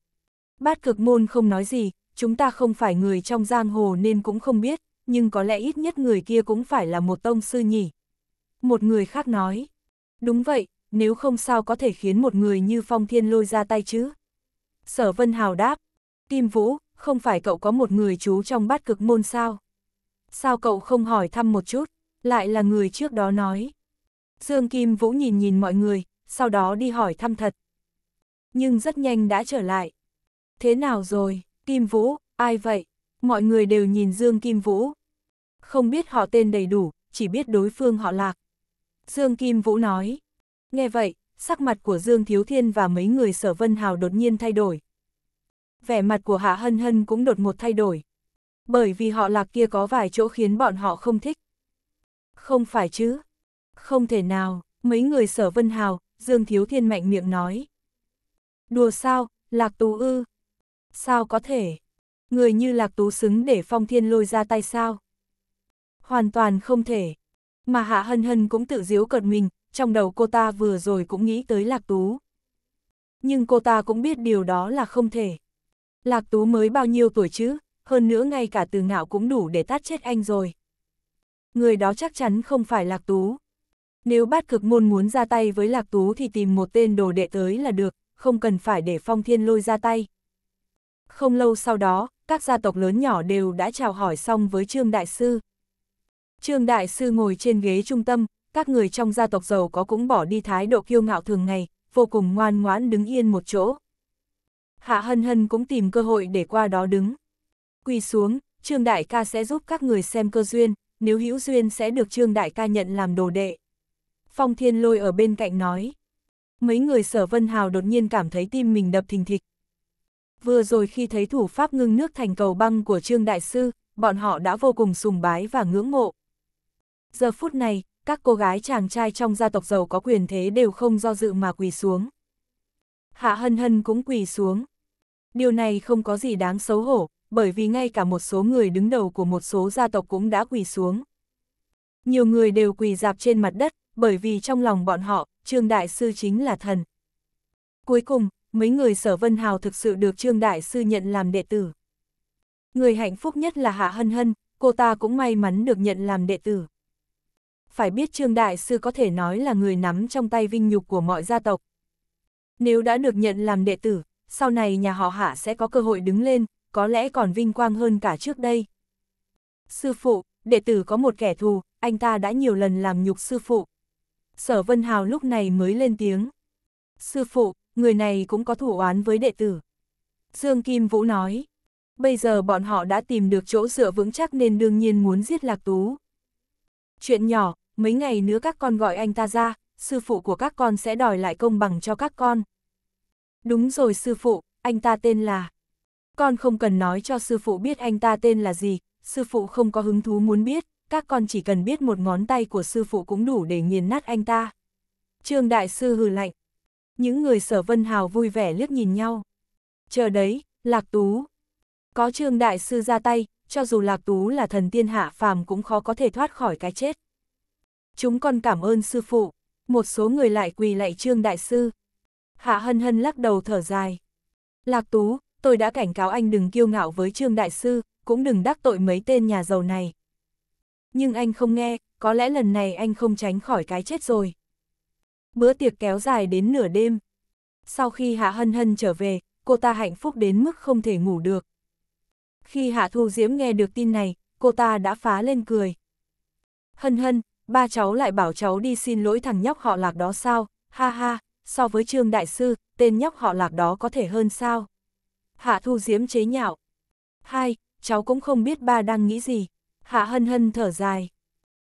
Bát cực môn không nói gì, chúng ta không phải người trong giang hồ nên cũng không biết, nhưng có lẽ ít nhất người kia cũng phải là một tông sư nhỉ. Một người khác nói, đúng vậy, nếu không sao có thể khiến một người như Phong Thiên lôi ra tay chứ. Sở Vân Hào đáp, Kim Vũ, không phải cậu có một người chú trong bát cực môn sao? Sao cậu không hỏi thăm một chút, lại là người trước đó nói. Dương Kim Vũ nhìn nhìn mọi người, sau đó đi hỏi thăm thật. Nhưng rất nhanh đã trở lại. Thế nào rồi? Kim Vũ, ai vậy? Mọi người đều nhìn Dương Kim Vũ. Không biết họ tên đầy đủ, chỉ biết đối phương họ lạc. Dương Kim Vũ nói. Nghe vậy, sắc mặt của Dương Thiếu Thiên và mấy người sở vân hào đột nhiên thay đổi. Vẻ mặt của Hạ Hân Hân cũng đột ngột thay đổi. Bởi vì họ lạc kia có vài chỗ khiến bọn họ không thích. Không phải chứ. Không thể nào, mấy người sở vân hào, Dương Thiếu Thiên mạnh miệng nói. Đùa sao, lạc tù ư, Sao có thể? Người như lạc tú xứng để phong thiên lôi ra tay sao? Hoàn toàn không thể. Mà hạ hân hân cũng tự diếu cợt mình, trong đầu cô ta vừa rồi cũng nghĩ tới lạc tú. Nhưng cô ta cũng biết điều đó là không thể. Lạc tú mới bao nhiêu tuổi chứ, hơn nữa ngay cả từ ngạo cũng đủ để tát chết anh rồi. Người đó chắc chắn không phải lạc tú. Nếu bát cực môn muốn ra tay với lạc tú thì tìm một tên đồ đệ tới là được, không cần phải để phong thiên lôi ra tay. Không lâu sau đó, các gia tộc lớn nhỏ đều đã chào hỏi xong với Trương Đại Sư. Trương Đại Sư ngồi trên ghế trung tâm, các người trong gia tộc giàu có cũng bỏ đi thái độ kiêu ngạo thường ngày, vô cùng ngoan ngoãn đứng yên một chỗ. Hạ Hân Hân cũng tìm cơ hội để qua đó đứng. Quỳ xuống, Trương Đại ca sẽ giúp các người xem cơ duyên, nếu hữu duyên sẽ được Trương Đại ca nhận làm đồ đệ. Phong Thiên Lôi ở bên cạnh nói. Mấy người sở Vân Hào đột nhiên cảm thấy tim mình đập thình thịch, vừa rồi khi thấy thủ pháp ngưng nước thành cầu băng của Trương Đại Sư, bọn họ đã vô cùng sùng bái và ngưỡng mộ. Giờ phút này, các cô gái chàng trai trong gia tộc giàu có quyền thế đều không do dự mà quỳ xuống. Hạ Hân Hân cũng quỳ xuống. Điều này không có gì đáng xấu hổ, bởi vì ngay cả một số người đứng đầu của một số gia tộc cũng đã quỳ xuống. Nhiều người đều quỳ dạp trên mặt đất, bởi vì trong lòng bọn họ, Trương Đại Sư chính là thần. Cuối cùng, mấy người sở Vân Hào thực sự được Trương Đại Sư nhận làm đệ tử. Người hạnh phúc nhất là Hạ Hân Hân, cô ta cũng may mắn được nhận làm đệ tử. Phải biết Trương Đại Sư có thể nói là người nắm trong tay vinh nhục của mọi gia tộc. Nếu đã được nhận làm đệ tử, sau này nhà họ Hạ sẽ có cơ hội đứng lên, có lẽ còn vinh quang hơn cả trước đây. Sư phụ, đệ tử có một kẻ thù, anh ta đã nhiều lần làm nhục sư phụ. Sở Vân Hào lúc này mới lên tiếng. Sư phụ, người này cũng có thủ oán với đệ tử. Dương Kim Vũ nói, bây giờ bọn họ đã tìm được chỗ dựa vững chắc nên đương nhiên muốn giết Lạc Tú. Chuyện nhỏ, mấy ngày nữa các con gọi anh ta ra, sư phụ của các con sẽ đòi lại công bằng cho các con. Đúng rồi sư phụ, anh ta tên là... Con không cần nói cho sư phụ biết anh ta tên là gì, sư phụ không có hứng thú muốn biết, các con chỉ cần biết một ngón tay của sư phụ cũng đủ để nghiền nát anh ta. Trương Đại Sư hừ lạnh, những người sở vân hào vui vẻ liếc nhìn nhau. Chờ đấy, Lạc Tú. Có trương đại sư ra tay, cho dù Lạc Tú là thần tiên hạ phàm cũng khó có thể thoát khỏi cái chết. Chúng con cảm ơn sư phụ, một số người lại quỳ lạy trương đại sư. Hạ hân hân lắc đầu thở dài. Lạc Tú, tôi đã cảnh cáo anh đừng kiêu ngạo với trương đại sư, cũng đừng đắc tội mấy tên nhà giàu này. Nhưng anh không nghe, có lẽ lần này anh không tránh khỏi cái chết rồi. Bữa tiệc kéo dài đến nửa đêm. Sau khi Hạ Hân Hân trở về, cô ta hạnh phúc đến mức không thể ngủ được. Khi Hạ Thu Diễm nghe được tin này, cô ta đã phá lên cười. Hân Hân, ba cháu lại bảo cháu đi xin lỗi thằng nhóc họ lạc đó sao, ha ha, so với Trương Đại Sư, tên nhóc họ lạc đó có thể hơn sao. Hạ Thu Diễm chế nhạo. Hai, cháu cũng không biết ba đang nghĩ gì. Hạ Hân Hân thở dài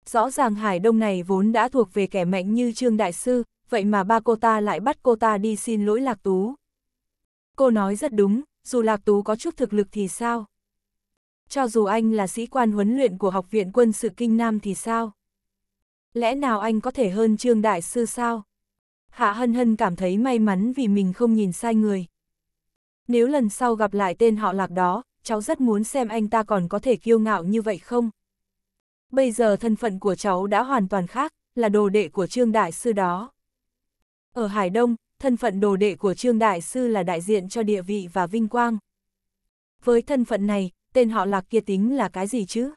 rõ ràng Hải Đông này vốn đã thuộc về kẻ mạnh như Trương Đại Sư, vậy mà ba cô ta lại bắt cô ta đi xin lỗi Lạc Tú. Cô nói rất đúng, dù Lạc Tú có chút thực lực thì sao? Cho dù anh là sĩ quan huấn luyện của Học viện Quân sự Kinh Nam thì sao? Lẽ nào anh có thể hơn Trương Đại Sư sao? Hạ Hân Hân cảm thấy may mắn vì mình không nhìn sai người. Nếu lần sau gặp lại tên họ lạc đó, cháu rất muốn xem anh ta còn có thể kiêu ngạo như vậy không? bây giờ thân phận của cháu đã hoàn toàn khác, là đồ đệ của Trương Đại Sư đó. Ở Hải Đông, thân phận đồ đệ của Trương Đại Sư là đại diện cho địa vị và vinh quang. Với thân phận này, tên họ Lạc kia tính là cái gì chứ?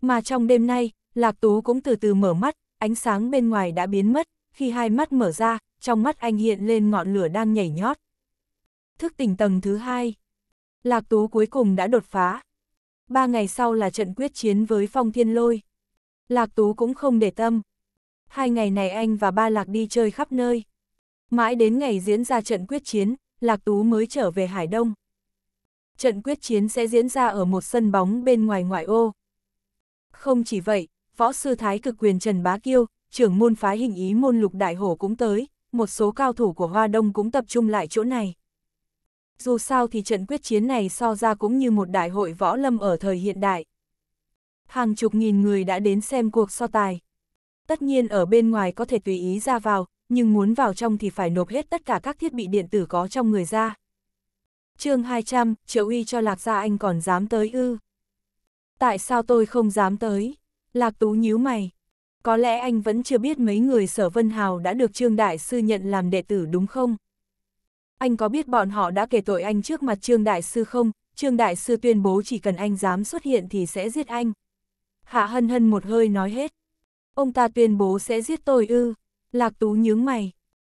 Mà trong đêm nay, Lạc Tú cũng từ từ mở mắt, ánh sáng bên ngoài đã biến mất, khi hai mắt mở ra, trong mắt anh hiện lên ngọn lửa đang nhảy nhót. Thức tỉnh tầng thứ hai. Lạc Tú cuối cùng đã đột phá, ba ngày sau là trận quyết chiến với phong thiên lôi. Lạc Tú cũng không để tâm. Hai ngày này anh và ba Lạc đi chơi khắp nơi. Mãi đến ngày diễn ra trận quyết chiến, Lạc Tú mới trở về Hải Đông. Trận quyết chiến sẽ diễn ra ở một sân bóng bên ngoài ngoại ô. Không chỉ vậy, võ sư thái cực quyền Trần Bá Kiêu, trưởng môn phái hình ý môn lục đại hổ cũng tới, một số cao thủ của Hoa Đông cũng tập trung lại chỗ này dù sao thì trận quyết chiến này so ra cũng như một đại hội võ lâm ở thời hiện đại. Hàng chục nghìn người đã đến xem cuộc so tài. Tất nhiên ở bên ngoài có thể tùy ý ra vào, nhưng muốn vào trong thì phải nộp hết tất cả các thiết bị điện tử có trong người ra. chương 200, Triệu Uy cho Lạc Gia Anh còn dám tới ư. Tại sao tôi không dám tới? Lạc Tú nhíu mày. Có lẽ anh vẫn chưa biết mấy người sở Vân Hào đã được Trương Đại Sư nhận làm đệ tử đúng không? anh có biết bọn họ đã kể tội anh trước mặt Trương Đại Sư không? Trương Đại Sư tuyên bố chỉ cần anh dám xuất hiện thì sẽ giết anh. Hạ hân hân một hơi nói hết. Ông ta tuyên bố sẽ giết tôi ư. Lạc Tú nhướng mày.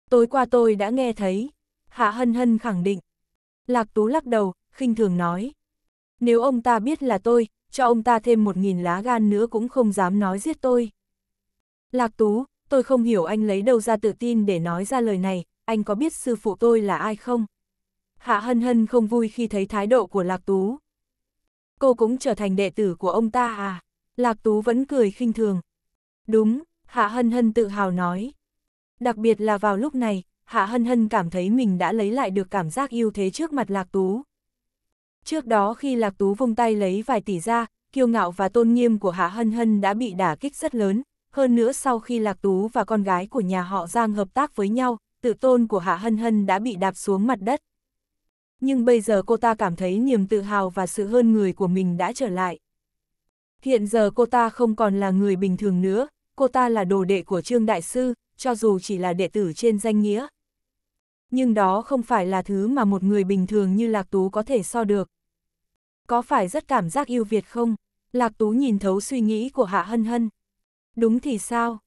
Tối qua tôi đã nghe thấy. Hạ hân hân khẳng định. Lạc Tú lắc đầu, khinh thường nói. Nếu ông ta biết là tôi, cho ông ta thêm một nghìn lá gan nữa cũng không dám nói giết tôi. Lạc Tú, tôi không hiểu anh lấy đâu ra tự tin để nói ra lời này, anh có biết sư phụ tôi là ai không? Hạ Hân Hân không vui khi thấy thái độ của Lạc Tú. Cô cũng trở thành đệ tử của ông ta à? Lạc Tú vẫn cười khinh thường. Đúng, Hạ Hân Hân tự hào nói. Đặc biệt là vào lúc này, Hạ Hân Hân cảm thấy mình đã lấy lại được cảm giác ưu thế trước mặt Lạc Tú. Trước đó khi Lạc Tú vung tay lấy vài tỷ ra, kiêu ngạo và tôn nghiêm của Hạ Hân Hân đã bị đả kích rất lớn. Hơn nữa sau khi Lạc Tú và con gái của nhà họ Giang hợp tác với nhau, tự tôn của Hạ Hân Hân đã bị đạp xuống mặt đất. Nhưng bây giờ cô ta cảm thấy niềm tự hào và sự hơn người của mình đã trở lại. Hiện giờ cô ta không còn là người bình thường nữa, cô ta là đồ đệ của Trương Đại Sư, cho dù chỉ là đệ tử trên danh nghĩa. Nhưng đó không phải là thứ mà một người bình thường như Lạc Tú có thể so được. Có phải rất cảm giác yêu Việt không? Lạc Tú nhìn thấu suy nghĩ của Hạ Hân Hân. Đúng thì sao?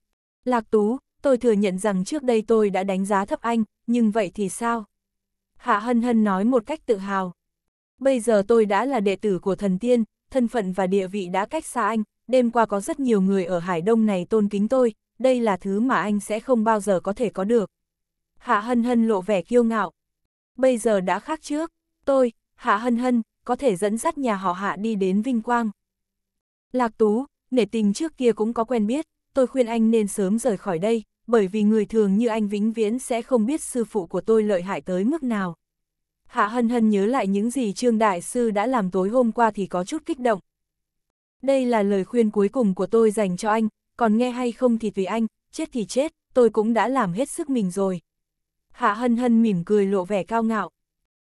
Lạc Tú, tôi thừa nhận rằng trước đây tôi đã đánh giá thấp anh, nhưng vậy thì sao? Hạ Hân Hân nói một cách tự hào. Bây giờ tôi đã là đệ tử của thần tiên, thân phận và địa vị đã cách xa anh, đêm qua có rất nhiều người ở Hải Đông này tôn kính tôi, đây là thứ mà anh sẽ không bao giờ có thể có được. Hạ Hân Hân lộ vẻ kiêu ngạo. Bây giờ đã khác trước, tôi, Hạ Hân Hân, có thể dẫn dắt nhà họ Hạ đi đến vinh quang. Lạc Tú, nể tình trước kia cũng có quen biết, tôi khuyên anh nên sớm rời khỏi đây, bởi vì người thường như anh vĩnh viễn sẽ không biết sư phụ của tôi lợi hại tới mức nào. Hạ Hân Hân nhớ lại những gì Trương Đại Sư đã làm tối hôm qua thì có chút kích động. Đây là lời khuyên cuối cùng của tôi dành cho anh, còn nghe hay không thì tùy anh, chết thì chết, tôi cũng đã làm hết sức mình rồi. Hạ Hân Hân mỉm cười lộ vẻ cao ngạo.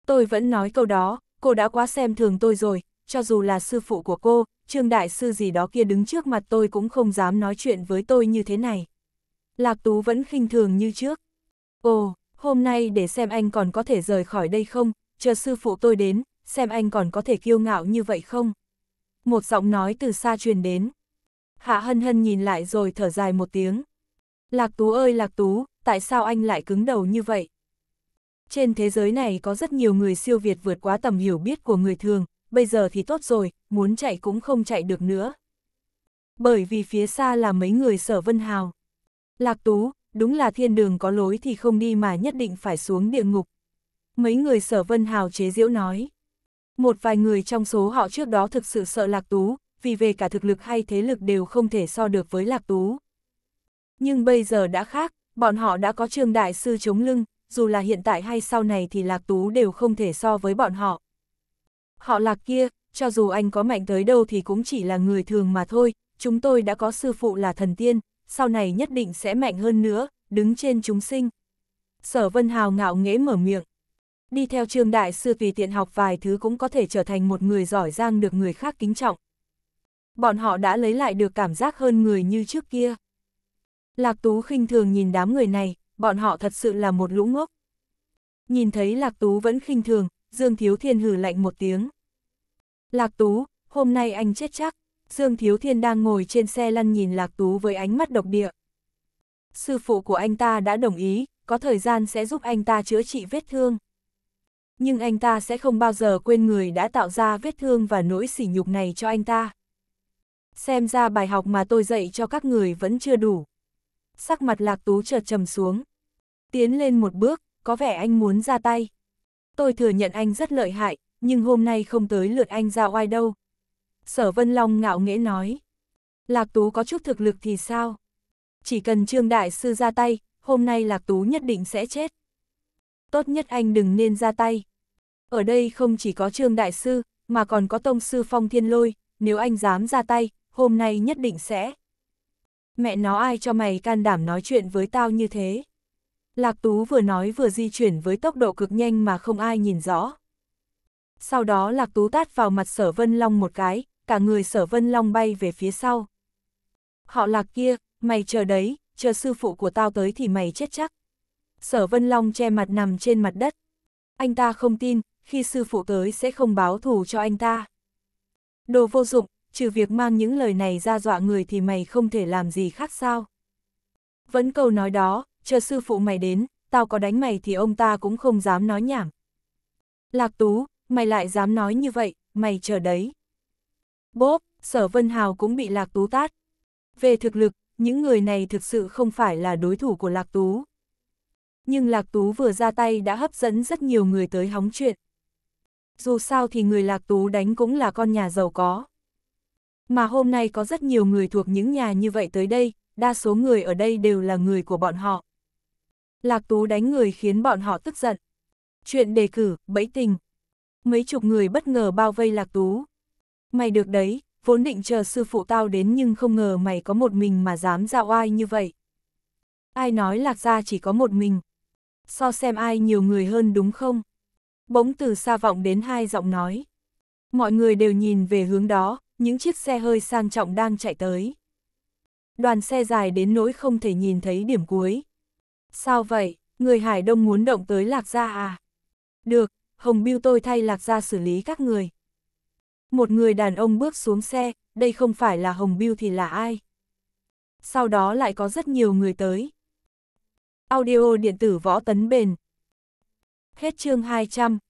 Tôi vẫn nói câu đó, cô đã quá xem thường tôi rồi, cho dù là sư phụ của cô, trương đại sư gì đó kia đứng trước mặt tôi cũng không dám nói chuyện với tôi như thế này. Lạc Tú vẫn khinh thường như trước. Ồ, hôm nay để xem anh còn có thể rời khỏi đây không, chờ sư phụ tôi đến, xem anh còn có thể kiêu ngạo như vậy không. Một giọng nói từ xa truyền đến. Hạ hân hân nhìn lại rồi thở dài một tiếng. Lạc Tú ơi Lạc Tú, tại sao anh lại cứng đầu như vậy? Trên thế giới này có rất nhiều người siêu việt vượt quá tầm hiểu biết của người thường, bây giờ thì tốt rồi, muốn chạy cũng không chạy được nữa. Bởi vì phía xa là mấy người sở vân hào. Lạc Tú, đúng là thiên đường có lối thì không đi mà nhất định phải xuống địa ngục. Mấy người sở vân hào chế diễu nói. Một vài người trong số họ trước đó thực sự sợ Lạc Tú, vì về cả thực lực hay thế lực đều không thể so được với Lạc Tú. Nhưng bây giờ đã khác, bọn họ đã có trương đại sư chống lưng, dù là hiện tại hay sau này thì Lạc Tú đều không thể so với bọn họ. Họ lạc kia, cho dù anh có mạnh tới đâu thì cũng chỉ là người thường mà thôi, chúng tôi đã có sư phụ là thần tiên, sau này nhất định sẽ mạnh hơn nữa, đứng trên chúng sinh. Sở Vân Hào ngạo nghễ mở miệng. Đi theo trường đại sư tùy tiện học vài thứ cũng có thể trở thành một người giỏi giang được người khác kính trọng. Bọn họ đã lấy lại được cảm giác hơn người như trước kia. Lạc Tú khinh thường nhìn đám người này, bọn họ thật sự là một lũ ngốc. Nhìn thấy Lạc Tú vẫn khinh thường, Dương Thiếu Thiên hử lạnh một tiếng. Lạc Tú, hôm nay anh chết chắc. Dương Thiếu Thiên đang ngồi trên xe lăn nhìn Lạc Tú với ánh mắt độc địa. Sư phụ của anh ta đã đồng ý, có thời gian sẽ giúp anh ta chữa trị vết thương. Nhưng anh ta sẽ không bao giờ quên người đã tạo ra vết thương và nỗi sỉ nhục này cho anh ta. Xem ra bài học mà tôi dạy cho các người vẫn chưa đủ. Sắc mặt Lạc Tú chợt trầm xuống. Tiến lên một bước, có vẻ anh muốn ra tay tôi thừa nhận anh rất lợi hại, nhưng hôm nay không tới lượt anh ra oai đâu. Sở Vân Long ngạo nghễ nói. Lạc Tú có chút thực lực thì sao? Chỉ cần Trương Đại Sư ra tay, hôm nay Lạc Tú nhất định sẽ chết. Tốt nhất anh đừng nên ra tay. Ở đây không chỉ có Trương Đại Sư, mà còn có Tông Sư Phong Thiên Lôi, nếu anh dám ra tay, hôm nay nhất định sẽ. Mẹ nó ai cho mày can đảm nói chuyện với tao như thế? Lạc Tú vừa nói vừa di chuyển với tốc độ cực nhanh mà không ai nhìn rõ. Sau đó Lạc Tú tát vào mặt Sở Vân Long một cái, cả người Sở Vân Long bay về phía sau. Họ Lạc kia, mày chờ đấy, chờ sư phụ của tao tới thì mày chết chắc. Sở Vân Long che mặt nằm trên mặt đất. Anh ta không tin, khi sư phụ tới sẽ không báo thù cho anh ta. Đồ vô dụng, trừ việc mang những lời này ra dọa người thì mày không thể làm gì khác sao. Vẫn câu nói đó, chờ sư phụ mày đến, tao có đánh mày thì ông ta cũng không dám nói nhảm. Lạc Tú, mày lại dám nói như vậy, mày chờ đấy. Bốp, Sở Vân Hào cũng bị Lạc Tú tát. Về thực lực, những người này thực sự không phải là đối thủ của Lạc Tú. Nhưng Lạc Tú vừa ra tay đã hấp dẫn rất nhiều người tới hóng chuyện. Dù sao thì người Lạc Tú đánh cũng là con nhà giàu có. Mà hôm nay có rất nhiều người thuộc những nhà như vậy tới đây, đa số người ở đây đều là người của bọn họ. Lạc Tú đánh người khiến bọn họ tức giận. Chuyện đề cử, bẫy tình. Mấy chục người bất ngờ bao vây Lạc Tú. Mày được đấy, vốn định chờ sư phụ tao đến nhưng không ngờ mày có một mình mà dám ra oai như vậy. Ai nói Lạc Gia chỉ có một mình. So xem ai nhiều người hơn đúng không? Bỗng từ xa vọng đến hai giọng nói. Mọi người đều nhìn về hướng đó, những chiếc xe hơi sang trọng đang chạy tới. Đoàn xe dài đến nỗi không thể nhìn thấy điểm cuối, Sao vậy, người Hải Đông muốn động tới Lạc Gia à? Được, Hồng Biêu tôi thay Lạc Gia xử lý các người. Một người đàn ông bước xuống xe, đây không phải là Hồng Biêu thì là ai? Sau đó lại có rất nhiều người tới. Audio điện tử võ tấn bền. Hết chương 200.